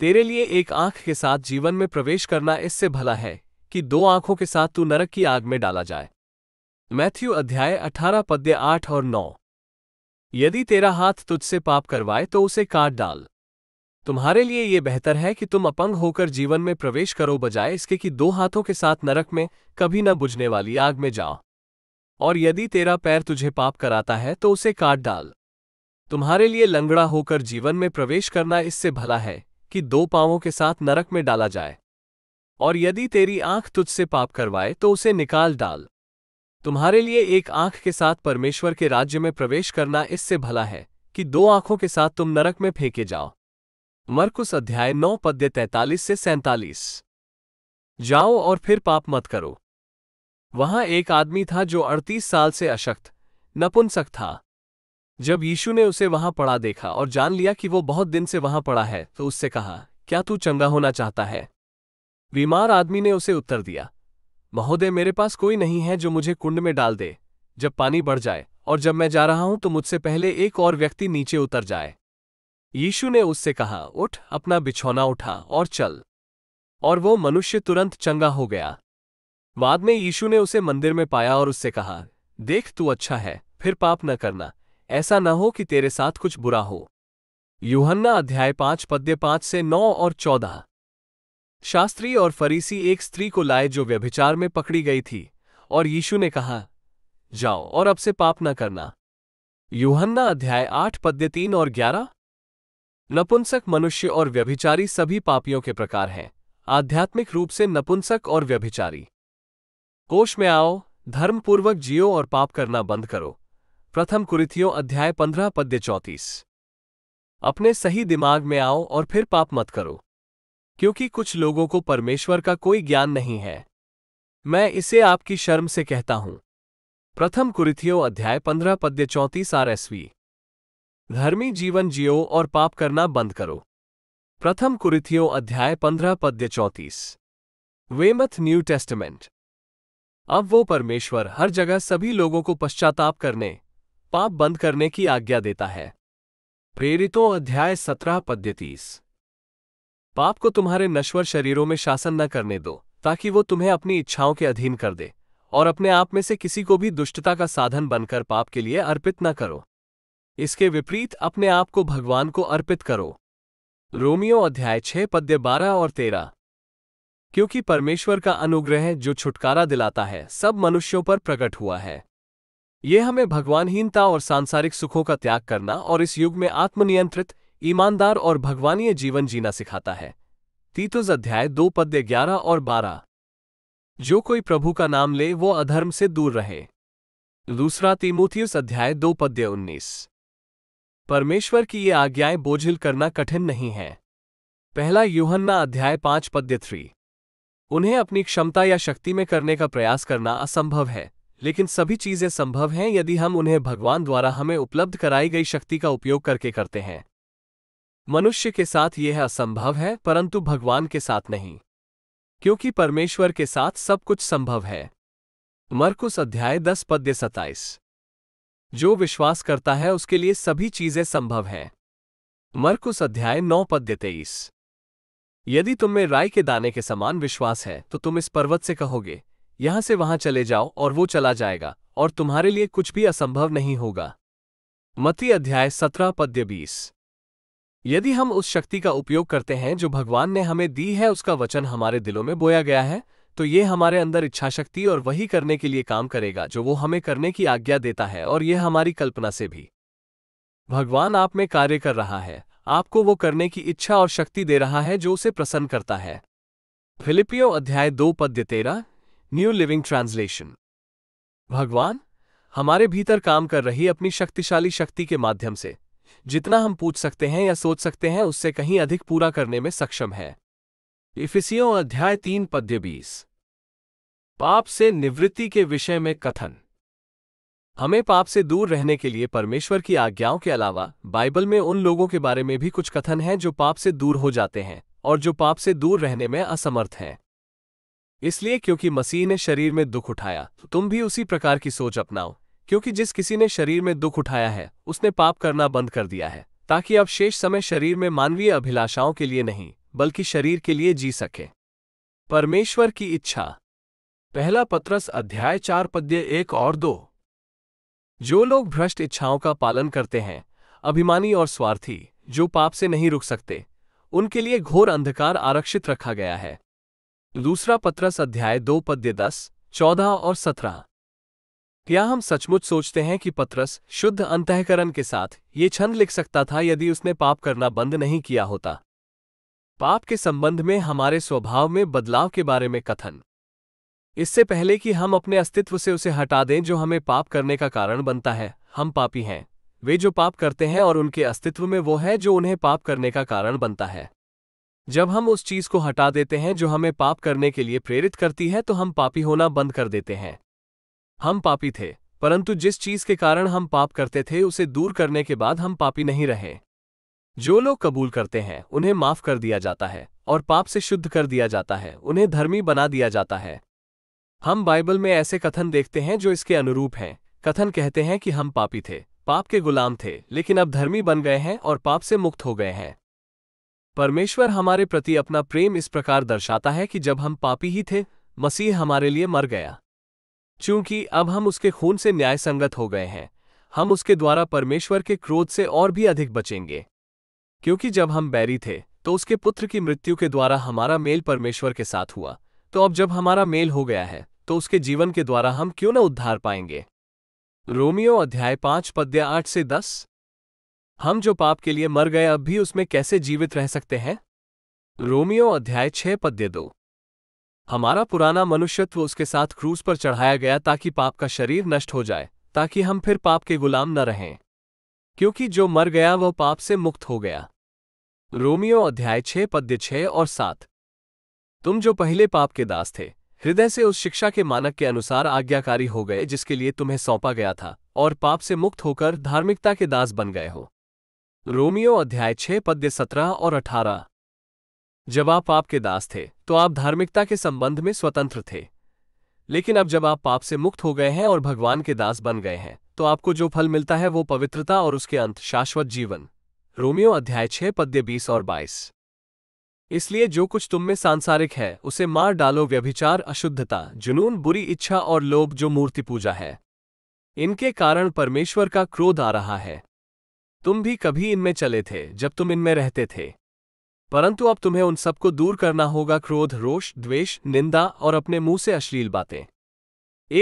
तेरे लिए एक आंख के साथ जीवन में प्रवेश करना इससे भला है कि दो आंखों के साथ तू नरक की आग में डाला जाए मैथ्यू अध्याय 18 पद्य 8 और 9 यदि तेरा हाथ तुझसे पाप करवाए तो उसे काट डाल तुम्हारे लिए ये बेहतर है कि तुम अपंग होकर जीवन में प्रवेश करो बजाय इसके कि दो हाथों के साथ नरक में कभी न बुझने वाली आग में जाओ और यदि तेरा पैर तुझे पाप कराता है तो उसे काट डाल तुम्हारे लिए लंगड़ा होकर जीवन में प्रवेश करना इससे भला है कि दो पांवों के साथ नरक में डाला जाए और यदि तेरी आंख तुझसे पाप करवाए तो उसे निकाल डाल तुम्हारे लिए एक आंख के साथ परमेश्वर के राज्य में प्रवेश करना इससे भला है कि दो आंखों के साथ तुम नरक में फेंके जाओ मरकुस अध्याय नौ पद्य तैतालीस से सैंतालीस जाओ और फिर पाप मत करो वहां एक आदमी था जो 38 साल से अशक्त नपुंसक था जब यीशु ने उसे वहां पड़ा देखा और जान लिया कि वो बहुत दिन से वहां पड़ा है तो उससे कहा क्या तू चंगा होना चाहता है बीमार आदमी ने उसे उत्तर दिया महोदय मेरे पास कोई नहीं है जो मुझे कुंड में डाल दे जब पानी बढ़ जाए और जब मैं जा रहा हूं तो मुझसे पहले एक और व्यक्ति नीचे उतर जाए यीशु ने उससे कहा उठ अपना बिछौना उठा और चल और वो मनुष्य तुरंत चंगा हो गया बाद में यीशु ने उसे मंदिर में पाया और उससे कहा देख तू अच्छा है फिर पाप न करना ऐसा न हो कि तेरे साथ कुछ बुरा हो युहन्ना अध्याय पांच पद्य पांच से नौ और चौदह शास्त्री और फरीसी एक स्त्री को लाए जो व्यभिचार में पकड़ी गई थी और यीशु ने कहा जाओ और अब से पाप न करना युहन्ना अध्याय आठ पद्य तीन और ग्यारह नपुंसक मनुष्य और व्यभिचारी सभी पापियों के प्रकार हैं आध्यात्मिक रूप से नपुंसक और व्यभिचारी कोश में आओ धर्मपूर्वक जियो और पाप करना बंद करो प्रथम कुरिथियों अध्याय पंद्रह पद्य चौंतीस अपने सही दिमाग में आओ और फिर पाप मत करो क्योंकि कुछ लोगों को परमेश्वर का कोई ज्ञान नहीं है मैं इसे आपकी शर्म से कहता हूं प्रथम कुरिथियो अध्याय पंद्रह पद्य चौंतीस आर एसवी धर्मी जीवन जियो और पाप करना बंद करो प्रथम कुरिथियो अध्याय पंद्रह पद्य चौंतीस वेमथ न्यू टेस्टमेंट अब वो परमेश्वर हर जगह सभी लोगों को पश्चाताप करने पाप बंद करने की आज्ञा देता है प्रेरितों अध्याय सत्रह पद्यतीस पाप को तुम्हारे नश्वर शरीरों में शासन न करने दो ताकि वो तुम्हें अपनी इच्छाओं के अधीन कर दे और अपने आप में से किसी को भी दुष्टता का साधन बनकर पाप के लिए अर्पित न करो इसके विपरीत अपने आप को भगवान को अर्पित करो रोमियो अध्याय छह पद्य बारह और तेरह क्योंकि परमेश्वर का अनुग्रह जो छुटकारा दिलाता है सब मनुष्यों पर प्रकट हुआ है ये हमें भगवानहीनता और सांसारिक सुखों का त्याग करना और इस युग में आत्मनियंत्रित ईमानदार और भगवानीय जीवन जीना सिखाता है तीतोज अध्याय दो पद्य ग्यारह और बारह जो कोई प्रभु का नाम ले वो अधर्म से दूर रहे दूसरा तिमोथियस अध्याय दो पद्य उन्नीस परमेश्वर की ये आज्ञाएं बोझिल करना कठिन नहीं है पहला यूहन्ना अध्याय पांच पद्य थ्री उन्हें अपनी क्षमता या शक्ति में करने का प्रयास करना असंभव है लेकिन सभी चीजें संभव हैं यदि हम उन्हें भगवान द्वारा हमें उपलब्ध कराई गई शक्ति का उपयोग करके करते हैं मनुष्य के साथ यह असंभव है परंतु भगवान के साथ नहीं क्योंकि परमेश्वर के साथ सब कुछ संभव है मरकुस अध्याय दस पद्य सताइस जो विश्वास करता है उसके लिए सभी चीजें संभव हैं मरकुस अध्याय नौ पद्य तेईस यदि तुम में राय के दाने के समान विश्वास है तो तुम इस पर्वत से कहोगे यहां से वहां चले जाओ और वो चला जाएगा और तुम्हारे लिए कुछ भी असंभव नहीं होगा मती अध्याय सत्रह पद्य बीस यदि हम उस शक्ति का उपयोग करते हैं जो भगवान ने हमें दी है उसका वचन हमारे दिलों में बोया गया है तो ये हमारे अंदर इच्छा शक्ति और वही करने के लिए काम करेगा जो वो हमें करने की आज्ञा देता है और ये हमारी कल्पना से भी भगवान आप में कार्य कर रहा है आपको वो करने की इच्छा और शक्ति दे रहा है जो उसे प्रसन्न करता है फिलिपियो अध्याय दो पद्य तेरह न्यू लिविंग ट्रांसलेशन भगवान हमारे भीतर काम कर रही अपनी शक्तिशाली शक्ति के माध्यम से जितना हम पूछ सकते हैं या सोच सकते हैं उससे कहीं अधिक पूरा करने में सक्षम है इफिसियो अध्याय तीन पद्य बीस पाप से निवृत्ति के विषय में कथन हमें पाप से दूर रहने के लिए परमेश्वर की आज्ञाओं के अलावा बाइबल में उन लोगों के बारे में भी कुछ कथन हैं जो पाप से दूर हो जाते हैं और जो पाप से दूर रहने में असमर्थ हैं इसलिए क्योंकि मसीह ने शरीर में दुख उठाया तुम भी उसी प्रकार की सोच अपनाओ क्योंकि जिस किसी ने शरीर में दुख उठाया है उसने पाप करना बंद कर दिया है ताकि अब शेष समय शरीर में मानवीय अभिलाषाओं के लिए नहीं बल्कि शरीर के लिए जी सके परमेश्वर की इच्छा पहला पत्रस अध्याय चार पद्य एक और दो जो लोग भ्रष्ट इच्छाओं का पालन करते हैं अभिमानी और स्वार्थी जो पाप से नहीं रुक सकते उनके लिए घोर अंधकार आरक्षित रखा गया है दूसरा पत्रस अध्याय दो पद्य दस चौदह और सत्रह क्या हम सचमुच सोचते हैं कि पत्रस शुद्ध अंतकरण के साथ ये छंद लिख सकता था यदि उसने पाप करना बंद नहीं किया होता पाप के संबंध में हमारे स्वभाव में बदलाव के बारे में कथन इससे पहले कि हम अपने अस्तित्व से उसे हटा दें जो हमें पाप करने का कारण बनता है हम पापी हैं वे जो पाप करते हैं और उनके अस्तित्व में वो है जो उन्हें पाप करने का कारण बनता है जब हम उस चीज को हटा देते हैं जो हमें पाप करने के लिए प्रेरित करती है तो हम पापी होना बंद कर देते हैं हम पापी थे परंतु जिस चीज के कारण हम पाप करते थे उसे दूर करने के बाद हम पापी नहीं रहे जो लोग कबूल करते हैं उन्हें माफ कर दिया जाता है और पाप से शुद्ध कर दिया जाता है उन्हें धर्मी बना दिया जाता है हम बाइबल में ऐसे कथन देखते हैं जो इसके अनुरूप हैं कथन कहते हैं कि हम पापी थे पाप के गुलाम थे लेकिन अब धर्मी बन गए हैं और पाप से मुक्त हो गए हैं परमेश्वर हमारे प्रति अपना प्रेम इस प्रकार दर्शाता है कि जब हम पापी ही थे मसीह हमारे लिए मर गया चूंकि अब हम उसके खून से न्याय संगत हो गए हैं हम उसके द्वारा परमेश्वर के क्रोध से और भी अधिक बचेंगे क्योंकि जब हम बैरी थे तो उसके पुत्र की मृत्यु के द्वारा हमारा मेल परमेश्वर के साथ हुआ तो अब जब हमारा मेल हो गया है तो उसके जीवन के द्वारा हम क्यों न उद्धार पाएंगे रोमियो अध्याय पांच पद्य आठ से दस हम जो पाप के लिए मर गए अब भी उसमें कैसे जीवित रह सकते हैं रोमियो अध्याय छह पद्य दो हमारा पुराना मनुष्यत्व उसके साथ क्रूज पर चढ़ाया गया ताकि पाप का शरीर नष्ट हो जाए ताकि हम फिर पाप के गुलाम न रहें क्योंकि जो मर गया वह पाप से मुक्त हो गया रोमियो अध्याय छह पद्य छह और सात तुम जो पहले पाप के दास थे हृदय से उस शिक्षा के मानक के अनुसार आज्ञाकारी हो गए जिसके लिए तुम्हें सौंपा गया था और पाप से मुक्त होकर धार्मिकता के दास बन गए हो रोमियो अध्याय छः पद्य सत्रह और अठारह जब आप पाप के दास थे तो आप धार्मिकता के संबंध में स्वतंत्र थे लेकिन अब जब आप पाप से मुक्त हो गए हैं और भगवान के दास बन गए हैं तो आपको जो फल मिलता है वो पवित्रता और उसके अंत शाश्वत जीवन रोमियो अध्याय छः पद्य बीस और बाईस इसलिए जो कुछ तुम में सांसारिक है उसे मार डालो व्यभिचार अशुद्धता जुनून बुरी इच्छा और लोभ जो मूर्ति पूजा है इनके कारण परमेश्वर का क्रोध आ रहा है तुम भी कभी इनमें चले थे जब तुम इनमें रहते थे परंतु अब तुम्हें उन सबको दूर करना होगा क्रोध रोष द्वेष निंदा और अपने मुंह से अश्लील बातें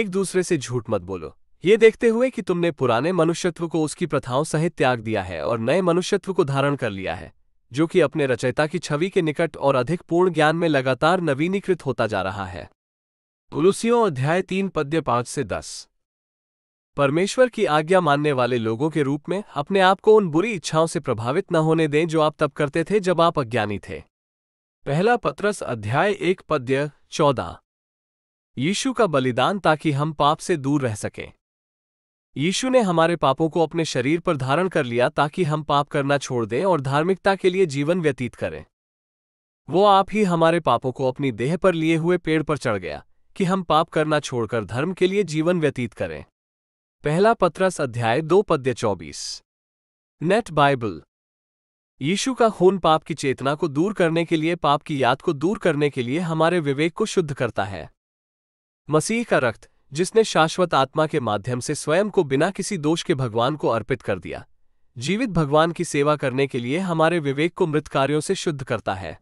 एक दूसरे से झूठ मत बोलो ये देखते हुए कि तुमने पुराने मनुष्यत्व को उसकी प्रथाओं सहित त्याग दिया है और नए मनुष्यत्व को धारण कर लिया है जो कि अपने रचयिता की छवि के निकट और अधिक पूर्ण ज्ञान में लगातार नवीनीकृत होता जा रहा है तुलसियों अध्याय तीन पद्य पांच से दस परमेश्वर की आज्ञा मानने वाले लोगों के रूप में अपने आप को उन बुरी इच्छाओं से प्रभावित न होने दें जो आप तब करते थे जब आप अज्ञानी थे पहला पत्रस अध्याय एक पद्य चौदह यीशु का बलिदान ताकि हम पाप से दूर रह सकें यीशु ने हमारे पापों को अपने शरीर पर धारण कर लिया ताकि हम पाप करना छोड़ दें और धार्मिकता के लिए जीवन व्यतीत करें वो आप ही हमारे पापों को अपनी देह पर लिए हुए पेड़ पर चढ़ गया कि हम पाप करना छोड़कर धर्म के लिए जीवन व्यतीत करें पहला पत्रस अध्याय दो पद्य चौबीस नेट बाइबल यीशु का खून पाप की चेतना को दूर करने के लिए पाप की याद को दूर करने के लिए हमारे विवेक को शुद्ध करता है मसीह का रक्त जिसने शाश्वत आत्मा के माध्यम से स्वयं को बिना किसी दोष के भगवान को अर्पित कर दिया जीवित भगवान की सेवा करने के लिए हमारे विवेक को मृत कार्यों से शुद्ध करता है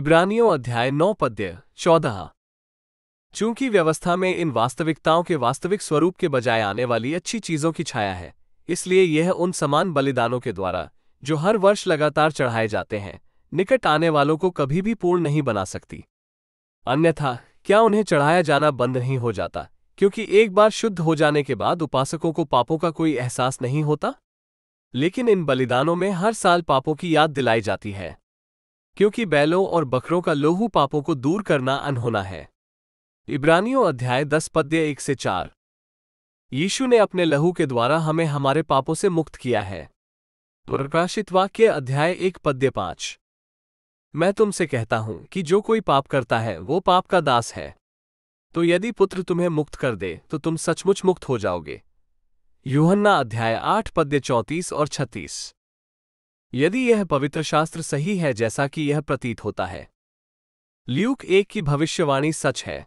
इब्रानियों अध्याय नौ पद्य चौदह चूंकि व्यवस्था में इन वास्तविकताओं के वास्तविक स्वरूप के बजाय आने वाली अच्छी चीजों की छाया है इसलिए यह उन समान बलिदानों के द्वारा जो हर वर्ष लगातार चढ़ाए जाते हैं निकट आने वालों को कभी भी पूर्ण नहीं बना सकती अन्यथा क्या उन्हें चढ़ाया जाना बंद नहीं हो जाता क्योंकि एक बार शुद्ध हो जाने के बाद उपासकों को पापों का कोई एहसास नहीं होता लेकिन इन बलिदानों में हर साल पापों की याद दिलाई जाती है क्योंकि बैलों और बकरों का लोहू पापों को दूर करना अनहोना है इब्रानियों अध्याय दस पद्य एक से चार यीशु ने अपने लहू के द्वारा हमें हमारे पापों से मुक्त किया है प्रकाशित वाक्य अध्याय एक पद्य पांच मैं तुमसे कहता हूं कि जो कोई पाप करता है वो पाप का दास है तो यदि पुत्र तुम्हें मुक्त कर दे तो तुम सचमुच मुक्त हो जाओगे यूहन्ना अध्याय आठ पद्य चौंतीस और छत्तीस यदि यह पवित्र शास्त्र सही है जैसा कि यह प्रतीत होता है ल्यूक एक की भविष्यवाणी सच है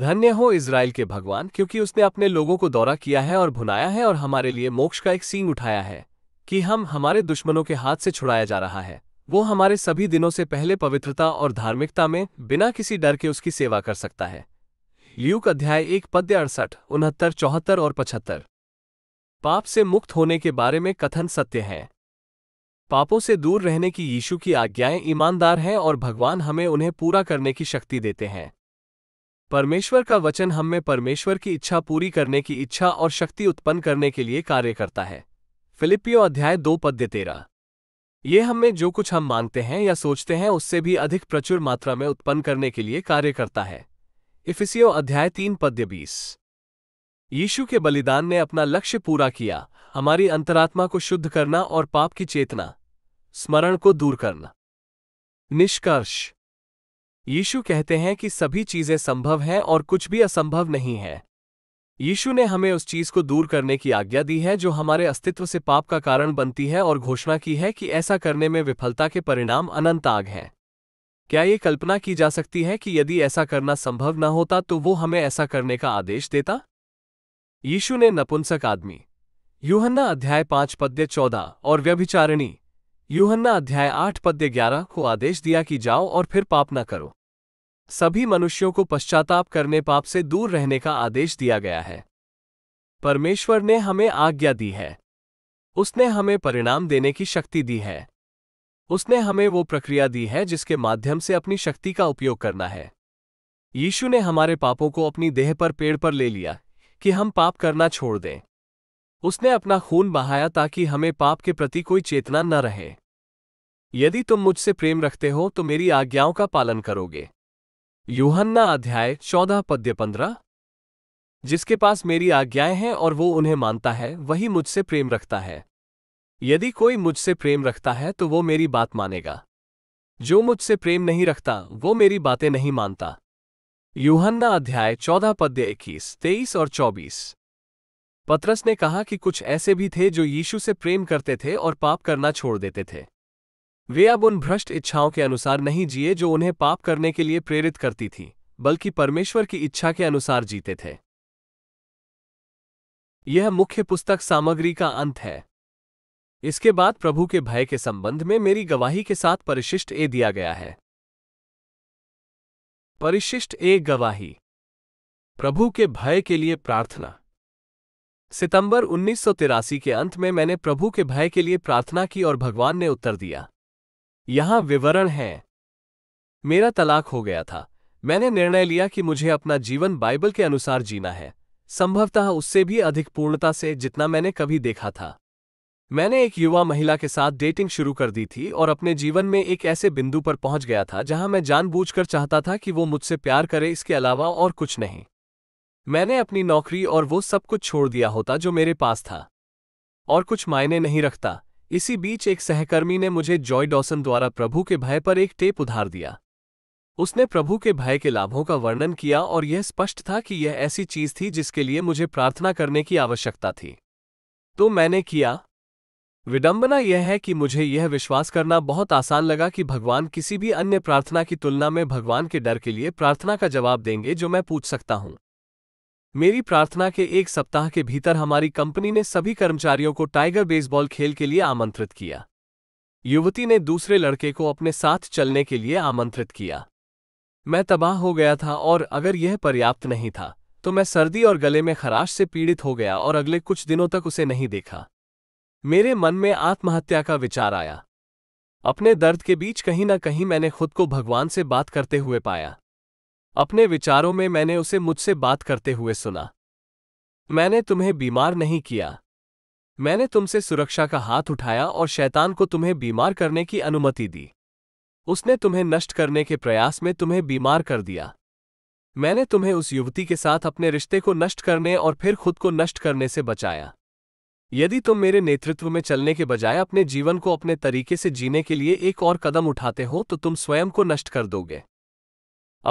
धन्य हो इसराइल के भगवान क्योंकि उसने अपने लोगों को दौरा किया है और भुनाया है और हमारे लिए मोक्ष का एक सींग उठाया है कि हम हमारे दुश्मनों के हाथ से छुड़ाया जा रहा है वो हमारे सभी दिनों से पहले पवित्रता और धार्मिकता में बिना किसी डर के उसकी सेवा कर सकता है ल्यूक अध्याय एक पद्य अड़सठ उनहत्तर चौहत्तर और पचहत्तर पाप से मुक्त होने के बारे में कथन सत्य है पापों से दूर रहने की यीशु की आज्ञाएं ईमानदार हैं और भगवान हमें उन्हें पूरा करने की शक्ति देते हैं परमेश्वर का वचन हम में परमेश्वर की इच्छा पूरी करने की इच्छा और शक्ति उत्पन्न करने के लिए कार्य करता है फिलिपियो अध्याय दो पद्य तेरह ये हमें जो कुछ हम मानते हैं या सोचते हैं उससे भी अधिक प्रचुर मात्रा में उत्पन्न करने के लिए कार्य करता है इफिसियो अध्याय तीन पद्य बीस यीशु के बलिदान ने अपना लक्ष्य पूरा किया हमारी अंतरात्मा को शुद्ध करना और पाप की चेतना स्मरण को दूर करना निष्कर्ष यीशु कहते हैं कि सभी चीजें संभव हैं और कुछ भी असंभव नहीं है यीशु ने हमें उस चीज को दूर करने की आज्ञा दी है जो हमारे अस्तित्व से पाप का कारण बनती है और घोषणा की है कि ऐसा करने में विफलता के परिणाम अनंत आग हैं क्या ये कल्पना की जा सकती है कि यदि ऐसा करना संभव न होता तो वो हमें ऐसा करने का आदेश देता यीशु ने नपुंसक आदमी यूहन्ना अध्याय पांच पद्य चौदह और व्यभिचारिणी यूहन्ना अध्याय आठ पद्य ग्यारह को आदेश दिया कि जाओ और फिर पाप न करो सभी मनुष्यों को पश्चाताप करने पाप से दूर रहने का आदेश दिया गया है परमेश्वर ने हमें आज्ञा दी है उसने हमें परिणाम देने की शक्ति दी है उसने हमें वो प्रक्रिया दी है जिसके माध्यम से अपनी शक्ति का उपयोग करना है यीशु ने हमारे पापों को अपनी देह पर पेड़ पर ले लिया कि हम पाप करना छोड़ दें उसने अपना खून बहाया ताकि हमें पाप के प्रति कोई चेतना न रहे यदि तुम मुझसे प्रेम रखते हो तो मेरी आज्ञाओं का पालन करोगे यूहन्ना अध्याय चौदह पद्य पंद्रह जिसके पास मेरी आज्ञाएं हैं और वो उन्हें मानता है वही मुझसे प्रेम रखता है यदि कोई मुझसे प्रेम रखता है तो वो मेरी बात मानेगा जो मुझसे प्रेम नहीं रखता वो मेरी बातें नहीं मानता यूहन्ना अध्याय चौदह पद्य इक्कीस तेईस और चौबीस पत्रस ने कहा कि कुछ ऐसे भी थे जो यीशु से प्रेम करते थे और पाप करना छोड़ देते थे वे अब उन भ्रष्ट इच्छाओं के अनुसार नहीं जिए जो उन्हें पाप करने के लिए प्रेरित करती थी बल्कि परमेश्वर की इच्छा के अनुसार जीते थे यह मुख्य पुस्तक सामग्री का अंत है इसके बाद प्रभु के भय के संबंध में मेरी गवाही के साथ परिशिष्ट ए दिया गया है परिशिष्ट ए गवाही प्रभु के भय के लिए प्रार्थना सितंबर उन्नीस के अंत में मैंने प्रभु के भय के लिए प्रार्थना की और भगवान ने उत्तर दिया यहां विवरण है मेरा तलाक हो गया था मैंने निर्णय लिया कि मुझे अपना जीवन बाइबल के अनुसार जीना है संभवतः उससे भी अधिक पूर्णता से जितना मैंने कभी देखा था मैंने एक युवा महिला के साथ डेटिंग शुरू कर दी थी और अपने जीवन में एक ऐसे बिंदु पर पहुंच गया था जहां मैं जानबूझकर चाहता था कि वो मुझसे प्यार करे इसके अलावा और कुछ नहीं मैंने अपनी नौकरी और वो सब कुछ छोड़ दिया होता जो मेरे पास था और कुछ मायने नहीं रखता इसी बीच एक सहकर्मी ने मुझे जॉय डॉसन द्वारा प्रभु के भय पर एक टेप उधार दिया उसने प्रभु के भय के लाभों का वर्णन किया और यह स्पष्ट था कि यह ऐसी चीज थी जिसके लिए मुझे प्रार्थना करने की आवश्यकता थी तो मैंने किया विडंबना यह है कि मुझे यह विश्वास करना बहुत आसान लगा कि भगवान किसी भी अन्य प्रार्थना की तुलना में भगवान के डर के लिए प्रार्थना का जवाब देंगे जो मैं पूछ सकता हूं मेरी प्रार्थना के एक सप्ताह के भीतर हमारी कंपनी ने सभी कर्मचारियों को टाइगर बेसबॉल खेल के लिए आमंत्रित किया युवती ने दूसरे लड़के को अपने साथ चलने के लिए आमंत्रित किया मैं तबाह हो गया था और अगर यह पर्याप्त नहीं था तो मैं सर्दी और गले में खराश से पीड़ित हो गया और अगले कुछ दिनों तक उसे नहीं देखा मेरे मन में आत्महत्या का विचार आया अपने दर्द के बीच कहीं ना कहीं मैंने खुद को भगवान से बात करते हुए पाया अपने विचारों में मैंने उसे मुझसे बात करते हुए सुना मैंने तुम्हें बीमार नहीं किया मैंने तुमसे सुरक्षा का हाथ उठाया और शैतान को तुम्हें बीमार करने की अनुमति दी उसने तुम्हें नष्ट करने के प्रयास में तुम्हें बीमार कर दिया मैंने तुम्हें उस युवती के साथ अपने रिश्ते को नष्ट करने और फिर खुद को नष्ट करने से बचाया यदि तुम मेरे नेतृत्व में चलने के बजाय अपने जीवन को अपने तरीके से जीने के लिए एक और कदम उठाते हो तो तुम स्वयं को नष्ट कर दोगे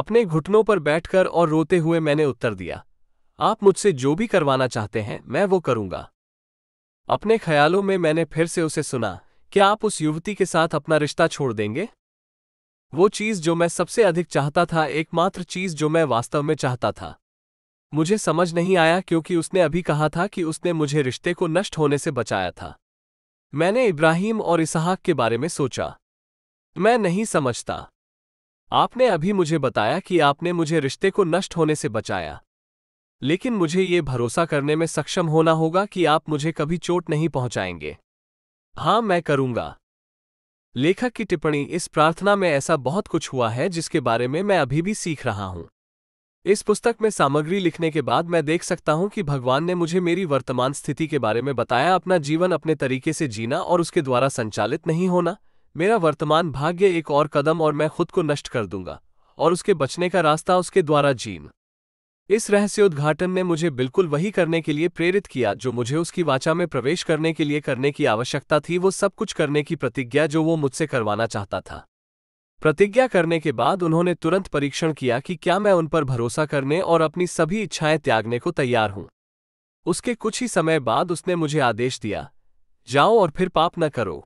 अपने घुटनों पर बैठकर और रोते हुए मैंने उत्तर दिया आप मुझसे जो भी करवाना चाहते हैं मैं वो करूंगा अपने ख्यालों में मैंने फिर से उसे सुना क्या आप उस युवती के साथ अपना रिश्ता छोड़ देंगे वो चीज जो मैं सबसे अधिक चाहता था एकमात्र चीज जो मैं वास्तव में चाहता था मुझे समझ नहीं आया क्योंकि उसने अभी कहा था कि उसने मुझे रिश्ते को नष्ट होने से बचाया था मैंने इब्राहिम और इसहाक के बारे में सोचा मैं नहीं समझता आपने अभी मुझे बताया कि आपने मुझे रिश्ते को नष्ट होने से बचाया लेकिन मुझे ये भरोसा करने में सक्षम होना होगा कि आप मुझे कभी चोट नहीं पहुंचाएंगे हाँ मैं करूंगा लेखक की टिप्पणी इस प्रार्थना में ऐसा बहुत कुछ हुआ है जिसके बारे में मैं अभी भी सीख रहा हूं इस पुस्तक में सामग्री लिखने के बाद मैं देख सकता हूं कि भगवान ने मुझे मेरी वर्तमान स्थिति के बारे में बताया अपना जीवन अपने तरीके से जीना और उसके द्वारा संचालित नहीं होना मेरा वर्तमान भाग्य एक और कदम और मैं खुद को नष्ट कर दूंगा और उसके बचने का रास्ता उसके द्वारा जीन इस रहस्योद्घाटन ने मुझे बिल्कुल वही करने के लिए प्रेरित किया जो मुझे उसकी वाचा में प्रवेश करने के लिए करने की आवश्यकता थी वो सब कुछ करने की प्रतिज्ञा जो वो मुझसे करवाना चाहता था प्रतिज्ञा करने के बाद उन्होंने तुरंत परीक्षण किया कि क्या मैं उन पर भरोसा करने और अपनी सभी इच्छाएं त्यागने को तैयार हूं उसके कुछ ही समय बाद उसने मुझे आदेश दिया जाओ और फिर पाप न करो